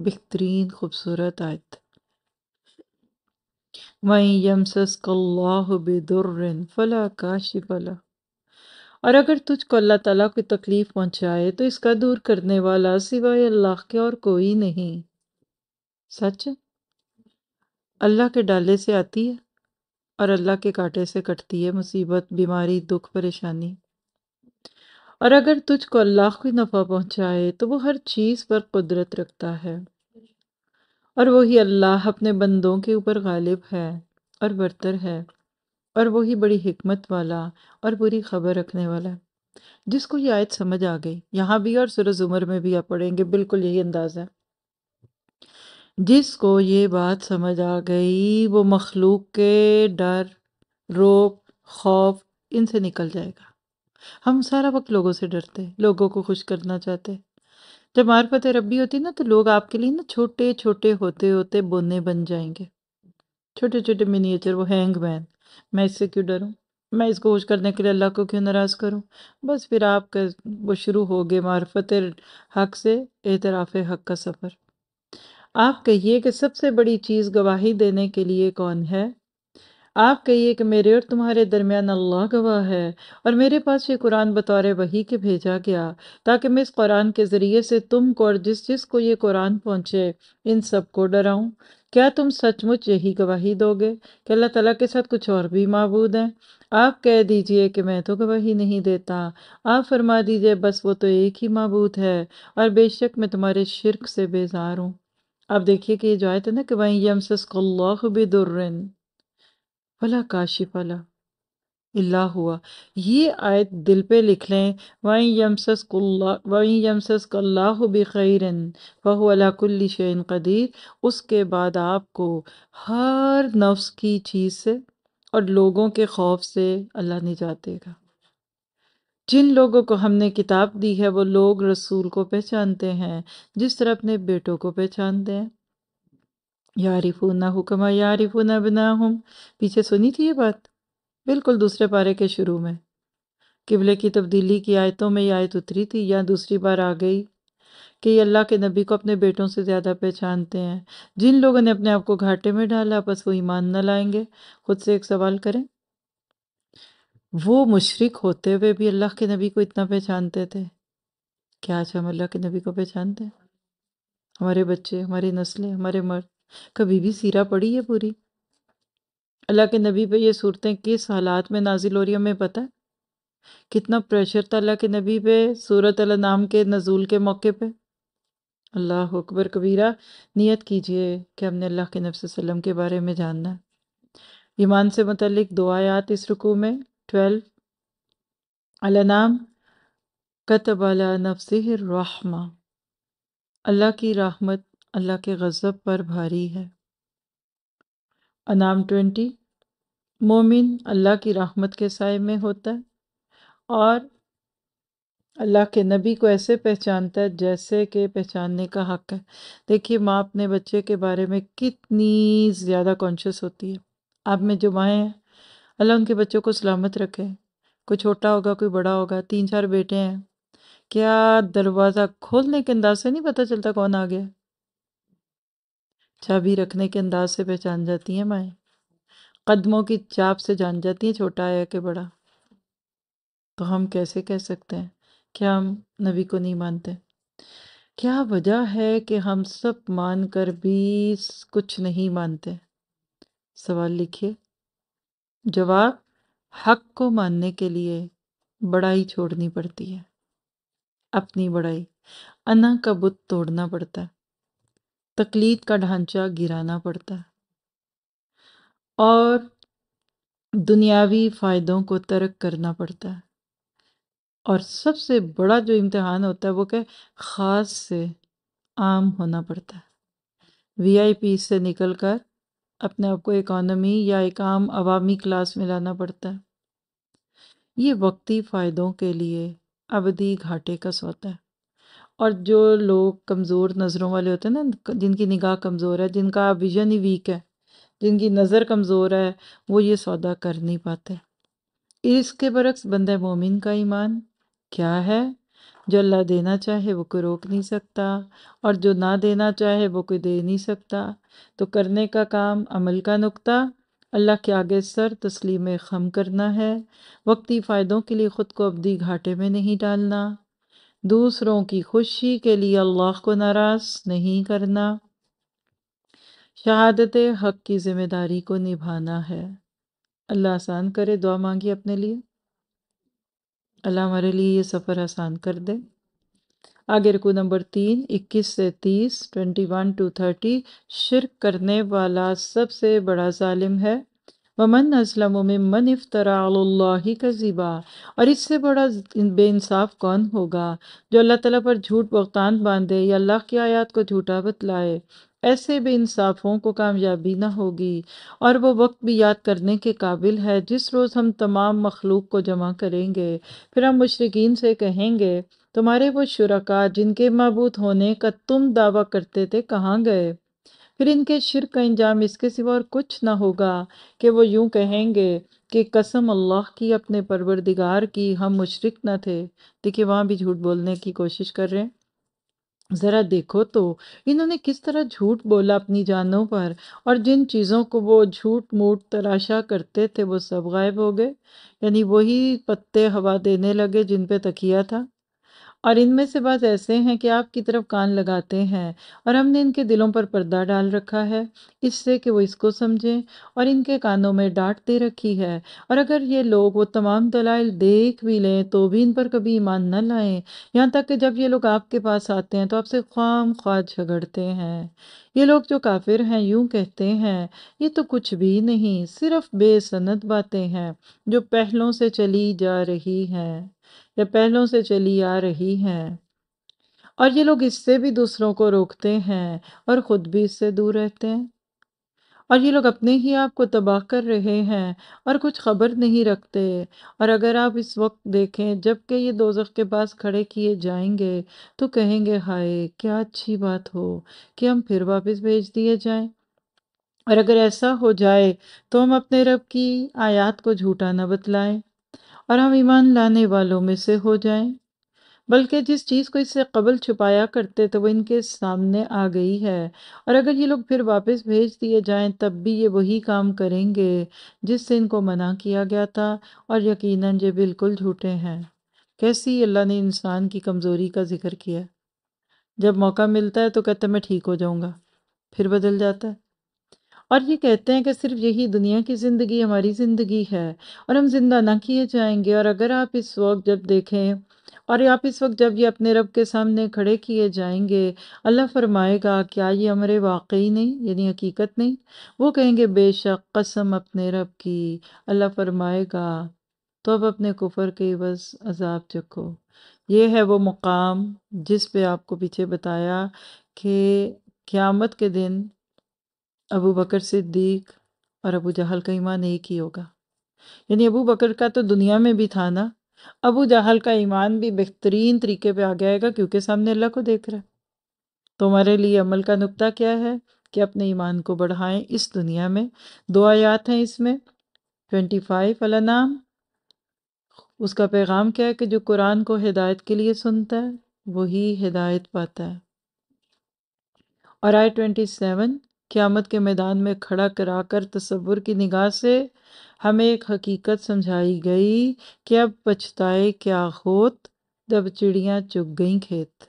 बेहतरीन खूबसूरत आयत वहीं यमसस्कल्लाह बेदुर्रन फला काशिफला और अगर तुझको अल्लाह ताला कोई तकलीफ़ पहुंचाए तो इसका दूर करने वाला सिवाय अल्लाह के और कोई नहीं सच अल्लाह के डाले से आती है और अल्लाह के कांटे से कटती है मुसीबत बीमारी दुख परेशानी और अगर तुझको अल्लाह कोई नफ़ा पहुंचाए तो वो हर चीज़ पर कुदरत रखता है और वही अल्लाह अपने बंदों के ऊपर गालिब है और बरतर है और वही बड़ी हिकमत वाला और बुरी खबर रखने वाला है जिसको ये आयत समझ आ गई यहाँ भी और सूरज उमर में भी आप पढ़ेंगे बिल्कुल यही अंदाज़ है जिसको ये बात समझ आ गई वो मखलूक के डर रोप खौफ इनसे निकल जाएगा हम सारा वक्त लोगों से डरते हैं लोगों को खुश करना चाहते हैं जब मार्फत रबी होती ना तो लोग आपके लिए ना छोटे छोटे होते होते बोने बन जाएंगे छोटे छोटे मिनिएचर वो हैंग मैन मैं इससे क्यों डरूँ मैं इसको खुश करने के लिए अल्लाह को क्यों नाराज़ करूँ बस फिर आपका वो शुरू हो गए मार्फत हक से एतराफ़ हक का सफ़र आप कहिए कि सबसे बड़ी चीज़ गवाही देने के लिए कौन है आप कहिए कि मेरे और तुम्हारे दरमियान अल्लाह गवाह है और मेरे पास ये कुरान बतौर वही के भेजा गया ताकि मैं इस कुरान के ज़रिए से तुम को और जिस जिस को ये कुरान पहुँचे इन सब को डराऊँ क्या तुम सचमुच यही गवाही दोगे कि अल्लाह तला के साथ कुछ और भी मबूद हैं आप कह दीजिए कि मैं तो गवाही नहीं देता आप फरमा दीजिए बस वो तो एक ही मबूद है और बेशक मैं तुम्हारे शिरक से बेजार हूँ आप देखिए कि ये जो आए थे ना कि वहीं यमसस्कल्लाह बिदुर्रन फला काशिफ अला इल्ला हुआ ये आयत दिल पे लिख लें वहीं यमसस्ल्लाहीं यमसस्ल्लाह बखैरन फ़हुअलाकुल्ल शैन कदीर उसके बाद आपको हर नफ्स की चीज़ से और लोगों के खौफ से अल्लाह निजात देगा जिन लोगों को हमने किताब दी है वो लोग रसूल को पहचानते हैं जिस तरह अपने बेटों को पहचानते हैं यारिफूना हुक्मा यारिफूना बिना हम पीछे सुनी थी ये बात बिल्कुल दूसरे पारे के शुरू में किबले की तब्दीली की आयतों में यह आयत उतरी थी या दूसरी बार आ गई कि अल्लाह के नबी को अपने बेटों से ज़्यादा पहचानते हैं जिन लोगों ने अपने आप को घाटे में डाला बस वो ईमान न लाएंगे खुद से एक सवाल करें वो मुशरक होते हुए भी अल्लाह के नबी को इतना पहचानते थे क्या आज हम अल्लाह के नबी को पहचानते हैं हमारे बच्चे हमारी नस्लें हमारे मर्द कभी भी सीरा पड़ी है पूरी अल्लाह के नबी पे ये सूरतें किस हालात में नाजिल हो रही हमें पता है कितना प्रेशर था अल्लाह के नबी पे सूरत अल नाम के नजूल के मौके पे अल्लाह अकबर कबीरा नियत कीजिए कि हमने अल्लाह के नबी वसम के बारे में जानना ईमान से मतलब दो आयात इस रुकू में ट्वेल्व अलाम कतब अला नफ्स रहमा अल्लाह की राहमत अल्लाह के गज़ब पर भारी है अनाम ट्वेंटी मोमिन अल्लाह की रहमत के साय में होता है और अल्लाह के नबी को ऐसे पहचानता है जैसे कि पहचानने का हक है देखिए माँ अपने बच्चे के बारे में कितनी ज़्यादा कॉन्शियस होती है आप में जो माएँ हैं अल्लाह उनके बच्चों को सलामत रखे कोई छोटा होगा कोई बड़ा होगा तीन चार बेटे हैं क्या दरवाज़ा खोलने के अंदाज से नहीं पता चलता कौन आ गया चाबी रखने के अंदाज से पहचान जाती हैं माए कदमों की चाप से जान जाती हैं छोटा आया कि बड़ा तो हम कैसे कह सकते हैं क्या हम नबी को नहीं मानते क्या वजह है कि हम सब मान कर भी कुछ नहीं मानते सवाल लिखिए जवाब हक को मानने के लिए बड़ाई छोड़नी पड़ती है अपनी बड़ाई अना का बुत तोड़ना पड़ता है तकलीद का ढांचा गिराना पड़ता है और दुनियावी फ़ायदों को तर्क करना पड़ता है और सबसे बड़ा जो इम्तहान होता है वो क्या ख़ास से आम होना पड़ता है वीआईपी से निकलकर अपने आप को इकॉनमी या एक आम अवामी क्लास में लाना पड़ता है ये वक्ती फ़ायदों के लिए अवधि घाटे का सौता है और जो लोग कमज़ोर नज़रों वाले होते हैं ना जिनकी निगाह कमज़ोर है जिनका विजन ही वीक है जिनकी नज़र कमज़ोर है वो ये सौदा कर नहीं पाते इसके बरक्स बंद मोमिन का ईमान क्या है जो अल्लाह देना चाहे वो कोई रोक नहीं सकता और जो ना देना चाहे वो कोई दे नहीं सकता तो करने का काम अमल का नुकता अल्लाह के आगे सर तस्लीम खम करना है वक्ती फ़ायदों के लिए ख़ुद को अब्दी घाटे में नहीं डालना दूसरों की खुशी के लिए अल्लाह को नाराज नहीं करना शहादत हक की जिम्मेदारी को निभाना है अल्लाह आसान करे दुआ मांगी अपने लिए अल्लाह हमारे लिए ये सफ़र आसान कर दे आगे रुकू नंबर तीन इक्कीस से तीस ट्वेंटी वन टू थर्टी शिरक करने वाला सबसे बड़ा ालिम है वमन असलम मन इफ्तरा का ज़िबा और इससे बड़ा बेानसाफ़ कौन होगा जो अल्लाह तला पर झूठ बख्तान बांधे या अल्लाह की आयात को झूठा बतलाए ऐसे भी इंसाफों को कामयाबी ना होगी और वो वक्त भी याद करने के काबिल है जिस रोज़ हम तमाम मखलूक को जमा करेंगे फिर हम मुशरकिन से कहेंगे तुम्हारे वो शुरा जिनके मबूत होने का तुम दावा करते थे कहाँ गए फिर इनके शिर का इंजाम इसके सिवा और कुछ ना होगा कि वो यूं कहेंगे कि कसम अल्लाह की अपने परवरदिगार की हम मुशरक न थे देखिए वहाँ भी झूठ बोलने की कोशिश कर रहे हैं ज़रा देखो तो इन्होंने किस तरह झूठ बोला अपनी जानों पर और जिन चीज़ों को वो झूठ मूठ तराशा करते थे वो सब गायब हो गए यानी वही पत्ते हवा देने लगे जिन पे तकिया था और इनमें से बात ऐसे हैं कि आपकी तरफ कान लगाते हैं और हमने इनके दिलों पर पर्दा डाल रखा है इससे कि वो इसको समझें और इनके कानों में डांट दे रखी है और अगर ये लोग वो तमाम दलाइल देख भी लें तो भी इन पर कभी ईमान न लाएं यहाँ तक कि जब ये लोग आपके पास आते हैं तो आपसे ख्वाम ख्वाह झगड़ते हैं ये लोग जो काफिर हैं यूं कहते हैं ये तो कुछ भी नहीं सिर्फ बेसनत बातें हैं जो पहलों से चली जा रही हैं या पहलों से चली आ रही हैं और ये लोग इससे भी दूसरों को रोकते हैं और ख़ुद भी इससे दूर रहते हैं और ये लोग अपने ही आप को तबाह कर रहे हैं और कुछ खबर नहीं रखते और अगर आप इस वक्त देखें जबकि ये दोजख के पास खड़े किए जाएंगे तो कहेंगे हाय क्या अच्छी बात हो कि हम फिर वापस भेज दिए जाएं और अगर ऐसा हो जाए तो हम अपने रब की आयात को झूठा न बतलाएं और हम ईमान लाने वालों में से हो जाएं बल्कि जिस चीज़ को इससे कबल छुपाया करते तो वह इनके सामने आ गई है और अगर ये लोग फिर वापस भेज दिए जाएं तब भी ये वही काम करेंगे जिससे इनको मना किया गया था और यकीनन ये बिल्कुल झूठे हैं कैसी अल्लाह ने इंसान की कमज़ोरी का जिक्र किया जब मौका मिलता है तो कहते मैं ठीक हो जाऊँगा फिर बदल जाता है और ये कहते हैं कि सिर्फ यही दुनिया की ज़िंदगी हमारी ज़िंदगी है और हम ज़िंदा ना किए जाएंगे और अगर आप इस वक्त जब देखें और आप इस वक्त जब ये अपने रब के सामने खड़े किए जाएंगे अल्लाह फरमाएगा क्या ये हमारे वाकई नहीं यानी हकीकत नहीं वो कहेंगे बेशक कसम अपने रब की अल्लाह फरमाएगा तो अब अपने कुफर के बस अजाब चखो ये है वो मुकाम जिस पे आपको पीछे बताया कि क़्यामत के दिन अबू बकर सिद्दीक और अबू जहल का ईमान एक ही होगा यानी अबू बकर का तो दुनिया में भी था ना अबू जहल का ईमान भी बेहतरीन तरीके पे आ जाएगा क्योंकि सामने अल्लाह को देख रहा है तो हमारे लिए अमल का नुक्ता क्या है कि अपने ईमान को बढ़ाएं इस दुनिया में दो आयात हैं इसमें ट्वेंटी फाइव अला नाम उसका पैगाम क्या है कि जो कुरान को हिदायत के लिए सुनता है वही हिदायत पाता है और आई ट्वेंटी सेवन क़्यामत के मैदान में खड़ा कराकर तस्वुर की निगाह से हमें एक हकीकत समझाई गई कि अब पछताए क्या होत जब चिड़ियाँ चुग गई खेत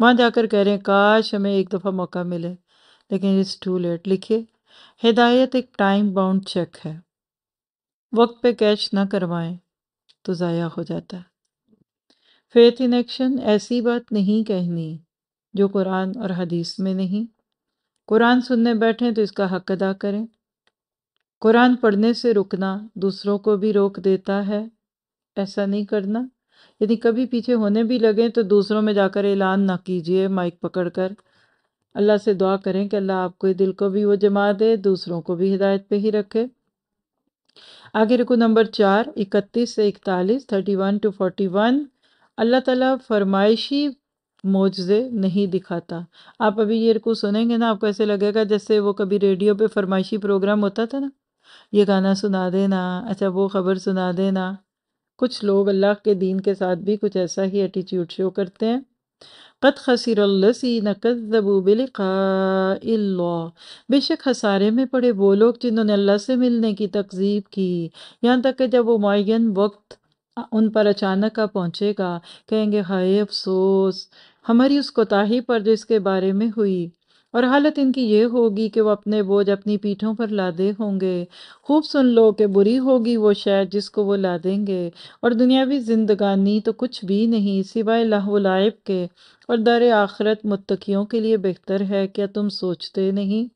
वहाँ जाकर कह रहे हैं काश हमें एक दफ़ा मौका मिले लेकिन इस टू लेट लिखे हिदायत एक टाइम बाउंड चेक है वक्त पे कैश ना करवाएं तो ज़ाया हो जाता है फेथ इन एक्शन ऐसी बात नहीं कहनी जो कुरान और हदीस में नहीं कुरान सुनने बैठें तो इसका हक अदा करें कुरान पढ़ने से रुकना दूसरों को भी रोक देता है ऐसा नहीं करना यदि कभी पीछे होने भी लगें तो दूसरों में जाकर ऐलान ना कीजिए माइक पकड़कर अल्लाह से दुआ करें कि अल्लाह आपको दिल को भी वो जमा दे दूसरों को भी हिदायत पे ही रखे आगे रुको नंबर चार इकतीस से इकतालीस thirty one to forty one Allah ताला फरमाइशी मोजे नहीं दिखाता आप अभी ये को सुनेंगे ना आपको ऐसे लगेगा जैसे वो कभी रेडियो पे फरमाइशी प्रोग्राम होता था ना ये गाना सुना देना अच्छा वो ख़बर सुना देना कुछ लोग अल्लाह के दीन के साथ भी कुछ ऐसा ही एटीट्यूड शो करते हैं कत खसरलसीन कदबू बेशक हसारे में पड़े वो लोग जिन्होंने अल्लाह से मिलने की तकजीब की यहाँ तक कि जब वो मुन वक्त उन पर अचानक का पहुँचेगा कहेंगे हाय अफसोस हमारी उस कोताही पर जो इसके बारे में हुई और हालत इनकी ये होगी कि वो अपने बोझ अपनी पीठों पर लादे होंगे खूब सुन लो कि बुरी होगी वो शायद जिसको वो लादेंगे और दुनियावी जिंदगानी तो कुछ भी नहीं सिवाय लाहब के और दर आखरत मुतकियों के लिए बेहतर है क्या तुम सोचते नहीं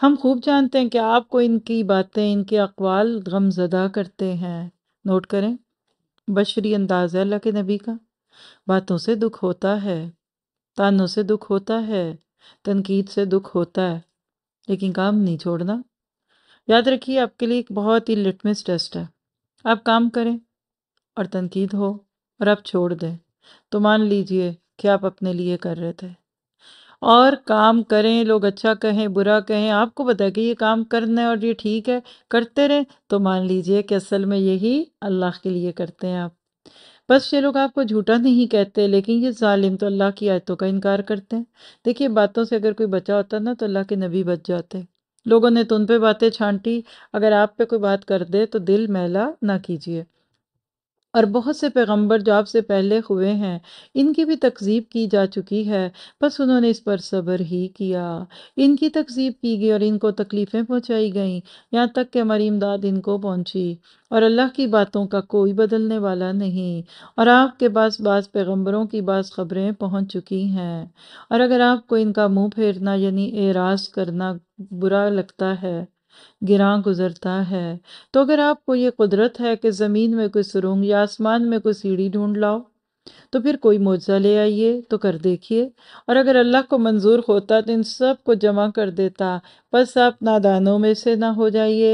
हम खूब जानते हैं कि आपको इनकी बातें इनके अकवाल गमजदा करते हैं नोट करें बशरी अंदाज़ है अल्लाह के नबी का बातों से दुख होता है तानों से दुख होता है तनकीद से दुख होता है लेकिन काम नहीं छोड़ना याद रखिए आपके लिए एक बहुत ही लिटमस टेस्ट है आप काम करें और तनकीद हो और आप छोड़ दें तो मान लीजिए कि आप अपने लिए कर रहे थे और काम करें लोग अच्छा कहें बुरा कहें आपको पता कि ये काम करना है और ये ठीक है करते रहें तो मान लीजिए कि असल में यही अल्लाह के लिए करते हैं आप बस ये लोग आपको झूठा नहीं कहते लेकिन ये ालिम तो अल्लाह की आयतों का इनकार करते हैं देखिए बातों से अगर कोई बचा होता ना तो अल्लाह के नबी बच जाते लोगों ने तो उन पर बातें छांटी अगर आप पे कोई बात कर दे तो दिल मैला ना कीजिए और बहुत से पैगंबर जो आपसे पहले हुए हैं इनकी भी तकजीब की जा चुकी है बस उन्होंने इस पर सब्र ही किया इनकी तकजीब की गई और इनको तकलीफ़ें पहुँचाई गईं यहाँ तक कि हमारी इमदाद इनको पहुँची और अल्लाह की बातों का कोई बदलने वाला नहीं और आपके पास बाज़ पैगम्बरों की बाज़ ख़बरें पहुँच चुकी हैं और अगर आपको इनका मुँह फेरना यानी एराज करना बुरा लगता है गिरां गुज़रता है तो अगर आपको ये कुदरत है कि ज़मीन में कोई सुरंग या आसमान में कोई सीढ़ी ढूंढ लाओ तो फिर कोई मुआवजा ले आइए तो कर देखिए और अगर अल्लाह को मंजूर होता तो इन सब को जमा कर देता बस आप नादानों में से ना हो जाइए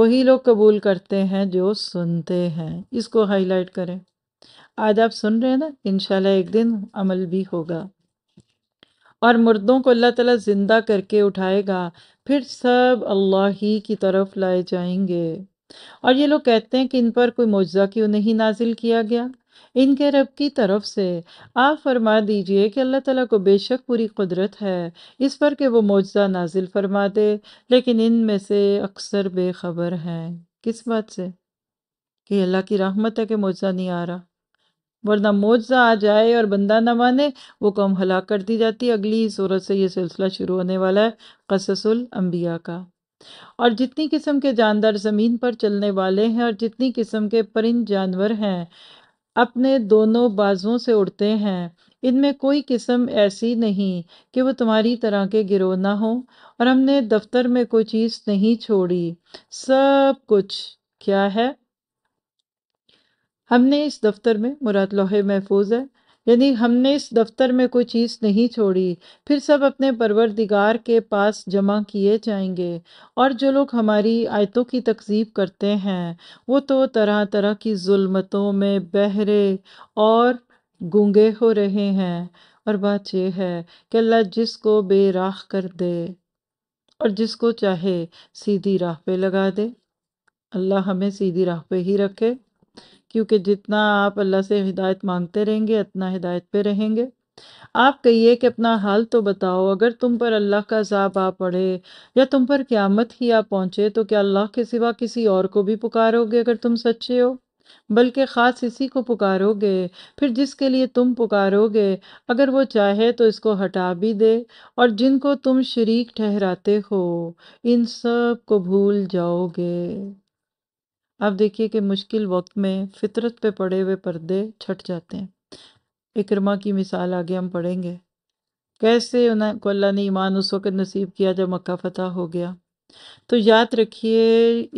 वही लोग कबूल करते हैं जो सुनते हैं इसको हाईलाइट करें आज आप सुन रहे हैं ना इन एक दिन अमल भी होगा और मुर्दों को अल्लाह ताला ज़िंदा करके उठाएगा फिर सब अल्लाह ही की तरफ लाए जाएंगे और ये लोग कहते हैं कि इन पर कोई मुआवजा क्यों नहीं नाजिल किया गया इनके रब की तरफ से आप फरमा दीजिए कि अल्लाह ताला को बेशक पूरी कुदरत है इस पर कि वो मुआवजा नाजिल फरमा दे लेकिन इन में से अक्सर बेखबर हैं किस बात से कि अल्लाह की रहमत है कि मुआवजा नहीं आ रहा वरना मौजा आ जाए और बंदा न माने वो कौम हलाक कर दी जाती अगली सूरत से ये सिलसिला शुरू होने वाला है कससुल अम्बिया का और जितनी किस्म के जानदार ज़मीन पर चलने वाले हैं और जितनी किस्म के परिंद जानवर हैं अपने दोनों बाजुओं से उड़ते हैं इनमें कोई किस्म ऐसी नहीं कि वो तुम्हारी तरह के गिरोह ना हो और हमने दफ्तर में कोई चीज़ नहीं छोड़ी सब कुछ क्या है हमने इस दफ्तर में मुराद लोहे महफूज है यानी हमने इस दफ्तर में कोई चीज़ नहीं छोड़ी फिर सब अपने परवरदिगार के पास जमा किए जाएंगे और जो लोग हमारी आयतों की तकजीब करते हैं वो तो तरह तरह की जुल्मतों में बहरे और गूंगे हो रहे हैं और बात यह है कि अल्लाह जिसको बेराह कर दे और जिसको चाहे सीधी राह पे लगा दे अल्लाह हमें सीधी राह पे ही रखे क्योंकि जितना आप अल्लाह से हिदायत मांगते रहेंगे उतना हिदायत पे रहेंगे आप कहिए कि अपना हाल तो बताओ अगर तुम पर अल्लाह का अजाब आ पड़े या तुम पर क़्यामत ही आ पहुँचे तो क्या अल्लाह के सिवा किसी और को भी पुकारोगे अगर तुम सच्चे हो बल्कि ख़ास इसी को पुकारोगे फिर जिसके लिए तुम पुकारोगे अगर वो चाहे तो इसको हटा भी दे और जिनको तुम शरीक ठहराते हो इन सब को भूल जाओगे आप देखिए कि मुश्किल वक्त में फितरत पे पड़े हुए पर्दे छट जाते हैं इकरमा की मिसाल आगे हम पढ़ेंगे कैसे उन्हें को अल्लाह ने ईमान उस वक़्त नसीब किया जब मक्का फतह हो गया तो याद रखिए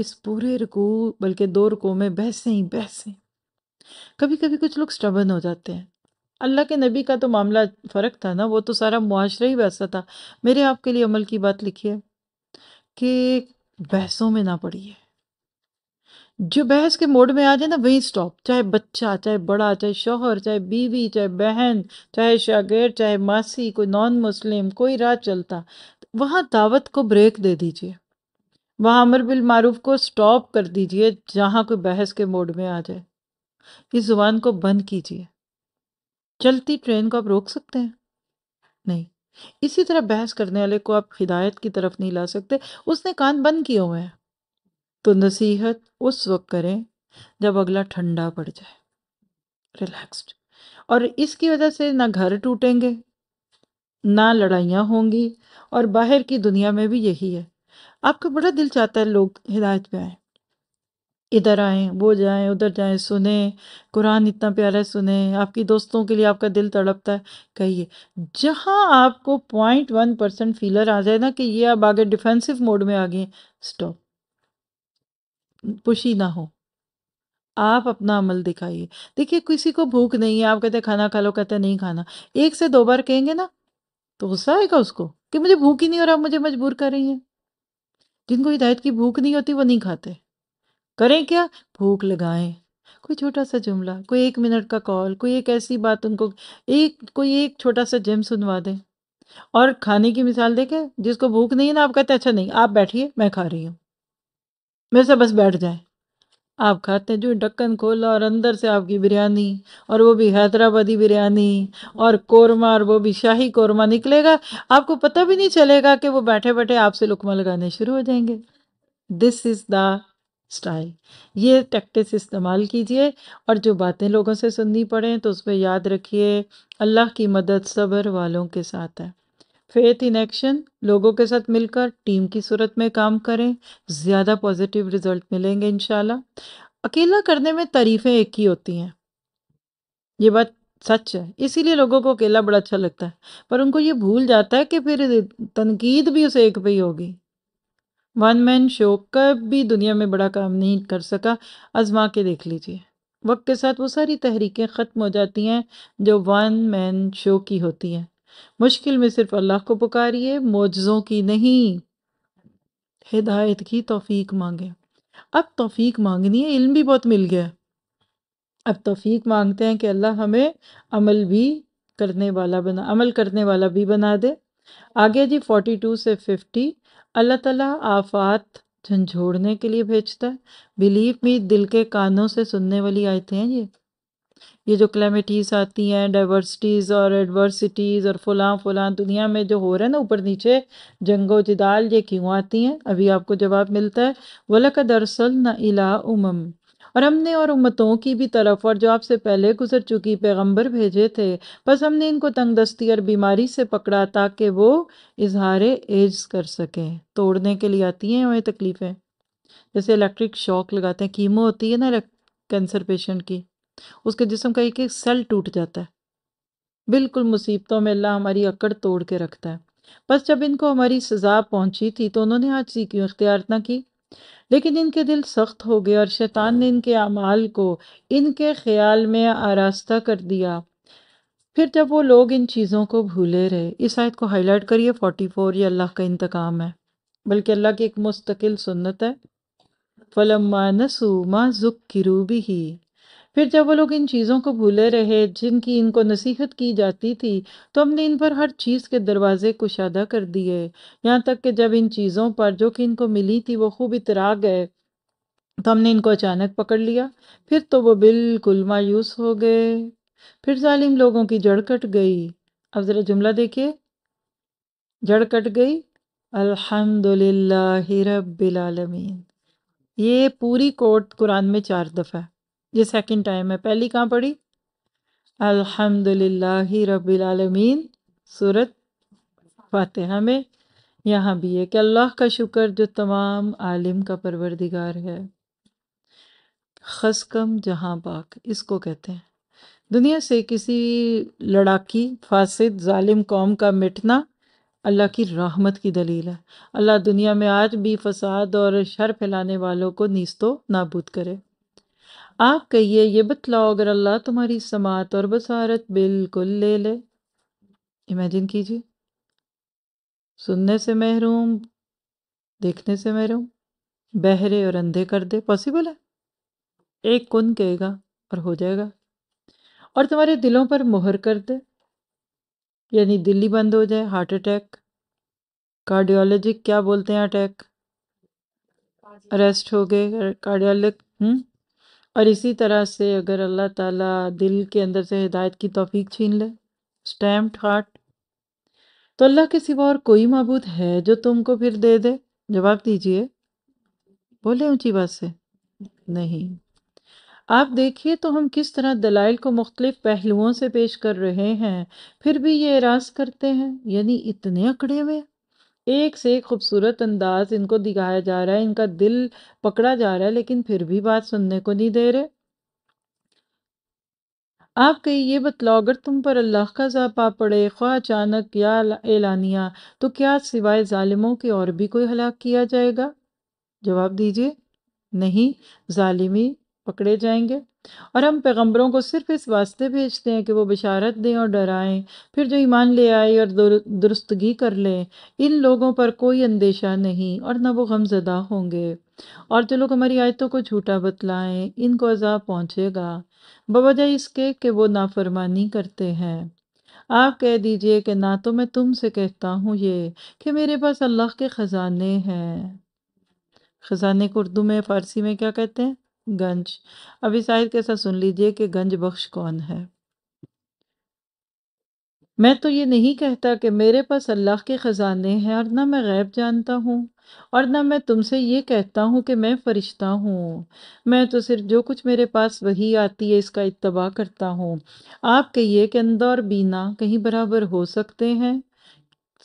इस पूरे रकू बल्कि दो रकू में बहसें ही बहसें कभी कभी कुछ लोग स्टबन हो जाते हैं अल्लाह के नबी का तो मामला फ़र्क था ना वो तो सारा मुआशरा ही वैसा था मेरे आपके लिए अमल की बात लिखिए कि बहसों में ना पड़िए जो बहस के मोड में आ जाए ना वही स्टॉप चाहे बच्चा चाहे बड़ा चाहे शोहर चाहे बीवी चाहे बहन चाहे शागिर चाहे मासी कोई नॉन मुस्लिम कोई राह चलता वहाँ दावत को ब्रेक दे दीजिए वहाँ अमर बिल मारूफ को स्टॉप कर दीजिए जहाँ कोई बहस के मोड में आ जाए इस जुबान को बंद कीजिए चलती ट्रेन को आप रोक सकते हैं नहीं इसी तरह बहस करने वाले को आप हिदायत की तरफ नहीं ला सकते उसने कान बंद किए हुए हैं तो नसीहत उस वक्त करें जब अगला ठंडा पड़ जाए रिलैक्स्ड और इसकी वजह से ना घर टूटेंगे ना लड़ाइयाँ होंगी और बाहर की दुनिया में भी यही है आपका बड़ा दिल चाहता है लोग हिदायत पे आए इधर आए वो जाएं उधर जाएं सुने कुरान इतना प्यारा है सुने आपकी दोस्तों के लिए आपका दिल तड़पता है कहिए जहाँ आपको पॉइंट वन परसेंट फीलर आ जाए ना कि ये आप आगे डिफेंसिव मोड में आ गए स्टॉप पुशी ना हो आप अपना अमल दिखाइए देखिए किसी को भूख नहीं है आप कहते खाना खा लो कहते नहीं खाना एक से दो बार कहेंगे ना तो गुस्सा आएगा उसको कि मुझे भूख ही नहीं और आप मुझे मजबूर कर रही हैं जिनको हिदायत की भूख नहीं होती वो नहीं खाते करें क्या भूख लगाएं कोई छोटा सा जुमला कोई एक मिनट का कॉल कोई एक ऐसी बात उनको एक कोई एक छोटा सा जिम सुनवा दें और खाने की मिसाल देखें जिसको भूख नहीं है ना आप कहते अच्छा नहीं आप बैठिए मैं खा रही हूँ मेरे से बस बैठ जाए आप खाते जो ढक्कन खोला और अंदर से आपकी बिरयानी और वो भी हैदराबादी बिरयानी और कोरमा और वो भी शाही कोरमा निकलेगा आपको पता भी नहीं चलेगा कि वो बैठे बैठे आपसे लुकमा लगाने शुरू हो जाएंगे दिस इज़ द स्टाइल ये टैक्टिस इस्तेमाल कीजिए और जो बातें लोगों से सुननी पड़े तो उस पर याद रखिए अल्लाह की मदद सब्र वालों के साथ है फेथ इन एक्शन लोगों के साथ मिलकर टीम की सूरत में काम करें ज़्यादा पॉजिटिव रिजल्ट मिलेंगे इन अकेला करने में तारीफ़ें एक ही होती हैं ये बात सच है इसीलिए लोगों को अकेला बड़ा अच्छा लगता है पर उनको ये भूल जाता है कि फिर तनकीद भी उसे एक पे ही होगी वन मैन शो कभी दुनिया में बड़ा काम नहीं कर सका आजमा के देख लीजिए वक्त के साथ वो सारी तहरीकें ख़त्म हो जाती हैं जो वन मैन शो की होती हैं मुश्किल में सिर्फ अल्लाह को पुकारिए मोजों की नहीं हिदायत की तोफ़ीक मांगे अब तोफ़ीक मांगनी है इल्म भी बहुत मिल गया अब तोफ़ीक मांगते हैं कि अल्लाह हमें अमल भी करने वाला बना अमल करने वाला भी बना दे आगे जी फोर्टी टू से फिफ्टी अल्लाह ताला आफात झंझोड़ने के लिए भेजता है बिलीव मी दिल के कानों से सुनने वाली आयतें हैं ये ये जो क्लेमिटीज़ आती हैं डाइवर्सिटीज़ और एडवर्सिटीज़ और फलां फलां दुनिया में जो हो रहा है ना ऊपर नीचे जंगो जिदाल ये क्यों आती हैं अभी आपको जवाब मिलता है वलक दरअसल न इला उमम और हमने और उम्मतों की भी तरफ और जो आपसे पहले गुजर चुकी पैगंबर भेजे थे बस हमने इनको तंगदस्ती और बीमारी से पकड़ा ताकि वो इजहार एज कर सकें तोड़ने के लिए आती हैं और तकलीफ़ें जैसे इलेक्ट्रिक शॉक लगाते हैं कीमो होती है ना कैंसर पेशेंट की उसके जिसम का एक एक सेल टूट जाता है बिल्कुल मुसीबतों में अल्लाह हमारी अकड़ तोड़ के रखता है बस जब इनको हमारी सजा पहुंची थी तो उन्होंने आज सी क्यों इख्तियार ना की लेकिन इनके दिल सख्त हो गए और शैतान ने इनके अमाल को इनके ख्याल में आरास्ता कर दिया फिर जब वो लोग इन चीज़ों को भूले रहे इस आयत को हाईलाइट करिए फोर्टी फोर ये अल्लाह का इंतकाम है बल्कि अल्लाह की एक मुस्तकिल सुन्नत है फलम्मा नसू माँ जुक रूबी ही फिर जब वो लोग इन चीज़ों को भूले रहे जिनकी इनको नसीहत की जाती थी तो हमने इन पर हर चीज़ के दरवाजे कुशादा कर दिए यहाँ तक कि जब इन चीज़ों पर जो कि इनको मिली थी वो खूब इतरा गए तो हमने इनको अचानक पकड़ लिया फिर तो वो बिल्कुल मायूस हो गए फिर जालिम लोगों की जड़ कट गई अब ज़रा जुमला देखिए जड़ कट गई अल्हम्दुलिल्लाह रबालमीन ये पूरी कोट कुरान में चार दफ़ा ये सेकंड टाइम है पहली कहाँ पढ़ी अल्हम्दुलिल्लाह रबीआलमीन सूरत फातहा में यहाँ भी है कि अल्लाह का शुक्र जो तमाम आलिम का परवरदिगार है खसकम जहाँ पाक इसको कहते हैं दुनिया से किसी लड़ाकी फासिद जालिम कौम का मिटना अल्लाह की रहमत की दलील है अल्लाह दुनिया में आज भी फसाद और शर फैलाने वालों को नीस्तो नाबूद करे आप कहिए ये बतलाओ अगर अल्लाह तुम्हारी समात और बसारत बिल्कुल ले ले इमेजिन कीजिए सुनने से महरूम देखने से महरूम बहरे और अंधे कर दे पॉसिबल है एक कुन कहेगा और हो जाएगा और तुम्हारे दिलों पर मोहर कर दे यानी दिल्ली बंद हो जाए हार्ट अटैक कार्डियोलॉजिक क्या बोलते हैं अटैक अरेस्ट हो गए कार्डियोलॉजिक हम्म? और इसी तरह से अगर अल्लाह ताला दिल के अंदर से हिदायत की तोफीक़ छीन ले स्टैम्प्ड हार्ट तो अल्लाह के सिवा और कोई मबूद है जो तुमको फिर दे दे जवाब दीजिए बोले ऊंची बात से नहीं आप देखिए तो हम किस तरह दलाइल को मुख्तलिफ पहलुओं से पेश कर रहे हैं फिर भी ये एराज करते हैं यानी इतने अकड़े हुए एक से एक खूबसूरत अंदाज इनको दिखाया जा रहा है इनका दिल पकड़ा जा रहा है लेकिन फिर भी बात सुनने को नहीं दे रहे आप कही ये बतलाओ अगर तुम पर अल्लाह का जापा पड़े ख्वा अचानक या एलानिया तो क्या सिवाय ालिमों के और भी कोई हलाक किया जाएगा जवाब दीजिए नहीं ालिमी पकड़े जाएंगे और हम पैगंबरों को सिर्फ इस वास्ते भेजते हैं कि वो बिशारत दें और डराएं फिर जो ईमान ले आए और दुरुस्तगी कर लें इन लोगों पर कोई अंदेशा नहीं और न वो गमजदा होंगे और जो लोग हमारी आयतों को झूठा बतलाएं इनको अजाब पहुँचेगा बवजह इसके कि वो नाफरमानी करते हैं आप कह दीजिए कि ना तो मैं तुम से कहता हूँ ये कि मेरे पास अल्लाह के ख़जाने हैं ख़जाने को उर्दू में फ़ारसी में क्या कहते हैं गंज अभी शायर के साथ सुन लीजिए कि गंज बख्श कौन है मैं तो ये नहीं कहता कि मेरे पास अल्लाह के ख़जाने हैं और ना मैं गैब जानता हूँ और ना मैं तुमसे ये कहता हूँ कि मैं फ़रिश्ता हूँ मैं तो सिर्फ जो कुछ मेरे पास वही आती है इसका इतबा करता हूँ आप कहिए कि अंदा और बीना कहीं बराबर हो सकते हैं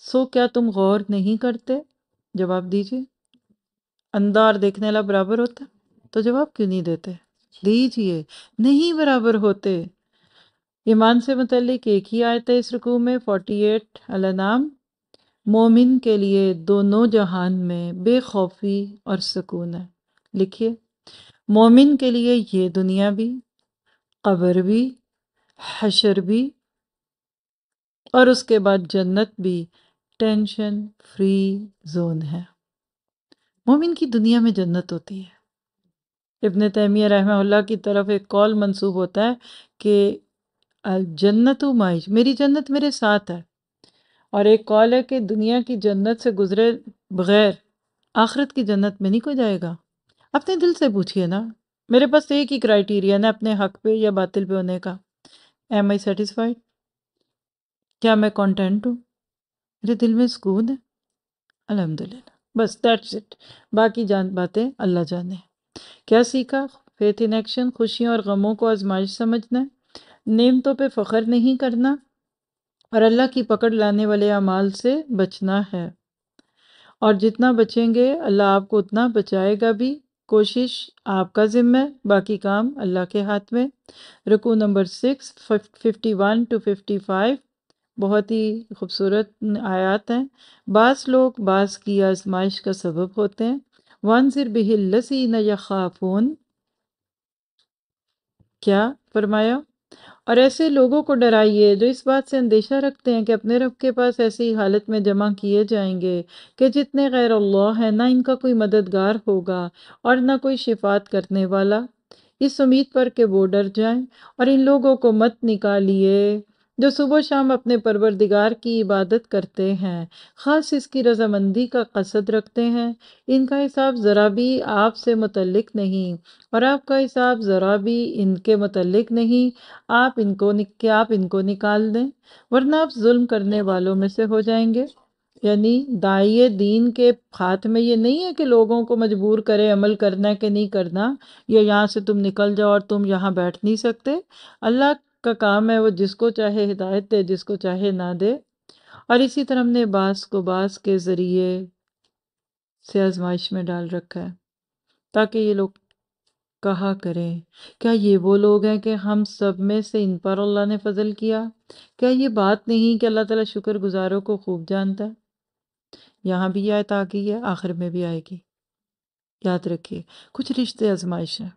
सो क्या तुम गौर नहीं करते जवाब दीजिए अंदा और देखने वाला बराबर होता है तो जवाब क्यों नहीं देते दीजिए नहीं बराबर होते ईमान से मतलब एक ही आयत है इस रुकू में 48 अलनाम मोमिन के लिए दोनों जहान में बेखौफी और सुकून है लिखिए मोमिन के लिए ये दुनिया भी कब्र भी हशर भी और उसके बाद जन्नत भी टेंशन फ्री जोन है मोमिन की दुनिया में जन्नत होती है इबन तैमिया रहमल्ला की तरफ एक कॉल मंसूब होता है कि जन्नत माइज मेरी जन्नत मेरे साथ है और एक कॉल है कि दुनिया की जन्नत से गुजरे बगैर आखरत की जन्नत में नहीं कोई जाएगा अपने दिल से पूछिए ना मेरे पास एक ही क्राइटेरिया ना अपने हक पे या बातिल पे होने का एम आई सेटिस्फाइड क्या मैं कॉन्टेंट हूँ मेरे दिल में सुकून है अलहमदिल्ला बस दैट्स इट बाकी जान बातें अल्लाह जाने क्या सीखा फेथ इन एक्शन खुशियों और गमों को आजमाइश समझना नेमतों पे फ़ख्र नहीं करना और अल्लाह की पकड़ लाने वाले अमाल से बचना है और जितना बचेंगे अल्लाह आपको उतना बचाएगा भी कोशिश आपका जिम्मे बाकी काम अल्लाह के हाथ में रुकू number six fifty one to fifty five बहुत ही खूबसूरत आयात हैं बास लोग बास की आजमाइश का सबब होते हैं वनसिर न यखाफून क्या फरमाया और ऐसे लोगों को डराइए जो इस बात से अंदेशा रखते हैं कि अपने रब के पास ऐसी हालत में जमा किए जाएंगे कि जितने गैर अल्लाह हैं ना इनका कोई मददगार होगा और ना कोई शिफात करने वाला इस उम्मीद पर कि वो डर जाएं और इन लोगों को मत निकालिए जो सुबह शाम अपने परवरदिगार की इबादत करते हैं ख़ास इसकी रजामंदी का कसद रखते हैं इनका हिसाब ज़रा भी आपसे मतलब नहीं और आपका हिसाब ज़रा भी इनके मतलब नहीं आप इनको निक आप इनको निकाल दें वरना आप जुल्म करने वालों में से हो जाएंगे यानी दाइए दीन के हाथ में ये नहीं है कि लोगों को मजबूर करे अमल करना कि नहीं करना या यहाँ से तुम निकल जाओ और तुम यहाँ बैठ नहीं सकते अल्लाह का काम है वो जिसको चाहे हिदायत दे जिसको चाहे ना दे और इसी तरह हमने बास को बास के ज़रिए से आजमाइश में डाल रखा है ताकि ये लोग कहा करें क्या ये वो लोग हैं कि हम सब में से इन पर अल्लाह ने फजल किया क्या ये बात नहीं कि अल्लाह ताला शुक्र गुज़ारों को खूब जानता है यहाँ भी आयत आ गई है आखिर में भी आएगी याद रखिए कुछ रिश्ते आजमाइश हैं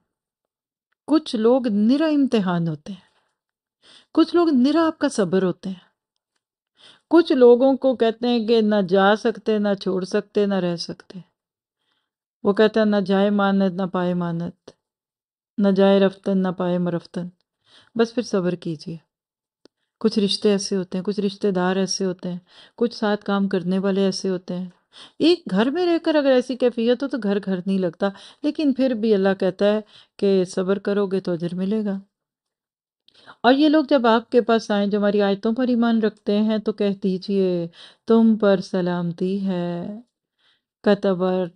कुछ लोग निरा इम्तहान होते हैं कुछ लोग निरा आपका सब्र होते हैं कुछ लोगों को कहते हैं कि ना जा सकते ना छोड़ सकते ना रह सकते वो कहते हैं ना जाए मानत ना पाए मानत ना जाए रफ्तन ना पाए मरफ्तन बस फिर सब्र कीजिए कुछ रिश्ते ऐसे होते हैं कुछ रिश्तेदार ऐसे होते हैं कुछ साथ काम करने वाले ऐसे होते हैं एक घर में रहकर अगर ऐसी कैफियत हो तो घर घर नहीं लगता लेकिन फिर भी अल्लाह कहता है कि सब्र करोगे तो अजर मिलेगा और ये लोग जब आपके पास आए जो हमारी आयतों पर ईमान रखते हैं तो कह दीजिए तुम पर सलामती है कतबर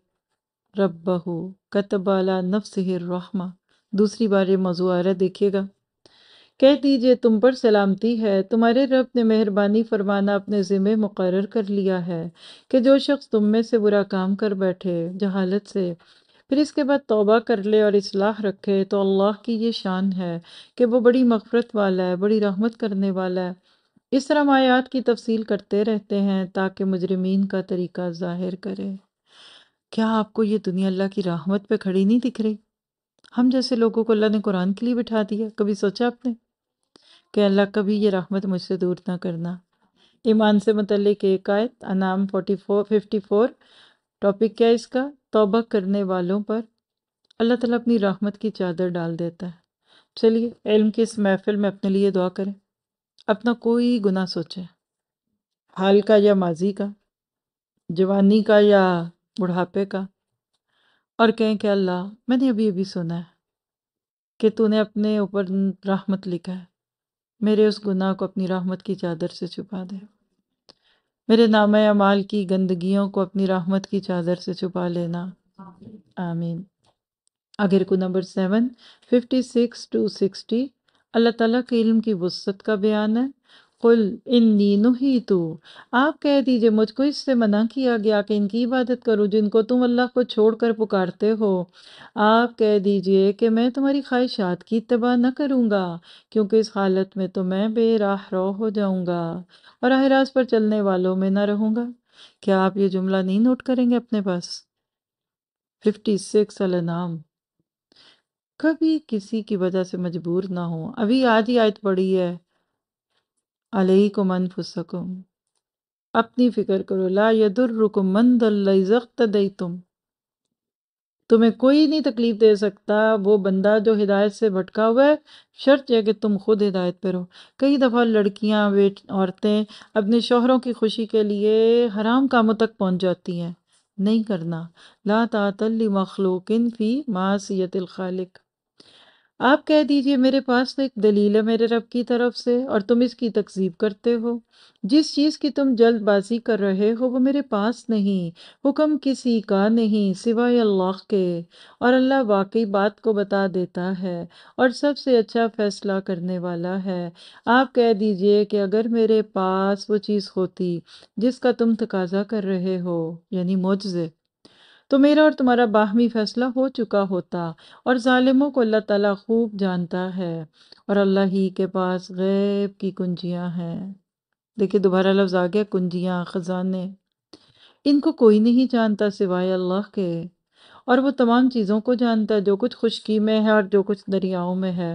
रबहू कतबाला नफ्स रहमा दूसरी बार ये मौजू आ रहा देखिएगा कह दीजिए तुम पर सलामती है तुम्हारे रब ने मेहरबानी फरमाना अपने ज़िम्मे मुकर कर लिया है कि जो शख्स तुम में से बुरा काम कर बैठे जहालत से फिर इसके बाद तौबा कर ले और इसलाह रखे तो अल्लाह की ये शान है कि वो बड़ी मफ़रत वाला है बड़ी रहमत करने वाला है इस तरह की तफसील करते रहते हैं ताकि मुजरमीन का तरीका ज़ाहिर करे क्या आपको ये दुनिया अल्लाह की राहमत पर खड़ी नहीं दिख रही हम जैसे लोगों को अल्लाह ने कुरान के लिए बिठा दिया कभी सोचा आपने कि अल्लाह कभी ये राहमत मुझसे दूर ना करना ईमान से मतलब एक आयत अनाम forty four fifty four topic क्या है इसका तौबा करने वालों पर अल्लाह ताला अपनी रहमत की चादर डाल देता है चलिए इल्म की इस महफिल में अपने लिए दुआ करें अपना कोई गुनाह सोचे हाल का या माजी का जवानी का या बुढ़ापे का और कहें कि अल्लाह मैंने अभी अभी सुना है कि तूने अपने ऊपर राहमत लिखा है मेरे उस गुनाह को अपनी राहमत की चादर से छुपा दे मेरे नाम अमाल की गंदगियों को अपनी रहमत की चादर से छुपा लेना आमीन आगे को number seven fifty six to sixty Allah ताला के इल्म की वसत का बयान है कुल इन्नी नुही तो आप कह दीजिए मुझको इससे मना किया गया कि इनकी इबादत करूँ जिनको तुम अल्लाह को छोड़कर पुकारते हो आप कह दीजिए कि मैं तुम्हारी ख्वाहिशात की तबाह न करूँगा क्योंकि इस हालत में तो मैं बेराह रो हो जाऊँगा और आहराज पर चलने वालों में न रहूँगा क्या आप ये जुमला नहीं नोट करेंगे अपने पास फिफ्टी सिक्स अलनाम कभी किसी की वजह से मजबूर ना हो अभी आज ही आयत पड़ी है अलैकुम अनफुसकुम अपनी फ़िक्र करो ला यदुर्रुकुम मन दल्लाई तुम तुम्हें कोई नहीं तकलीफ़ दे सकता वो बंदा जो हिदायत से भटका हुआ है शर्त यह कि तुम खुद हिदायत पर हो कई दफ़ा लड़कियां बेट औरतें अपने शोहरों की खुशी के लिए हराम कामों तक पहुंच जाती हैं नहीं करना ला तातल मखलूकिन फ़ी मासीत खालिक आप कह दीजिए मेरे पास तो एक दलील है मेरे रब की तरफ से और तुम इसकी तकजीब करते हो जिस चीज़ की तुम जल्दबाजी कर रहे हो वो मेरे पास नहीं हुक्म किसी का नहीं सिवाय अल्लाह के और अल्लाह वाकई बात को बता देता है और सबसे अच्छा फ़ैसला करने वाला है आप कह दीजिए कि अगर मेरे पास वो चीज़ होती जिसका तुम तकाजा कर रहे हो यानी मुझसे तो मेरा और तुम्हारा बाहमी फ़ैसला हो चुका होता और ालिमों को अल्लाह ताला खूब जानता है और अल्लाह ही के पास गैब की कुंजियाँ हैं देखिए दोबारा लफ्ज़ आ गया कुंजियाँ ख़जाने इनको कोई नहीं जानता सिवाय अल्लाह के और वो तमाम चीज़ों को जानता है जो कुछ खुशकी में है और जो कुछ दरियाओं में है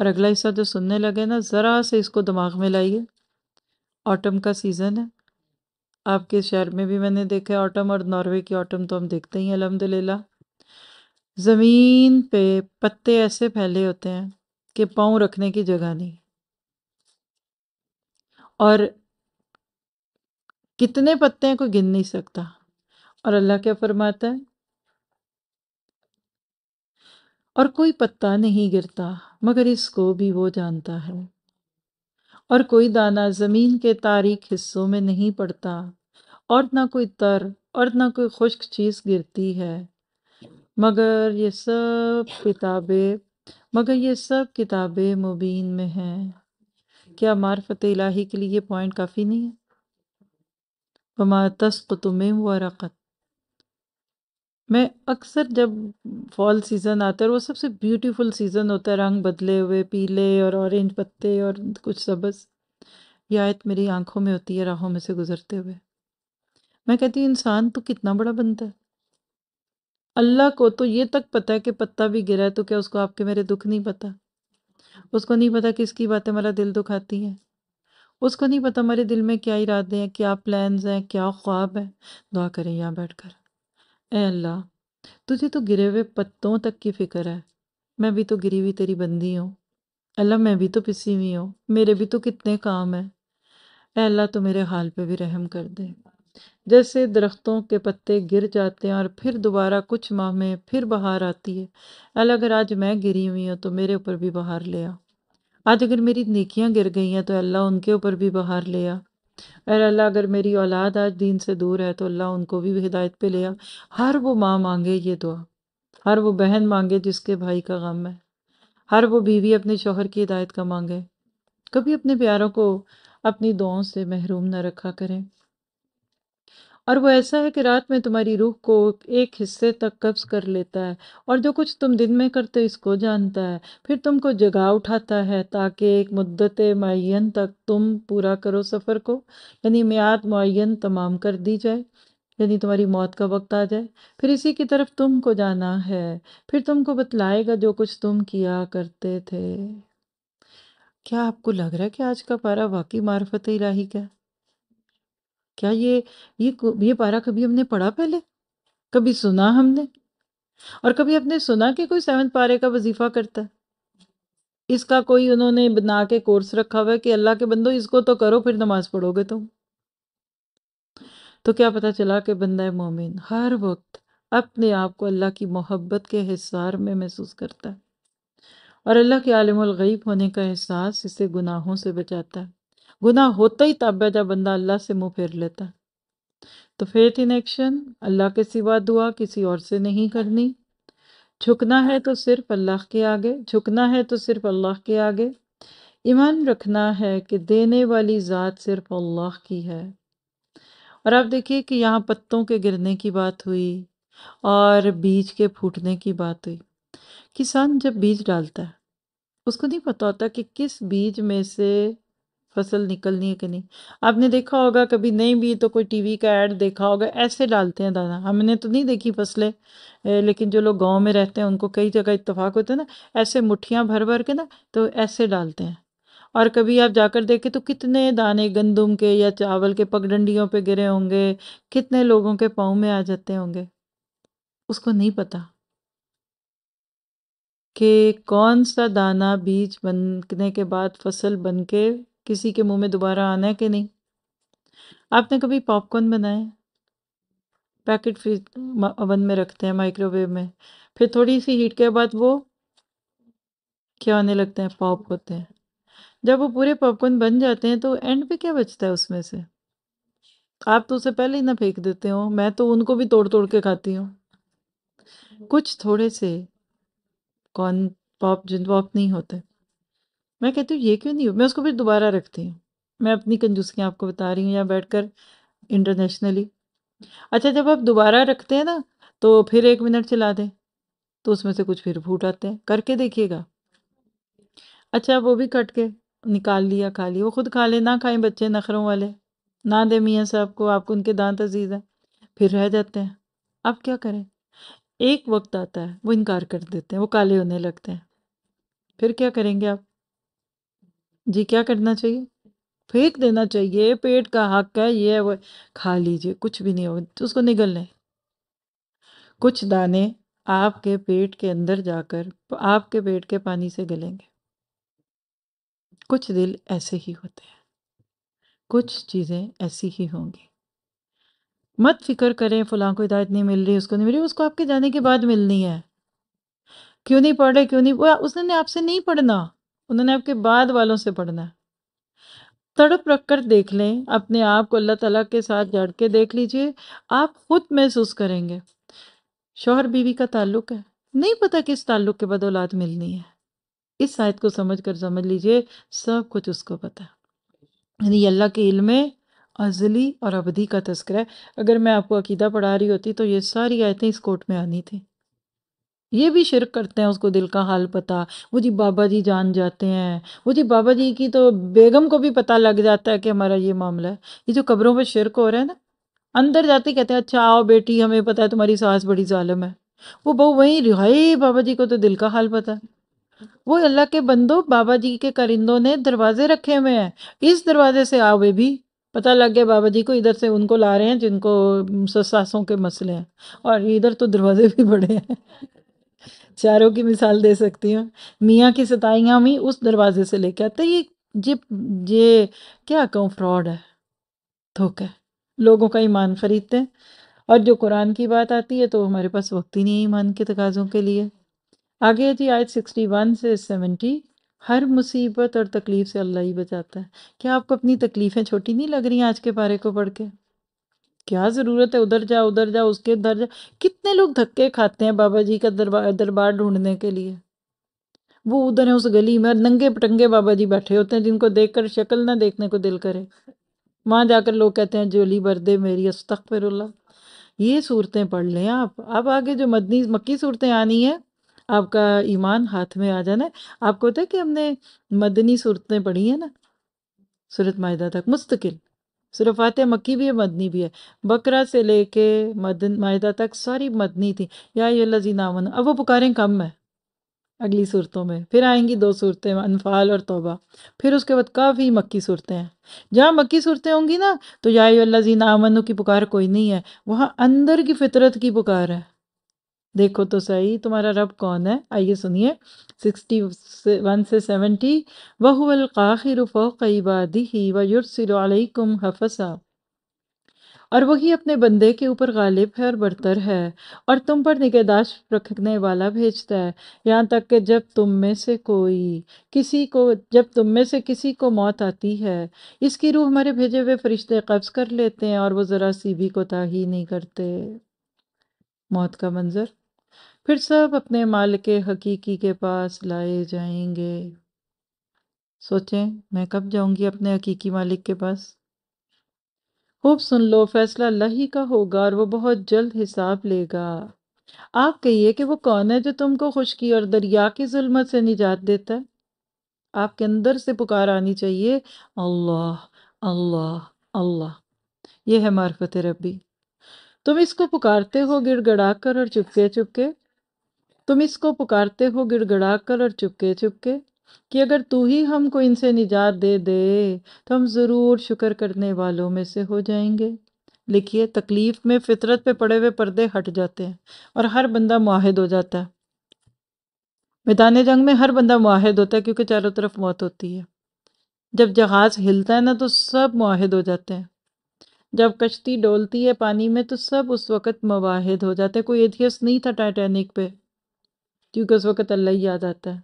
और अगला हिस्सा जो सुनने लगे ना ज़रा से इसको दिमाग में लाइए ऑटम का सीज़न है आपके शहर में भी मैंने देखा है ऑटम और नॉर्वे की ऑटम तो हम देखते ही अलहमदिल्ला ज़मीन पे पत्ते ऐसे फैले होते हैं कि पाँव रखने की जगह नहीं और कितने पत्ते हैं कोई गिन नहीं सकता और अल्लाह क्या फरमाता है और कोई पत्ता नहीं गिरता मगर इसको भी वो जानता है और कोई दाना ज़मीन के तारीख हिस्सों में नहीं पड़ता और ना कोई तर और ना कोई खुश्क चीज़ गिरती है मगर ये सब किताबें मगर ये सब किताबें मुबीन में हैं क्या मार्फत इलाही के लिए ये पॉइंट काफ़ी नहीं है वमा तस्क हुआ वरक़त मैं अक्सर जब फॉल सीज़न आता है वो सबसे ब्यूटीफुल सीज़न होता है रंग बदले हुए पीले और ऑरेंज पत्ते और कुछ सबस यह आयत मेरी आंखों में होती है राहों में से गुज़रते हुए मैं कहती इंसान तो कितना बड़ा बनता है अल्लाह को तो ये तक पता है कि पत्ता भी गिरा है तो क्या उसको आपके मेरे दुख नहीं पता उसको नहीं पता किसकी बातें मेरा दिल दुखाती हैं उसको नहीं पता हमारे दिल में क्या इरादे हैं क्या प्लान्स हैं क्या ख्वाब हैं दुआ करें यहाँ बैठ कर ए अल्लाह तुझे तो गिरे हुए पत्तों तक की फ़िक्र है मैं भी तो गिरी हुई तेरी बंदी हूँ अल्लाह मैं भी तो पिसी हुई हूँ मेरे भी तो कितने काम हैं अल्लाह तो मेरे हाल पर भी रहम कर दे जैसे दरख्तों के पत्ते गिर जाते हैं और फिर दोबारा कुछ माह में फिर बाहर आती है अल अगर आज मैं गिरी हुई हूँ तो मेरे ऊपर भी बाहर ले आ आज अगर मेरी नेकियाँ गिर गई हैं तो अल्लाह उनके ऊपर भी बाहर ले आ और अल्लाह अगर मेरी औलाद आज दीन से दूर है तो अल्लाह उनको भी हिदायत पे ले आ हर वो माँ मांगे ये दुआ हर वो बहन मांगे जिसके भाई का गम है हर वो बीवी अपने शोहर की हिदायत का मांगे कभी अपने प्यारों को अपनी दुआओं से महरूम न रखा करें और वो ऐसा है कि रात में तुम्हारी रूह को एक हिस्से तक कब्ज़ कर लेता है और जो कुछ तुम दिन में करते हो इसको जानता है फिर तुमको जगा उठाता है ताकि एक मुद्दत मुन तक तुम पूरा करो सफ़र को यानी म्याद मुन तमाम कर दी जाए यानी तुम्हारी मौत का वक्त आ जाए फिर इसी की तरफ तुमको जाना है फिर तुमको बतलाएगा जो कुछ तुम किया करते थे क्या आपको लग रहा है कि आज का पारा वाकई मार्फत ही राही का क्या ये ये ये पारा कभी हमने पढ़ा पहले कभी सुना हमने और कभी आपने सुना कि कोई सेवन पारे का वजीफा करता है इसका कोई उन्होंने बना के कोर्स रखा हुआ है कि अल्लाह के बंदो इसको तो करो फिर नमाज पढ़ोगे तुम तो क्या पता चला कि बंदा मोमिन हर वक्त अपने आप को अल्लाह की मोहब्बत के हिसार में महसूस करता है और अल्लाह के गईब होने का एहसास इसे गुनाहों से बचाता है गुनाह होता ही तब है जब बंदा अल्लाह से मुंह फेर लेता तो फेथ इन एक्शन अल्लाह के सिवा दुआ किसी और से नहीं करनी झुकना है तो सिर्फ अल्लाह के आगे झुकना है तो सिर्फ अल्लाह के आगे ईमान रखना है कि देने वाली ज़ात सिर्फ अल्लाह की है और आप देखिए कि यहाँ पत्तों के गिरने की बात हुई और बीज के फूटने की बात हुई किसान जब बीज डालता है उसको नहीं पता होता कि किस बीज में से फसल निकलनी है कि नहीं आपने देखा होगा कभी नहीं भी तो कोई टीवी का ऐड देखा होगा ऐसे डालते हैं दाना हमने तो नहीं देखी फसलें लेकिन जो लोग गांव में रहते हैं उनको कई जगह इतफाक होते हैं ना ऐसे मुठियाँ भर भर के ना तो ऐसे डालते हैं और कभी आप जाकर देखें तो कितने दाने गंदम के या चावल के पगडंडियों पर गिरे होंगे कितने लोगों के पाँव में आ जाते होंगे उसको नहीं पता कि कौन सा दाना बीज बनने के बाद फसल बनके किसी के मुंह में दोबारा आना है कि नहीं आपने कभी पॉपकॉर्न बनाए पैकेट फ्रिज ओवन में रखते हैं माइक्रोवेव में फिर थोड़ी सी हीट के बाद वो क्या होने लगते हैं पॉप होते हैं जब वो पूरे पॉपकॉर्न बन जाते हैं तो एंड पे क्या बचता है उसमें से आप तो उसे पहले ही ना फेंक देते हो मैं तो उनको भी तोड़ तोड़ के खाती हूँ कुछ थोड़े से कॉर्न पॉप जिन पॉप नहीं होते मैं कहती हूँ ये क्यों नहीं हो मैं उसको फिर दोबारा रखती हूँ मैं अपनी कंजूसियाँ आपको बता रही हूँ यहाँ बैठ कर इंटरनेशनली अच्छा जब आप दोबारा रखते हैं ना तो फिर एक मिनट चला दें तो उसमें से कुछ फिर फूट आते हैं करके देखिएगा अच्छा वो भी कट के निकाल लिया खा लिया वो खुद खा ले ना खाएं बच्चे नखरों वाले ना दे मियाँ साहब को आपको उनके दांत अजीज़ हैं फिर रह जाते हैं आप क्या करें एक वक्त आता है वो इनकार कर देते हैं वो काले होने लगते हैं फिर क्या करेंगे आप जी, क्या करना चाहिए? फेंक देना चाहिए, पेट का हक है, ये है, वो खा लीजिए, कुछ भी नहीं होगा, तो उसको लें कुछ दाने आपके पेट के अंदर जाकर आपके पेट के पानी से गलेंगे। कुछ दिल ऐसे ही होते हैं। कुछ चीज़ें ऐसी ही होंगी। मत फ़िक्र करें फलां को हिदायत नहीं मिल रही, उसको नहीं मिल रही, उसको आपके जाने के बाद मिलनी है। क्यों नहीं पढ़ रहे, क्यों नहीं वो उसने आपसे नहीं पढ़ना। उन्होंने आपके बाद वालों से पढ़ना है तड़प रख कर देख लें अपने आप को अल्लाह तला के साथ जड़ के देख लीजिए आप खुद महसूस करेंगे शोहर बीवी का ताल्लुक है नहीं पता किस ताल्लुक के बदौलत मिलनी है इस आयत को समझ कर समझ लीजिए सब कुछ उसको पता यानी अल्लाह के इल्म में अजली और अवधि का तस्करा है अगर मैं आपको अकीदा पढ़ा रही होती तो ये सारी आयतें इस कोर्ट में आनी थी ये भी शिरक करते हैं उसको दिल का हाल पता वो जी बाबा जी जान जाते हैं वो जी बाबा जी की तो बेगम को भी पता लग जाता है कि हमारा ये मामला है ये जो कब्रों पर शिरक हो रहा है ना अंदर जाते कहते हैं अच्छा आओ बेटी हमें पता है तुम्हारी सास बड़ी ालम है वो बहू वहीं रिहाई बाबा जी को तो दिल का हाल पता है वो अल्लाह के बंदो बाबा जी के करिंदों ने दरवाजे रखे हुए हैं इस दरवाजे से आवे भी पता लग गया बाबा जी को इधर से उनको ला रहे हैं जिनको सासों के मसले हैं और इधर तो दरवाजे भी बड़े हैं चारों की मिसाल दे सकती हूँ मियाँ की सताइयाँ भी उस दरवाजे से लेके आते ये ये ये क्या कहूँ फ्रॉड है धोखा है लोगों का ईमान ख़रीदते हैं और जो कुरान की बात आती है तो हमारे पास वक्त ही नहीं है ईमान के तकाज़ों के लिए आगे जी आयत सिक्सटी वन से सेवेंटी हर मुसीबत और तकलीफ़ से अल्लाह ही बचाता है क्या आपको अपनी तकलीफ़ें छोटी नहीं लग रही आज के पारे को पढ़ के क्या ज़रूरत है उधर जा उधर जा उसके उधर जा कितने लोग धक्के खाते हैं बाबा जी का दरबार दरबार ढूंढने के लिए वो उधर है उस गली में नंगे पटंगे बाबा जी बैठे होते हैं जिनको देखकर शक्ल ना देखने को दिल करे वहां जाकर लोग कहते हैं जोली बरदे मेरी अस्तक फिर ये सूरतें पढ़ लें आप अब आगे जो मदनी मक्की सूरतें आनी है आपका ईमान हाथ में आ जाना है आपको पता है कि हमने मदनी सूरतें पढ़ी है ना सूरत माहिदा तक मुस्तकिल सिर्फ मक्की भी है मदनी भी है बकरा से लेके मदन माहिदा तक सारी मदनी थी या ये नामन अब वो पुकारें कम है अगली सूरतों में फिर आएंगी दो सूरतें अनफाल और तोबा फिर उसके बाद काफ़ी मक्की सूरतें हैं जहाँ मक्की सूरतें होंगी ना तो या नामनों की पुकार कोई नहीं है वहाँ अंदर की फितरत की पुकार है देखो तो सही तुम्हारा रब कौन है आइए सुनिए सिक्सटी वन से सेवेंटी वहुअल काखिर फ़ोक इबादी कुम हफसा और वही अपने बंदे के ऊपर गालिब है और बरतर है और तुम पर निगहदाश रखने वाला भेजता है यहाँ तक कि जब तुम में से कोई किसी को जब तुम में से किसी को मौत आती है इसकी रूह हमारे भेजे हुए फरिश्ते कब्ज़ कर लेते हैं और वो ज़रा सी भी कोताही नहीं करते मौत का मंज़र फिर सब अपने मालिक हकीकी के पास लाए जाएंगे सोचें मैं कब जाऊंगी अपने हकीकी मालिक के पास खूब सुन लो फैसला लही का होगा और वो बहुत जल्द हिसाब लेगा आप कहिए कि वो कौन है जो तुमको खुशकी और दरिया की जुलमत से निजात देता है आपके अंदर से पुकार आनी चाहिए अल्लाह अल्लाह अल्लाह यह है मार्फत रबी तुम इसको पुकारते हो गिड़गड़ा कर और चुपके चुपके तुम इसको पुकारते हो गिड़गड़ा कर और चुपके चुपके कि अगर तू ही हमको इनसे निजात दे दे तो हम ज़रूर शुक्र करने वालों में से हो जाएंगे लिखिए तकलीफ़ में फितरत पे पड़े हुए पर्दे हट जाते हैं और हर बंदा माहिद हो जाता है मैदान जंग में हर बंदा माहिद होता है क्योंकि चारों तरफ मौत होती है जब जहाज़ हिलता है ना तो सब माहिद हो जाते हैं जब कश्ती डोलती है पानी में तो सब उस वक़्त मवाहिद हो जाते हैं कोई एथियस नहीं था टाइटैनिक पे क्योंकि उस वक़्त अल्लाह ही याद आता है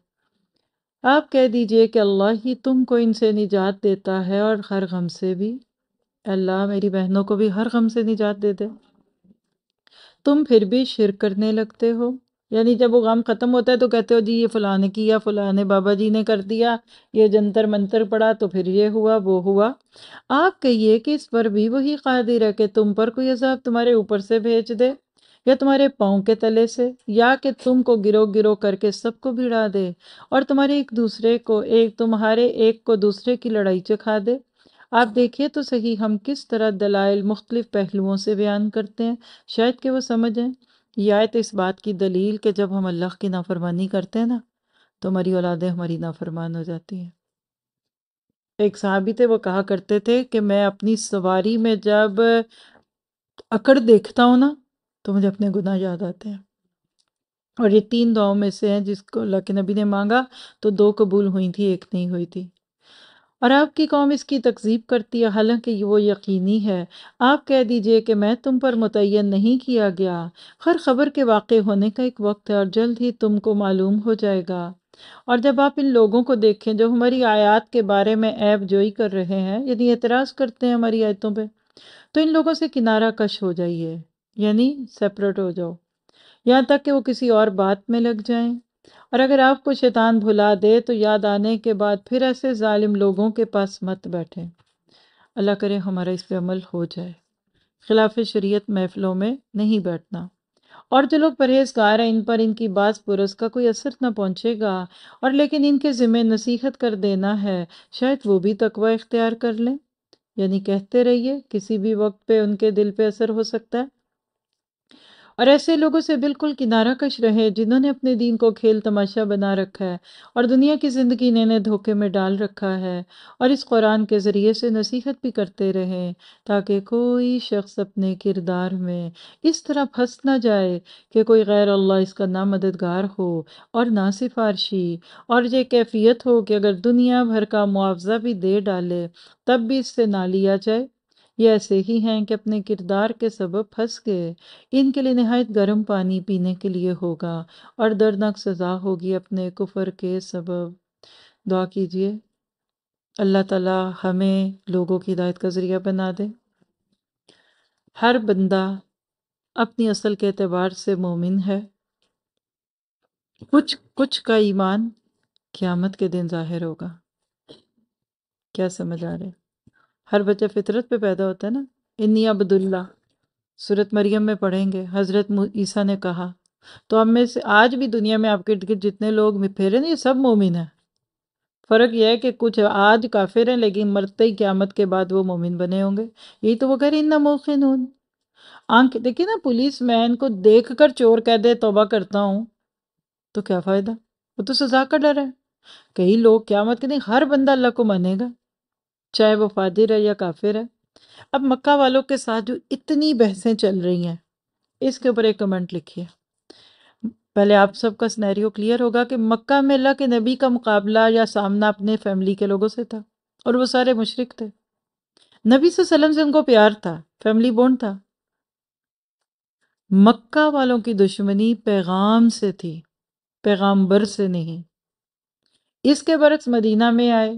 आप कह दीजिए कि अल्लाह ही तुमको इनसे निजात देता है और हर गम से भी अल्लाह मेरी बहनों को भी हर गम से निजात दे दे तुम फिर भी शिर करने लगते हो यानी जब वो गम ख़त्म होता है तो कहते हो जी ये फ़लाने किया फ़लाने बाबा जी ने कर दिया ये जंतर मंतर पड़ा तो फिर ये हुआ वो हुआ आप कहिए कि इस पर भी वही कादिर है कि तुम पर कोई अजाब तुम्हारे ऊपर से भेज दे या तुम्हारे पाँव के तले से या कि तुमको गिरो गिरो करके सबको भिड़ा दे और तुम्हारे एक दूसरे को एक तुम्हारे एक को दूसरे की लड़ाई चखा दे आप देखिए तो सही हम किस तरह दलाइल मुख्तलिफ़ पहलुओं से बयान करते हैं शायद कि वो समझें या तो इस बात की दलील कि जब हम अल्लाह की नाफरमानी करते हैं ना तो हमारी औलादें हमारी नाफरमान हो जाती हैं एक साहबी थे वो कहा करते थे कि मैं अपनी सवारी में जब अकड़ देखता हूँ ना तो मुझे अपने गुनाह याद आते हैं और ये तीन दुआओं में से हैं जिसको अल्लाह के नबी ने मांगा तो दो कबूल हुई थी एक नहीं हुई थी और आपकी कौम इसकी तकजीब करती है हालांकि वो यकीनी है आप कह दीजिए कि मैं तुम पर मुतन नहीं किया गया हर खबर के वाक़ होने का एक वक्त है और जल्द ही तुमको मालूम हो जाएगा और जब आप इन लोगों को देखें जो हमारी आयात के बारे में ऐप जोई कर रहे हैं यदि एतराज़ करते हैं हमारी आयतों पर तो इन लोगों से किनारा कश हो जाइए यानी सेपरेट हो जाओ यहाँ तक कि वो किसी और बात में लग जाएं और अगर आपको शैतान भुला दे तो याद आने के बाद फिर ऐसे ालिम लोगों के पास मत बैठें अल्लाह करे हमारा इस पर अमल हो जाए खिलाफ शरीयत महफिलों में नहीं बैठना और जो लोग परहेजगार हैं इन पर इनकी बात पुरस का कोई असर न पहुँचेगा और लेकिन इनके ज़िम्मे नसीहत कर देना है शायद वो भी तकवा इख्तियार कर लें यानी कहते रहिए किसी भी वक्त पे उनके दिल पे असर हो सकता है और ऐसे लोगों से बिल्कुल किनारा कश रहे जिन्होंने अपने दीन को खेल तमाशा बना रखा है और दुनिया की ज़िंदगी ने इन्हें धोखे में डाल रखा है और इस कुरान के ज़रिए से नसीहत भी करते रहें ताकि कोई शख्स अपने किरदार में इस तरह फंस ना जाए कि कोई गैर अल्लाह इसका ना मददगार हो और ना सिफारशी और ये कैफियत हो कि अगर दुनिया भर का मुआवजा भी दे डाले तब भी इससे ना लिया जाए ये ऐसे ही हैं कि अपने किरदार के सबब फंस गए इनके लिए नहायत गर्म पानी पीने के लिए होगा और दर्दनाक सज़ा होगी अपने कुफर के सबब दुआ कीजिए अल्लाह ताला हमें लोगों की हिदायत का ज़रिया बना दे हर बंदा अपनी असल के अतबार से मोमिन है कुछ कुछ का ईमान क़्यामत के दिन ज़ाहिर होगा क्या समझ आ रहे हर बच्चा फितरत पे पैदा होता है ना इन्नी अब्दुल्ला सूरत मरियम में पढ़ेंगे हज़रत ईसा ने कहा तो अब में से आज भी दुनिया में आपके इर्द गिर्द जितने लोग फेरे ना ये सब मोमिन हैं फ़र्क यह है कि कुछ आज काफिर हैं लेकिन मरते ही क्यामत के बाद वो मोमिन बने होंगे यही तो वो कह रहे इन्ना मोखिन हूँ आंख देखिए ना पुलिस मैन को देख कर चोर कह दे तोबा करता हूँ तो क्या फ़ायदा वो तो सजा का डर है कई लोग क्यामत के कहते हर बंदा अल्लाह को मानेगा चाहे वो फाजिर है या काफिर है अब मक्का वालों के साथ जो इतनी बहसें चल रही हैं इसके ऊपर एक कमेंट लिखिए पहले आप सबका स्नैरियो क्लियर होगा कि मक्का में अल्लाह के नबी का मुकाबला या सामना अपने फैमिली के लोगों से था और वो सारे मुशरक थे नबी वसल्लम से उनको प्यार था फैमिली बोन था मक्का वालों की दुश्मनी पैगाम से थी पैगाम्बर से नहीं इसके बरक्स मदीना में आए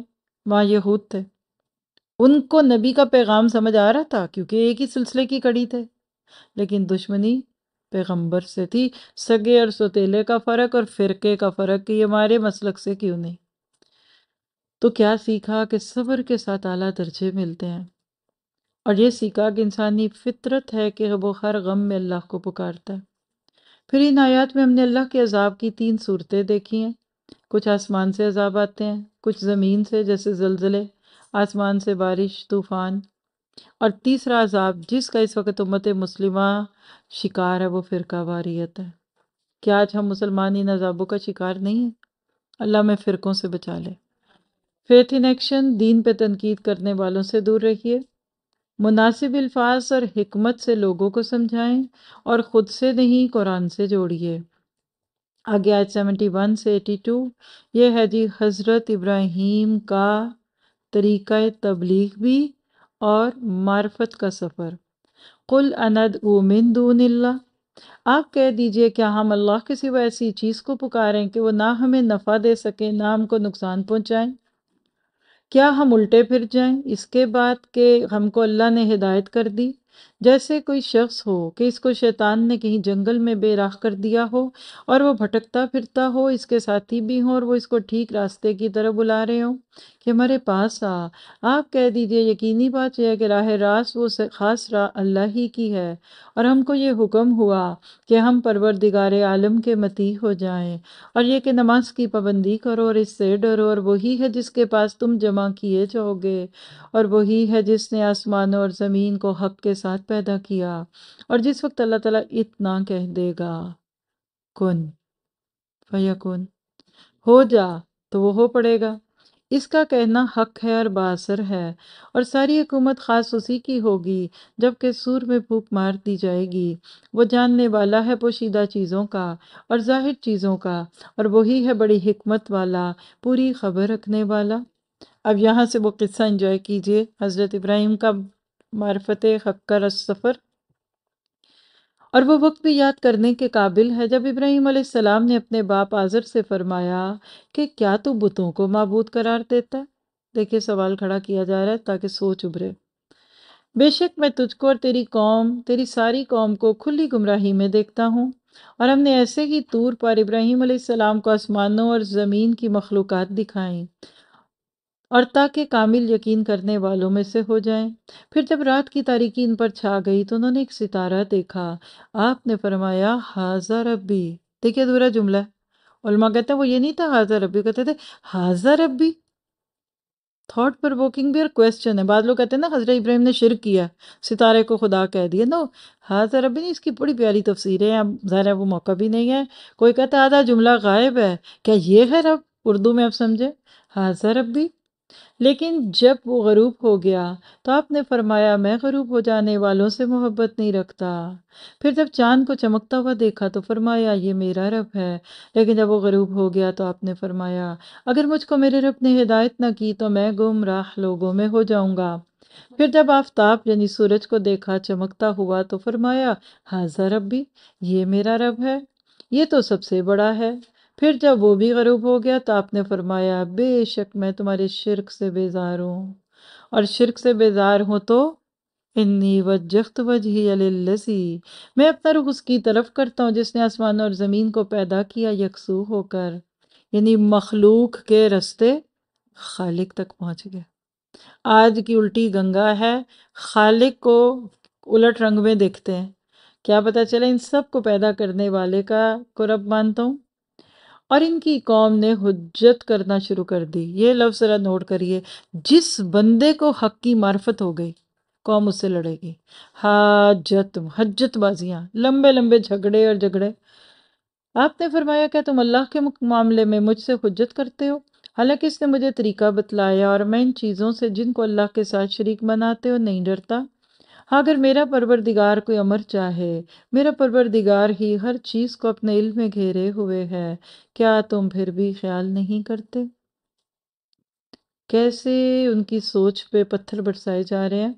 वहाँ यहूद थे उनको नबी का पैगाम समझ आ रहा था क्योंकि एक ही सिलसिले की कड़ी थे लेकिन दुश्मनी पैगंबर से थी सगे और सोतेले का फ़र्क और फ़िरके का फ़र्क ये हमारे मसलक से क्यों नहीं तो क्या सीखा कि सब्र के साथ आला दर्जे मिलते हैं और ये सीखा कि इंसानी फितरत है कि वो हर गम में अल्लाह को पुकारता है फिर इन आयात में हमने अल्लाह के अजाब की तीन सूरतें देखी हैं कुछ आसमान से अजाब आते हैं कुछ ज़मीन से जैसे जलजले आसमान से बारिश तूफ़ान और तीसरा अजाब जिसका इस वक्त उम्मत मुसलिमा शिकार है वो फ़िरका वारियत है क्या आज हम मुसलमान इन अजाबों का शिकार नहीं है अल्लाह में फ़िरक़ों से बचा ले फेथ इन एक्शन दीन पे तनकीद करने वालों से दूर रहिए मुनासिब अल्फाज और हमत से लोगों को समझाएं और ख़ुद से नहीं कुरान से जोड़िए आगे आज सेवेंटी वन से एटी टू ये है जी हज़रत इब्राहीम का तरीक़ तबलीग भी और मार्फत का सफ़र कुल अनद उमिन दूनल्ला आप कह दीजिए क्या हम अल्लाह के सिवा ऐसी चीज़ को पुकारें कि वो ना हमें नफ़ा दे सकें ना हमको नुकसान पहुँचाएं क्या हम उल्टे फिर जाएं इसके बाद के हमको अल्लाह ने हिदायत कर दी जैसे कोई शख्स हो कि इसको शैतान ने कहीं जंगल में बेराह कर दिया हो और वो भटकता फिरता हो इसके साथी भी हों और वो इसको ठीक रास्ते की तरफ बुला रहे हों कि हमारे पास आ आप कह दीजिए यकीनी बात यह है कि राह रास वो ख़ास राह अल्लाह ही की है और हमको ये हुक्म हुआ कि हम परवरदिगार आलम के मती हो जाएं और ये कि नमाज की पाबंदी करो और इससे डरो और वही है जिसके पास तुम जमा किए जाओगे और वही है जिसने आसमानों और ज़मीन को हक के साथ पैदा किया और जिस वक्त अल्लाह ताला इतना कह देगा कुन फया हो जा तो वो हो पड़ेगा इसका कहना हक है और बासर है और सारी हुकूमत ख़ास उसी की होगी जबकि सूर में भूख मार दी जाएगी वो जानने वाला है पोशीदा चीज़ों का और जाहिर चीज़ों का और वही है बड़ी हमत वाला पूरी खबर रखने वाला अब यहाँ से वो किस्सा इंजॉय कीजिए हज़रत इब्राहिम का मारफत हक्कर सफ़र और वो वक्त भी याद करने के काबिल है जब इब्राहिम सलाम ने अपने बाप आज़र से फरमाया कि क्या तू बुतों को मबूद करार देता है देखिए सवाल खड़ा किया जा रहा है ताकि सोच उभरे बेशक मैं तुझको और तेरी कौम तेरी सारी कौम को खुली गुमराही में देखता हूँ और हमने ऐसे ही तूर पर इब्राहिम सलाम को आसमानों और ज़मीन की मखलूक़ात दिखाई और ताकि कामिल यकीन करने वालों में से हो जाएं। फिर जब रात की तारीखी इन पर छा गई तो उन्होंने एक सितारा देखा आपने फरमाया हाजा रबी देखिए अधूरा जुमला उलमा कहते हैं वो ये नहीं था हाजा रबी कहते थे हाजा रबी थॉट वोकिंग भी और क्वेश्चन है बाद लोग कहते हैं ना हज़रत इब्राहिम ने शिर किया सितारे को खुदा कह दिया नो हाजा रबी नहीं इसकी बड़ी प्यारी तफसीर है अब ज़ाहिर वो मौका भी नहीं है कोई कहता आधा जुमला गायब है क्या ये है रब उर्दू में आप समझे हाजा रबी लेकिन जब वो गरूब हो गया तो आपने फरमाया मैं गरूब हो जाने वालों से मोहब्बत नहीं रखता फिर जब चांद को चमकता हुआ देखा तो फरमाया ये मेरा रब है लेकिन जब वो गरूब हो गया तो आपने फरमाया अगर मुझको मेरे रब ने हिदायत ना की तो मैं गुमराह लोगों में हो जाऊंगा फिर जब आफ्ताब यानी सूरज को देखा चमकता हुआ तो फरमाया हाजा रबी ये मेरा रब है ये तो सबसे बड़ा है फिर जब वो भी गरूब हो गया तो आपने फरमाया बेशक मैं तुम्हारे शिरक से बेजार हूँ और शिरक से बेजार हूँ तो इन्नी वजख्त वजही अलसी मैं अपना रुख उसकी तरफ करता हूँ जिसने आसमान और ज़मीन को पैदा किया यकसू होकर यानी मखलूक के रस्ते खालिक तक पहुँच गया आज की उल्टी गंगा है खालिक को उलट रंग में देखते हैं क्या पता चले इन सब को पैदा करने वाले का कुरब मानता हूँ और इनकी कौम ने हजत करना शुरू कर दी ये लफ्ज़ ज़रा नोट करिए जिस बंदे को हक की मार्फत हो गई कौम उससे लड़ेगी हाजत हजतबाजियाँ लंबे लंबे झगड़े और झगड़े आपने फरमाया क्या तुम अल्लाह के मामले में मुझसे हजत करते हो हालांकि इसने मुझे तरीका बतलाया और मैं इन चीज़ों से जिनको अल्लाह के साथ शरीक बनाते हो नहीं डरता हाँ, अगर मेरा परवरदिगार कोई अमर चाहे मेरा परवरदिगार ही हर चीज़ को अपने इल्म में घेरे हुए है क्या तुम फिर भी ख्याल नहीं करते कैसे उनकी सोच पे पत्थर बरसाए जा रहे हैं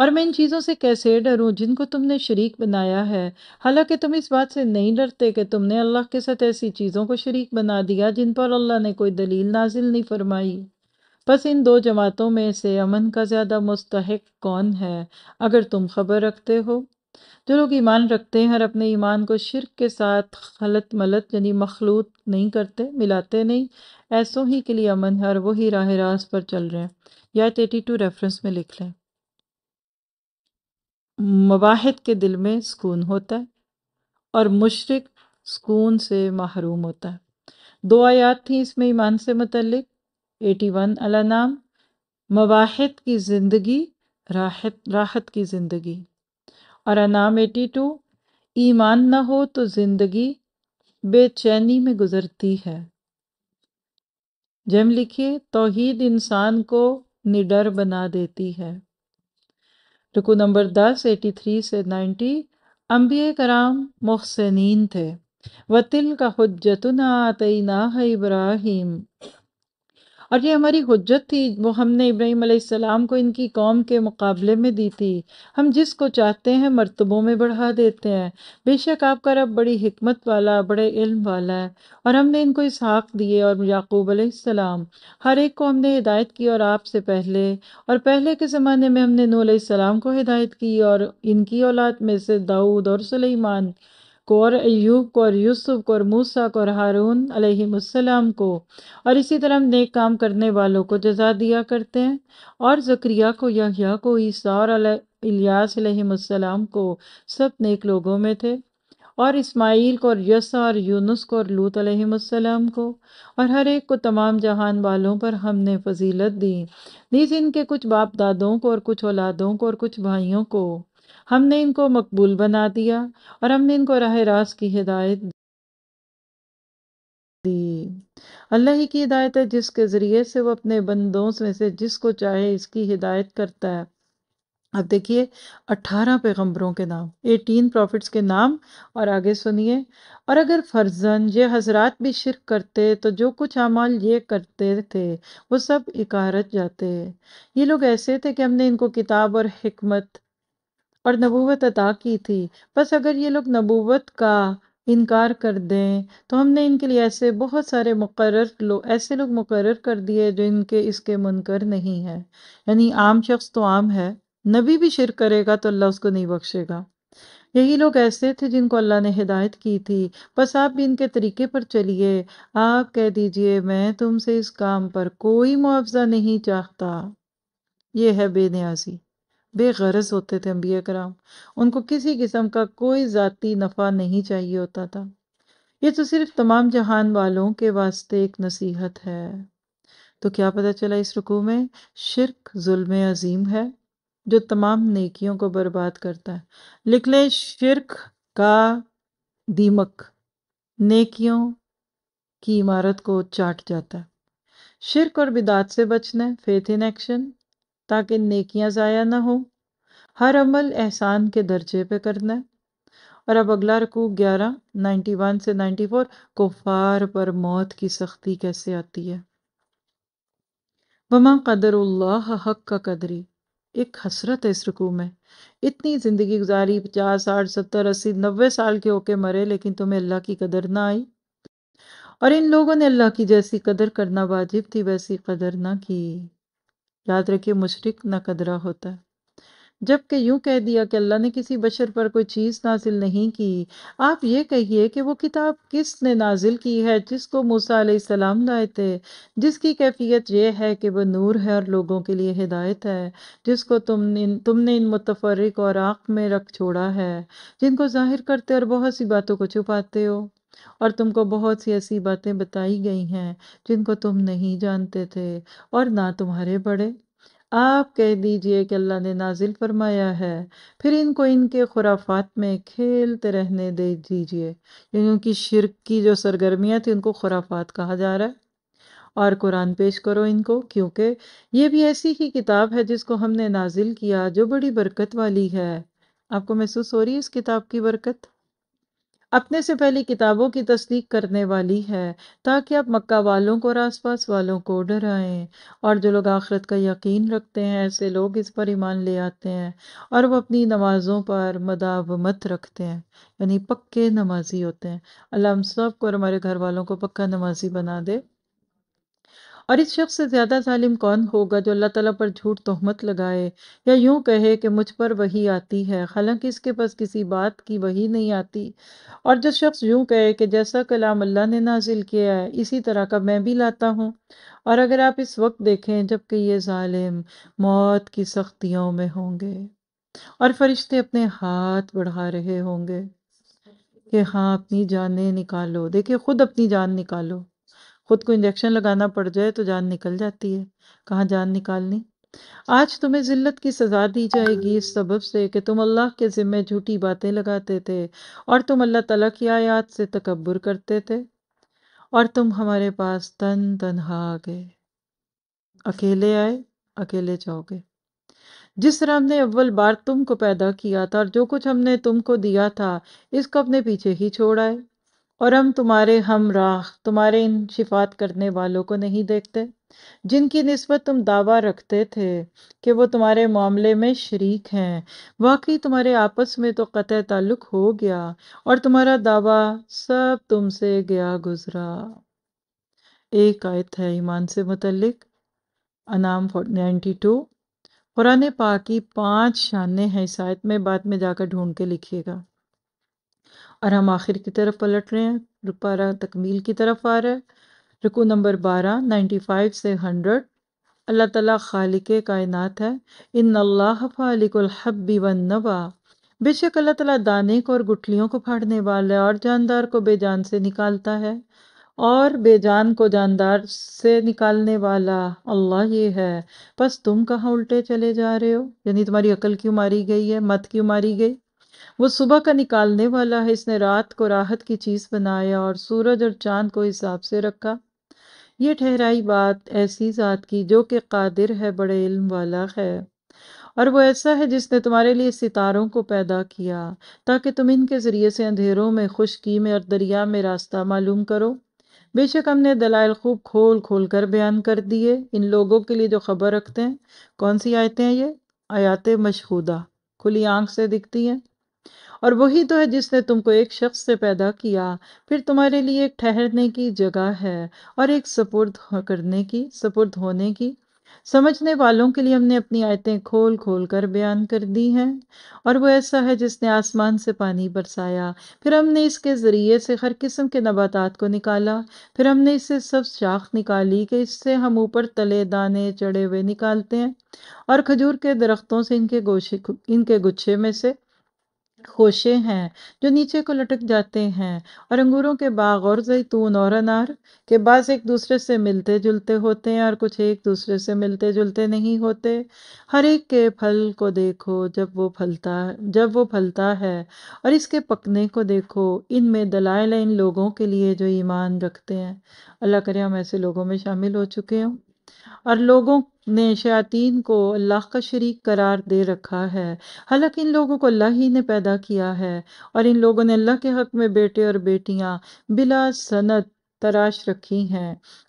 और मैं इन चीज़ों से कैसे डरूं जिनको तुमने शरीक बनाया है हालांकि तुम इस बात से नहीं डरते कि तुमने अल्लाह के साथ ऐसी चीज़ों को शरीक बना दिया जिन पर अल्लाह ने कोई दलील नाजिल नहीं फरमाई बस इन दो जमातों में से अमन का ज़्यादा मुस्तक कौन है अगर तुम खबर रखते हो जो लोग ईमान रखते हैं और अपने ईमान को शिरक के साथ खलत मलत यानी मखलूत नहीं करते मिलाते नहीं ऐसों ही के लिए अमन है और वही राह रास पर चल रहे हैं या एटी टू रेफरेंस में लिख लें मवाहद के दिल में सुकून होता है और मुशरक सुकून से महरूम होता है दो आयात थी इसमें ईमान से मतलब एटी वन अला नाम मवाहद की ज़िंदगी राहत राहत की ज़िंदगी और अनाम एटी टू ईमान न हो तो ज़िंदगी बेचैनी में गुजरती है जम लिखिए तोहद इंसान को निडर बना देती है रुकू नंबर दस एटी थ्री से नाइन्टी अम्बिय कराम मोहसिन थे वतिल का हजतुना ना इब्राहिम और ये हमारी हजत थी वो हमने इब्राहिम सलाम को इनकी कौम के मुकाबले में दी थी हम जिसको चाहते हैं मरतबों में बढ़ा देते हैं बेशक आपका रब बड़ी हमत वाला बड़े इल्म वाला है और हमने इनको हाक दिए और याकूब आसमाम हर एक को हमने हिदायत की और आपसे पहले और पहले के ज़माने में हमने नूसम सलाम को हिदायत की और इनकी औलाद में से दाऊद और सलीमान को और अयूब को और यूसुफ कौर और मूसा को हारून अलैहिस्सलाम को और इसी तरह नेक काम करने वालों को जजा दिया करते हैं और जक्रिया को यहिया को ईसा और इलियास अलैहिस्सलाम को सब नेक लोगों में थे और इस्माइल को और यसा और यूनुस को और लूत अलैहिस्सलाम को और हर एक को तमाम जहान वालों पर हमने फजीलत दी नीज इनके कुछ बाप दादों को और कुछ औलादों को और कुछ भाइयों को हमने इनको मकबूल बना दिया और हमने इनको राह रास की हिदायत दी अल्लाह ही की हिदायत है जिसके ज़रिए से वो अपने बंदों में से जिसको चाहे इसकी हिदायत करता है अब देखिए अठारह पैगम्बरों के नाम एटीन प्रॉफिट्स के नाम और आगे सुनिए और अगर फर्जन ये हजरात भी शिरक करते तो जो कुछ अमाल ये करते थे वो सब इकारत जाते ये लोग ऐसे थे कि हमने इनको किताब और हमत और नबूवत अदा की थी बस अगर ये लोग नबूवत का इनकार कर दें तो हमने इनके लिए ऐसे बहुत सारे मुकर लोग ऐसे लोग मुकर कर दिए जो इनके इसके मुनकर नहीं है यानी आम शख्स तो आम है नबी भी शिर करेगा तो अल्लाह उसको नहीं बख्शेगा यही लोग ऐसे थे जिनको अल्लाह ने हिदायत की थी बस आप भी इनके तरीके पर चलिए आप कह दीजिए मैं तुमसे इस काम पर कोई मुआवजा नहीं चाहता ये है बेनियाजी बेगरज होते थे अम्बिया कराम उनको किसी किस्म का कोई ज़ाती नफ़ा नहीं चाहिए होता था ये तो सिर्फ तमाम जहान वालों के वास्ते एक नसीहत है तो क्या पता चला इस रुकू में शिरक जुल्म अजीम है जो तमाम नेकियों को बर्बाद करता है लिख लें शिरक का दीमक नेकियों की इमारत को चाट जाता है शिरक और बिदात से बचना है फेथ इन एक्शन ताकि नेकियां ज़ाया ना हो हर अमल एहसान के दर्जे पे करना है और अब अगला रकू ग्यारह नाइन्टी वन से नाइन्टी फोर कुफार पर मौत की सख्ती कैसे आती है वमा कदरुल्लाह हक का कदरी एक हसरत है इस रकू में इतनी ज़िंदगी गुजारी पचास साठ सत्तर अस्सी नब्बे साल के होके मरे लेकिन तुम्हें अल्लाह की कदर ना आई और इन लोगों ने अल्लाह की जैसी कदर करना वाजिब थी वैसी कदर ना की याद रखिए मुशरक न कदरा होता है जबकि यूं कह दिया कि अल्लाह ने किसी बशर पर कोई चीज़ नाजिल नहीं की आप ये कहिए कि वो किताब किसने नाजिल की है जिसको मूसा सलाम लाए थे जिसकी कैफियत यह है कि वह नूर है और लोगों के लिए हिदायत है जिसको तुम इन तुमने इन मुतफरक और आँख में रख छोड़ा है जिनको जाहिर करते और बहुत सी बातों को छुपाते हो और तुमको बहुत सी ऐसी बातें बताई गई हैं जिनको तुम नहीं जानते थे और ना तुम्हारे बड़े आप कह दीजिए कि अल्लाह ने नाजिल फरमाया है फिर इनको इनके खुराफात में खेलते रहने दे दीजिए क्योंकि शिरक की जो सरगर्मियाँ थी उनको खुराफात कहा जा रहा है और कुरान पेश करो इनको क्योंकि ये भी ऐसी ही किताब है जिसको हमने नाजिल किया जो बड़ी बरकत वाली है आपको महसूस हो रही है इस किताब की बरकत अपने से पहले किताबों की तस्दीक करने वाली है ताकि आप मक्का वालों को और आसपास वालों को डराएं और जो लोग आखरत का यकीन रखते हैं ऐसे लोग इस पर ईमान ले आते हैं और वह अपनी नमाज़ों पर मदावमत रखते हैं यानी पक्के नमाजी होते हैं अल्लाह हम सब को और हमारे घर वालों को पक्का नमाजी बना दे और इस शख्स से ज़्यादा ालिम कौन होगा जो अल्लाह ताला पर झूठ तहमत लगाए या यूँ कहे कि मुझ पर वही आती है हालांकि इसके पास किसी बात की वही नहीं आती और जो शख्स यूँ कहे कि जैसा कलाम अल्लाह ने नाजिल किया है इसी तरह का मैं भी लाता हूँ और अगर आप इस वक्त देखें जबकि ये ालिम मौत की सख्तियों में होंगे और फरिश्ते अपने हाथ बढ़ा रहे होंगे कि हाँ अपनी जानें निकालो देखिए ख़ुद अपनी जान निकालो खुद को इंजेक्शन लगाना पड़ जाए तो जान निकल जाती है कहाँ जान निकालनी आज तुम्हें जिल्लत की सज़ा दी जाएगी इस सबब से कि तुम अल्लाह के ज़िम्मे झूठी बातें लगाते थे और तुम अल्लाह तला की आयात से तकबर करते थे और तुम हमारे पास तन तनहा आ गए अकेले आए अकेले जाओगे जिस तरह हमने अव्वल बार तुमको पैदा किया था और जो कुछ हमने तुमको दिया था इसको अपने पीछे ही छोड़ आए और हम तुम्हारे हम राह तुम्हारे इन शिफात करने वालों को नहीं देखते जिनकी नस्बत तुम दावा रखते थे कि वो तुम्हारे मामले में शरीक हैं वाकई तुम्हारे आपस में तो कत ताल्लुक हो गया और तुम्हारा दावा सब तुमसे गया गुजरा एक आयत है ईमान से मुतलक अनाम नाइन्टी टू कुरान पा की पाँच शान हैं इस आयत में बाद में जाकर ढूंढ के लिखिएगा और हम आखिर की तरफ पलट रहे हैं रुपारा तकमील की तरफ आ रहा है रुकू नंबर बारह नाइन्टी फाइव से हंड्रेड अल्लाह ताला खालिक कायनात है इन अल्लाह फालिकब्बी वन नबा बेशक अल्लाह ताला दाने को और गुठलियों को फाड़ने वाला है और जानदार को बेजान से निकालता है और बेजान को जानदार से निकालने वाला अल्लाह ये है बस तुम कहाँ उल्टे चले जा रहे हो यानी तुम्हारी अकल क्यों मारी गई है मत क्यों मारी गई वो सुबह का निकालने वाला है इसने रात को राहत की चीज़ बनाया और सूरज और चांद को हिसाब से रखा ये ठहराई बात ऐसी ज़ात की जो कि कादिर है बड़े इल्म वाला है और वो ऐसा है जिसने तुम्हारे लिए सितारों को पैदा किया ताकि तुम इनके ज़रिए से अंधेरों में खुशकी में और दरिया में रास्ता मालूम करो बेशक हमने दलाल खूब खोल खोल कर बयान कर दिए इन लोगों के लिए जो खबर रखते हैं कौन सी आयतें हैं ये आयात मशहूदा खुली आंख से दिखती हैं और वही तो है जिसने तुमको एक शख्स से पैदा किया फिर तुम्हारे लिए एक ठहरने की जगह है और एक सपुर्द करने की सपुर्द होने की समझने वालों के लिए हमने अपनी आयतें खोल खोल कर बयान कर दी हैं और वो ऐसा है जिसने आसमान से पानी बरसाया फिर हमने इसके ज़रिए से हर किस्म के नबातात को निकाला फिर हमने इससे सब शाख निकाली कि इससे हम ऊपर तले दाने चढ़े हुए निकालते हैं और खजूर के दरख्तों से इनके गोशे इनके गुच्छे में से खोशे हैं जो नीचे को लटक जाते हैं और अंगूरों के बाग और जैतून और अनार के बाद एक दूसरे से मिलते जुलते होते हैं और कुछ एक दूसरे से मिलते जुलते नहीं होते हर एक के फल को देखो जब वो फलता जब वो फलता है और इसके पकने को देखो इनमें दलाइल इन लोगों के लिए जो ईमान रखते हैं अल्लाह करे हम ऐसे लोगों में शामिल हो चुके हों और लोगों ने शयातीन को अल्लाह का शरीक करार दे रखा है हालांकि इन लोगों को अल्लाह ही ने पैदा किया है और इन लोगों ने अल्लाह के हक में बेटे और बेटियां बिला सनत तराश रखी हैं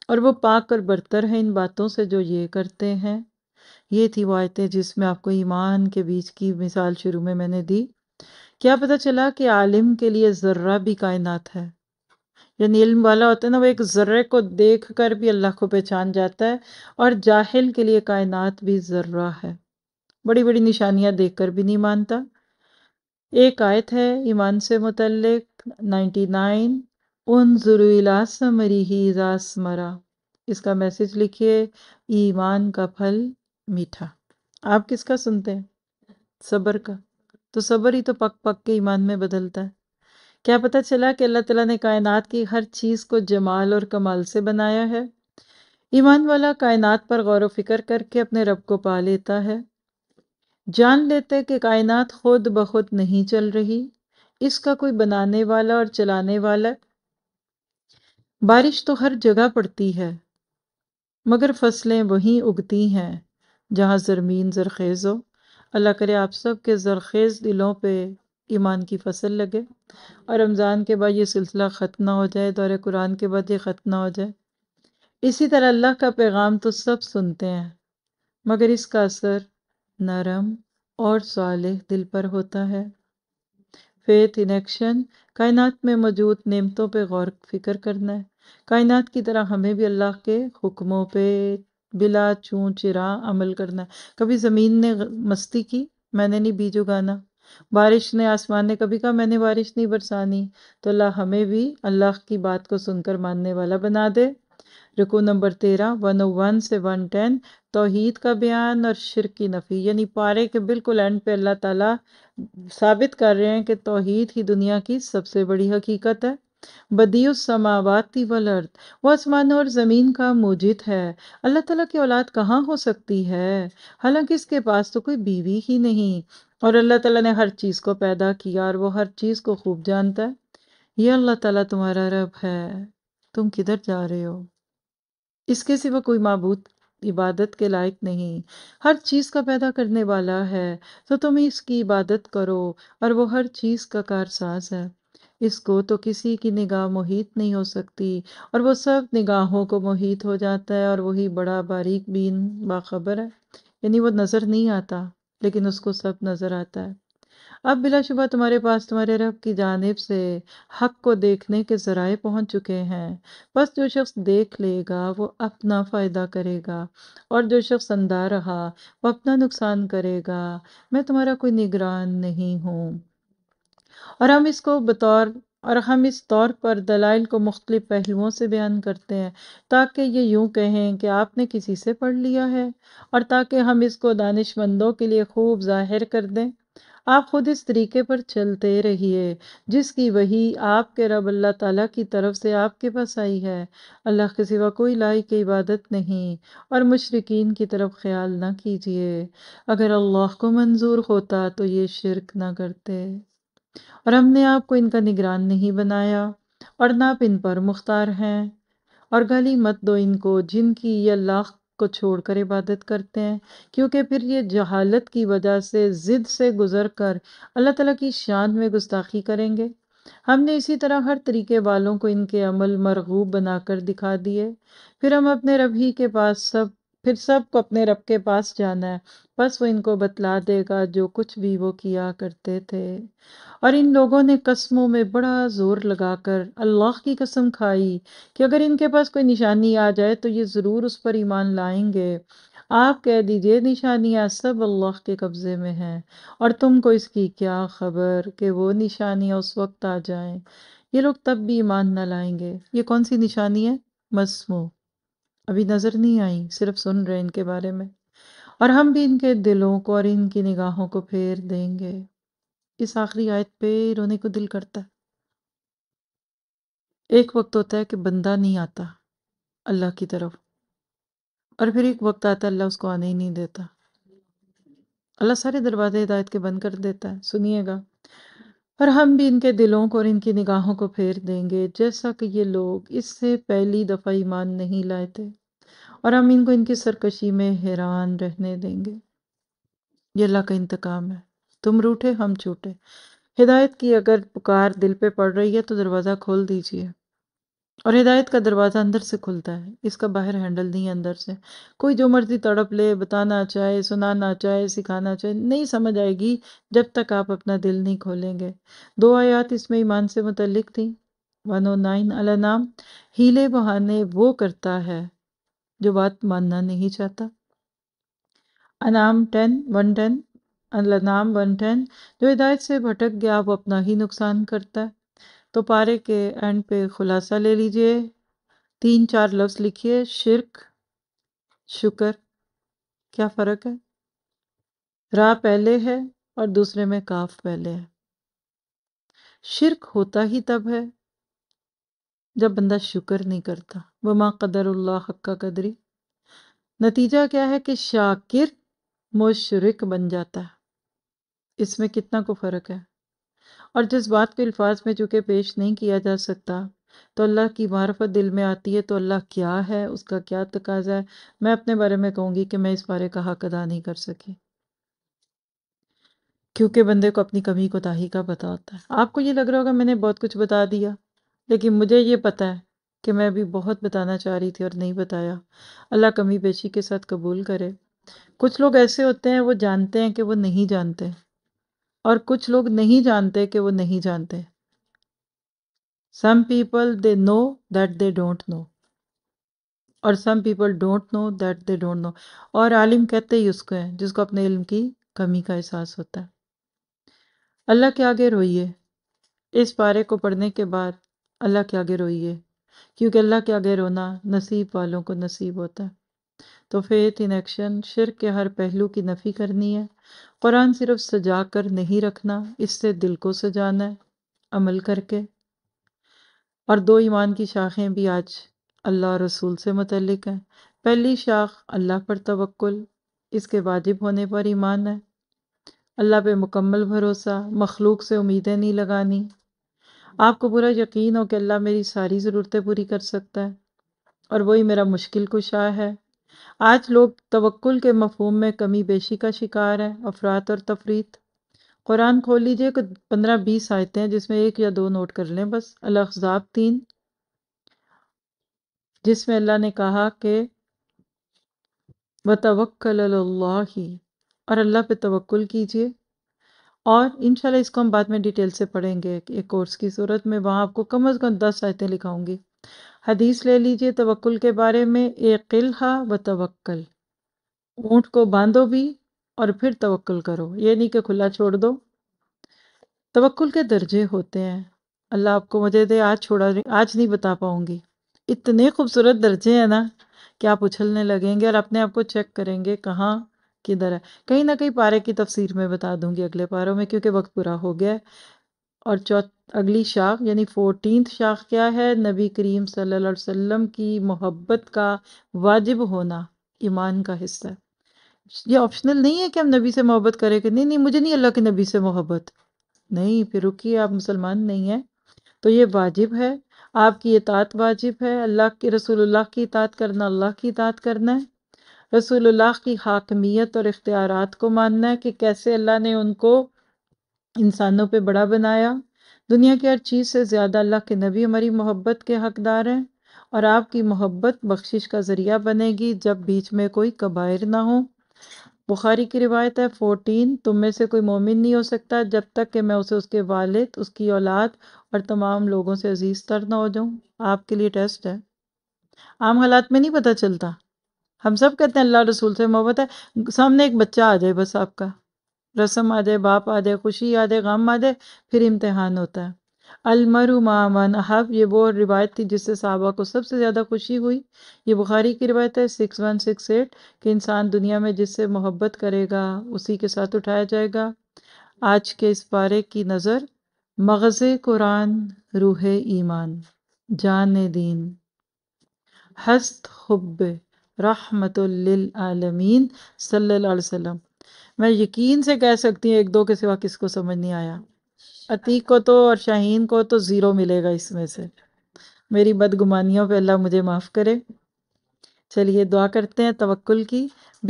और वो पाक और बरतर हैं इन बातों से जो ये करते हैं ये थी वो आयतें जिसमें आपको ईमान के बीच की मिसाल शुरू में मैंने दी क्या पता चला कि आलिम के लिए ज़र्रा भी कायनात है जो इल्म वाला होता है ना वो एक ज़र्रे को देख कर भी अल्लाह को पहचान जाता है और जाहिल के लिए कायनात भी ज़र्रा है बड़ी बड़ी निशानियाँ देख कर भी नहीं मानता एक आयत है ईमान से मुतलक नाइन्टी नाइन उन ज़रूलासमरी ही रासमरा इसका मैसेज लिखिए ईमान का फल मीठा आप किसका सुनते हैं सब्र का तो सब्र ही तो पक पक के ईमान में बदलता है क्या पता चला कि अल्लाह तला ने कायनात की हर चीज़ को जमाल और कमाल से बनाया है ईमान वाला कायनात पर गौर वफिक्र करके अपने रब को पा लेता है जान लेते कि कायनात खुद ब खुद नहीं चल रही इसका कोई बनाने वाला और चलाने वाला बारिश तो हर जगह पड़ती है मगर फसलें वहीं उगती हैं जहाँ ज़रमीन ज़रखेज़ हो अल्लाह करे आप सब के ज़रखेज़ दिलों पे ईमान की फसल लगे और रमज़ान के बाद ये सिलसिला ख़त्म हो जाए दौर कुरान के बाद ये ख़त्म ना हो जाए इसी तरह अल्लाह का पैगाम तो सब सुनते हैं मगर इसका असर नरम और साल दिल पर होता है फेथ इन एक्शन कायनात में मौजूद नेमतों पे गौर फिक्र करना है कायनात की तरह हमें भी अल्लाह के हुक्मों पे बिला चूँ चिरा अमल करना है कभी ज़मीन ने मस्ती की मैंने नहीं बीज उगाना बारिश ने आसमान ने कभी कहा मैंने बारिश नहीं बरसानी तो अल्लाह हमें भी अल्लाह की बात को सुनकर मानने वाला बना दे रुको नंबर तेरह वन ओ वन से वन टेन तोहद का बयान और शिर की नफ़ी यानी पारे के बिल्कुल एंड पे अल्लाह ताला साबित कर रहे हैं कि तोहद ही दुनिया की सबसे बड़ी हकीकत है बदी समावाती वल अर्थ वो आसमान और ज़मीन का मोजिद है अल्लाह तला की औलाद कहाँ हो सकती है हालांकि इसके पास तो कोई बीवी ही नहीं और अल्लाह तला ने हर चीज़ को पैदा किया और वो हर चीज़ को खूब जानता है ये अल्लाह तला तुम्हारा रब है तुम किधर जा रहे हो इसके सिवा कोई मबूत इबादत के लायक नहीं हर चीज़ का पैदा करने वाला है तो तुम इसकी इबादत करो और वो हर चीज़ का कारसाज है इसको तो किसी की निगाह मोहित नहीं हो सकती और वो सब निगाहों को मोहित हो जाता है और वही बड़ा बारीक बीन बाखबर है यानी वो नज़र नहीं आता लेकिन उसको सब नज़र आता है अब बिलाशुबा तुम्हारे पास तुम्हारे रब की जानब से हक को देखने के ज़राए पहुंच चुके हैं बस जो शख्स देख लेगा वो अपना फ़ायदा करेगा और जो शख्स अंदा रहा वो अपना नुकसान करेगा मैं तुम्हारा कोई निगरान नहीं हूँ और हम इसको बतौर और हम इस तौर पर दलाइल को मुख्तलिफ पहलुओं से बयान करते हैं ताकि ये यूं कहें कि आपने किसी से पढ़ लिया है और ताकि हम इसको दानिशमंदों के लिए खूब जाहिर कर दें आप खुद इस तरीके पर चलते रहिए जिसकी वही आपके रब अल्लाह ताला की तरफ से आपके पास आई है अल्लाह के सिवा कोई लाई की इबादत नहीं और मशरकिन की तरफ ख्याल ना कीजिए अगर अल्लाह को मंजूर होता तो ये शिरक ना करते और हमने आपको इनका निगरान नहीं बनाया और ना आप इन पर मुख्तार हैं और गली मत दो इनको जिनकी ये लाख को छोड़कर इबादत करते हैं क्योंकि फिर ये जहालत की वजह से ज़िद से गुज़र कर अल्लाह तला की शान में गुस्ताखी करेंगे हमने इसी तरह हर तरीके वालों को इनके अमल मरगूब बनाकर दिखा दिए फिर हम अपने रभी के पास सब फिर सबको अपने रब के पास जाना है बस वो इनको बतला देगा जो कुछ भी वो किया करते थे और इन लोगों ने कस्मों में बड़ा ज़ोर लगाकर अल्लाह की कसम खाई कि अगर इनके पास कोई निशानी आ जाए तो ये ज़रूर उस पर ईमान लाएंगे आप कह दीजिए निशानियाँ सब अल्लाह के कब्ज़े में हैं और तुमको इसकी क्या खबर कि वो निशानियाँ उस वक्त आ जाएं ये लोग तब भी ईमान न लाएंगे ये कौन सी निशानी है मसमू अभी नज़र नहीं आई सिर्फ सुन रहे इनके बारे में और हम भी इनके दिलों को और इनकी निगाहों को फेर देंगे इस आखिरी आयत पे रोने को दिल करता है एक वक्त होता है कि बंदा नहीं आता अल्लाह की तरफ और फिर एक वक्त आता है अल्लाह उसको आने ही नहीं देता अल्लाह सारे दरवाजे हिदायत के बंद कर देता है सुनिएगा और हम भी इनके दिलों को और इनकी निगाहों को फेर देंगे जैसा कि ये लोग इससे पहली दफ़ा ईमान नहीं लाए थे और हम इनको इनकी सरकशी में हैरान रहने देंगे ये अल्लाह का इंतकाम है तुम रूठे हम छूटे हिदायत की अगर पुकार दिल पे पड़ रही है तो दरवाज़ा खोल दीजिए और हिदायत का दरवाज़ा अंदर से खुलता है इसका बाहर हैंडल नहीं है अंदर से कोई जो मर्ज़ी तड़प ले बताना चाहे सुनाना चाहे सिखाना चाहे नहीं समझ आएगी जब तक आप अपना दिल नहीं खोलेंगे दो आयात इसमें ईमान से मुतलिक थी वन ओ नाइन अला नाम हीले बहाने वो करता है जो बात मानना नहीं चाहता अनाम टेन वन टेन अनाम वन टेन जो हिदायत से भटक गया वो अपना ही नुकसान करता है तो पारे के एंड पे खुलासा ले लीजिए तीन चार लफ्ज़ लिखिए शिरक शुक्र क्या फ़र्क है रा पहले है और दूसरे में काफ पहले है शिरक होता ही तब है जब बंदा शुक्र नहीं करता वमा कदरुल्ला हक्का कदरी नतीजा क्या है कि शाकिर मुशरक बन जाता है इसमें कितना को फ़र्क है और जिस बात को अल्फाज में चूँकि पेश नहीं किया जा सकता तो अल्लाह की मार्फत दिल में आती है तो अल्लाह क्या है उसका क्या तकाजा है मैं अपने बारे में कहूँगी कि मैं इस बारे का हक अदा नहीं कर सकी क्योंकि बंदे को अपनी कमी कोताही का पता होता है आपको ये लग रहा होगा मैंने बहुत कुछ बता दिया लेकिन मुझे ये पता है कि मैं भी बहुत बताना चाह रही थी और नहीं बताया अल्लाह कमी पेशी के साथ कबूल करे कुछ लोग ऐसे होते हैं वो जानते हैं कि वो नहीं जानते और कुछ लोग नहीं जानते कि वो नहीं जानते some people they know that they don't know और some people don't know that they don't know और आलिम कहते ही उसको हैं जिसको अपने इल्म की कमी का एहसास होता है अल्लाह के आगे रोइए इस पारे को पढ़ने के बाद अल्लाह के आगे रोइए क्योंकि अल्लाह के आगे रोना नसीब वालों को नसीब होता है तो फेथ इन एक्शन शिर के हर पहलू की नफ़ी करनी है कुरान सिर्फ सजा कर नहीं रखना इससे दिल को सजाना है अमल करके और दो ईमान की शाखें भी आज अल्लाह रसूल से मतलब हैं पहली शाख अल्लाह पर तवक्ल इसके वाजिब होने पर ईमान है अल्लाह पे मुकम्मल भरोसा मखलूक से उम्मीदें नहीं लगानी आपको पूरा यकीन हो कि अल्लाह मेरी सारी ज़रूरतें पूरी कर सकता है और वही मेरा मुश्किल कुशा है आज लोग तवक्ल के मफहम में कमी बेशी का शिकार है अफरात और तफरीत कुरान खोल लीजिए कि पंद्रह बीस आयतें हैं जिसमें एक या दो नोट कर लें बस अलजाब तीन जिसमें अल्लाह ने कहा कि व तवक्ल और अल्लाह पे तवक्ल कीजिए और इंशाल्लाह इसको हम बाद में डिटेल से पढ़ेंगे एक कोर्स की सूरत में वहाँ आपको कम अज़ कम दस आयतें लिखाऊंगी हदीस ले लीजिए तवक्ल के बारे में एक किल्हा व तवक्ल ऊँट को बांधो भी और फिर तवक्ल करो ये नहीं कि खुला छोड़ दो तवक्ल के दर्जे होते हैं अल्लाह आपको मजे दे आज छोड़ा आज नहीं बता पाऊँगी इतने खूबसूरत दर्जे हैं ना कि आप उछलने लगेंगे और अपने आप को चेक करेंगे कहाँ किधर है कहीं ना कहीं पारे की तफसीर में बता दूंगी अगले पारों में क्योंकि वक्त पूरा हो गया है और चौथ अगली शाख यानी फोर्टीन शाख क्या है नबी करीम सल्लल्लाहु अलैहि वसल्लम की मोहब्बत का वाजिब होना ईमान का हिस्सा है ये ऑप्शनल नहीं है कि हम नबी से मोहब्बत करें कि नहीं नहीं मुझे नहीं अल्लाह के नबी से मोहब्बत नहीं फिर रुकिए आप मुसलमान नहीं हैं तो ये वाजिब है आपकी इतात वाजिब है अल्लाह के रसूलुल्लाह की इतात करना अल्लाह की इतात करना है रसूलुल्लाह की हाकमियत और इख्तियारात को मानना है कि कैसे अल्लाह ने उनको इंसानों पे बड़ा बनाया दुनिया की हर चीज़ से ज़्यादा अल्लाह के नबी हमारी मोहब्बत के हकदार हैं और आपकी मोहब्बत बख्शिश का ज़रिया बनेगी जब बीच में कोई कबायर ना हो बुखारी की रिवायत है फ़ोटीन तुम में से कोई मोमिन नहीं हो सकता जब तक कि मैं उसे उसके वालिद उसकी औलाद और तमाम लोगों से अजीज़ तर ना हो जाऊँ आपके लिए टेस्ट है आम हालात में नहीं पता चलता हम सब कहते हैं अल्लाह रसूल से मोहब्बत है सामने एक बच्चा आ जाए बस आपका रस्म आ जाए बाप आ जाए खुशी आ जाए गम आ जाए फिर इम्तहान होता है अलमरु मामन हब ये वो रिवायत थी जिससे साहबा को सबसे ज़्यादा खुशी हुई ये बुखारी की रिवायत है सिक्स वन सिक्स एट कि इंसान दुनिया में जिससे मोहब्बत करेगा उसी के साथ उठाया जाएगा आज के इस पारे की नज़र मगज़ कुरान रूह ईमान जान दीन हस्त हब्बे रहमतुल्लिलआलमीन सल्लल्लाहु मैं यकीन से कह सकती हूँ एक दो के सिवा किसको समझ नहीं आया अतीक को तो और शाहीन को तो ज़ीरो मिलेगा इसमें से मेरी बदगुमानियों पे अल्लाह मुझे माफ़ करे चलिए दुआ करते हैं तवक्ल की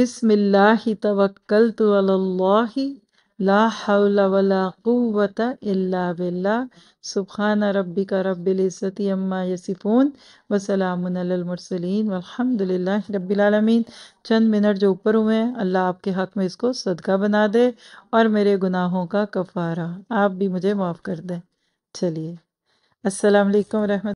बिसमिल्ल तवक्ल तो ला हौला वला कुवत बिल्ला सुबहान रब्बी का रब्बिलज़्ज़त अम्मा यसिफ़ून वसलामसलिन अलहमदिल्ला रबीआलमीन चंद मिनट जो ऊपर हुए हैं अल्लाह आपके हक़ में इसको सदका बना दे और मेरे गुनाहों का कफ़ारा आप भी मुझे माफ़ कर दें चलिए असलकम रहमत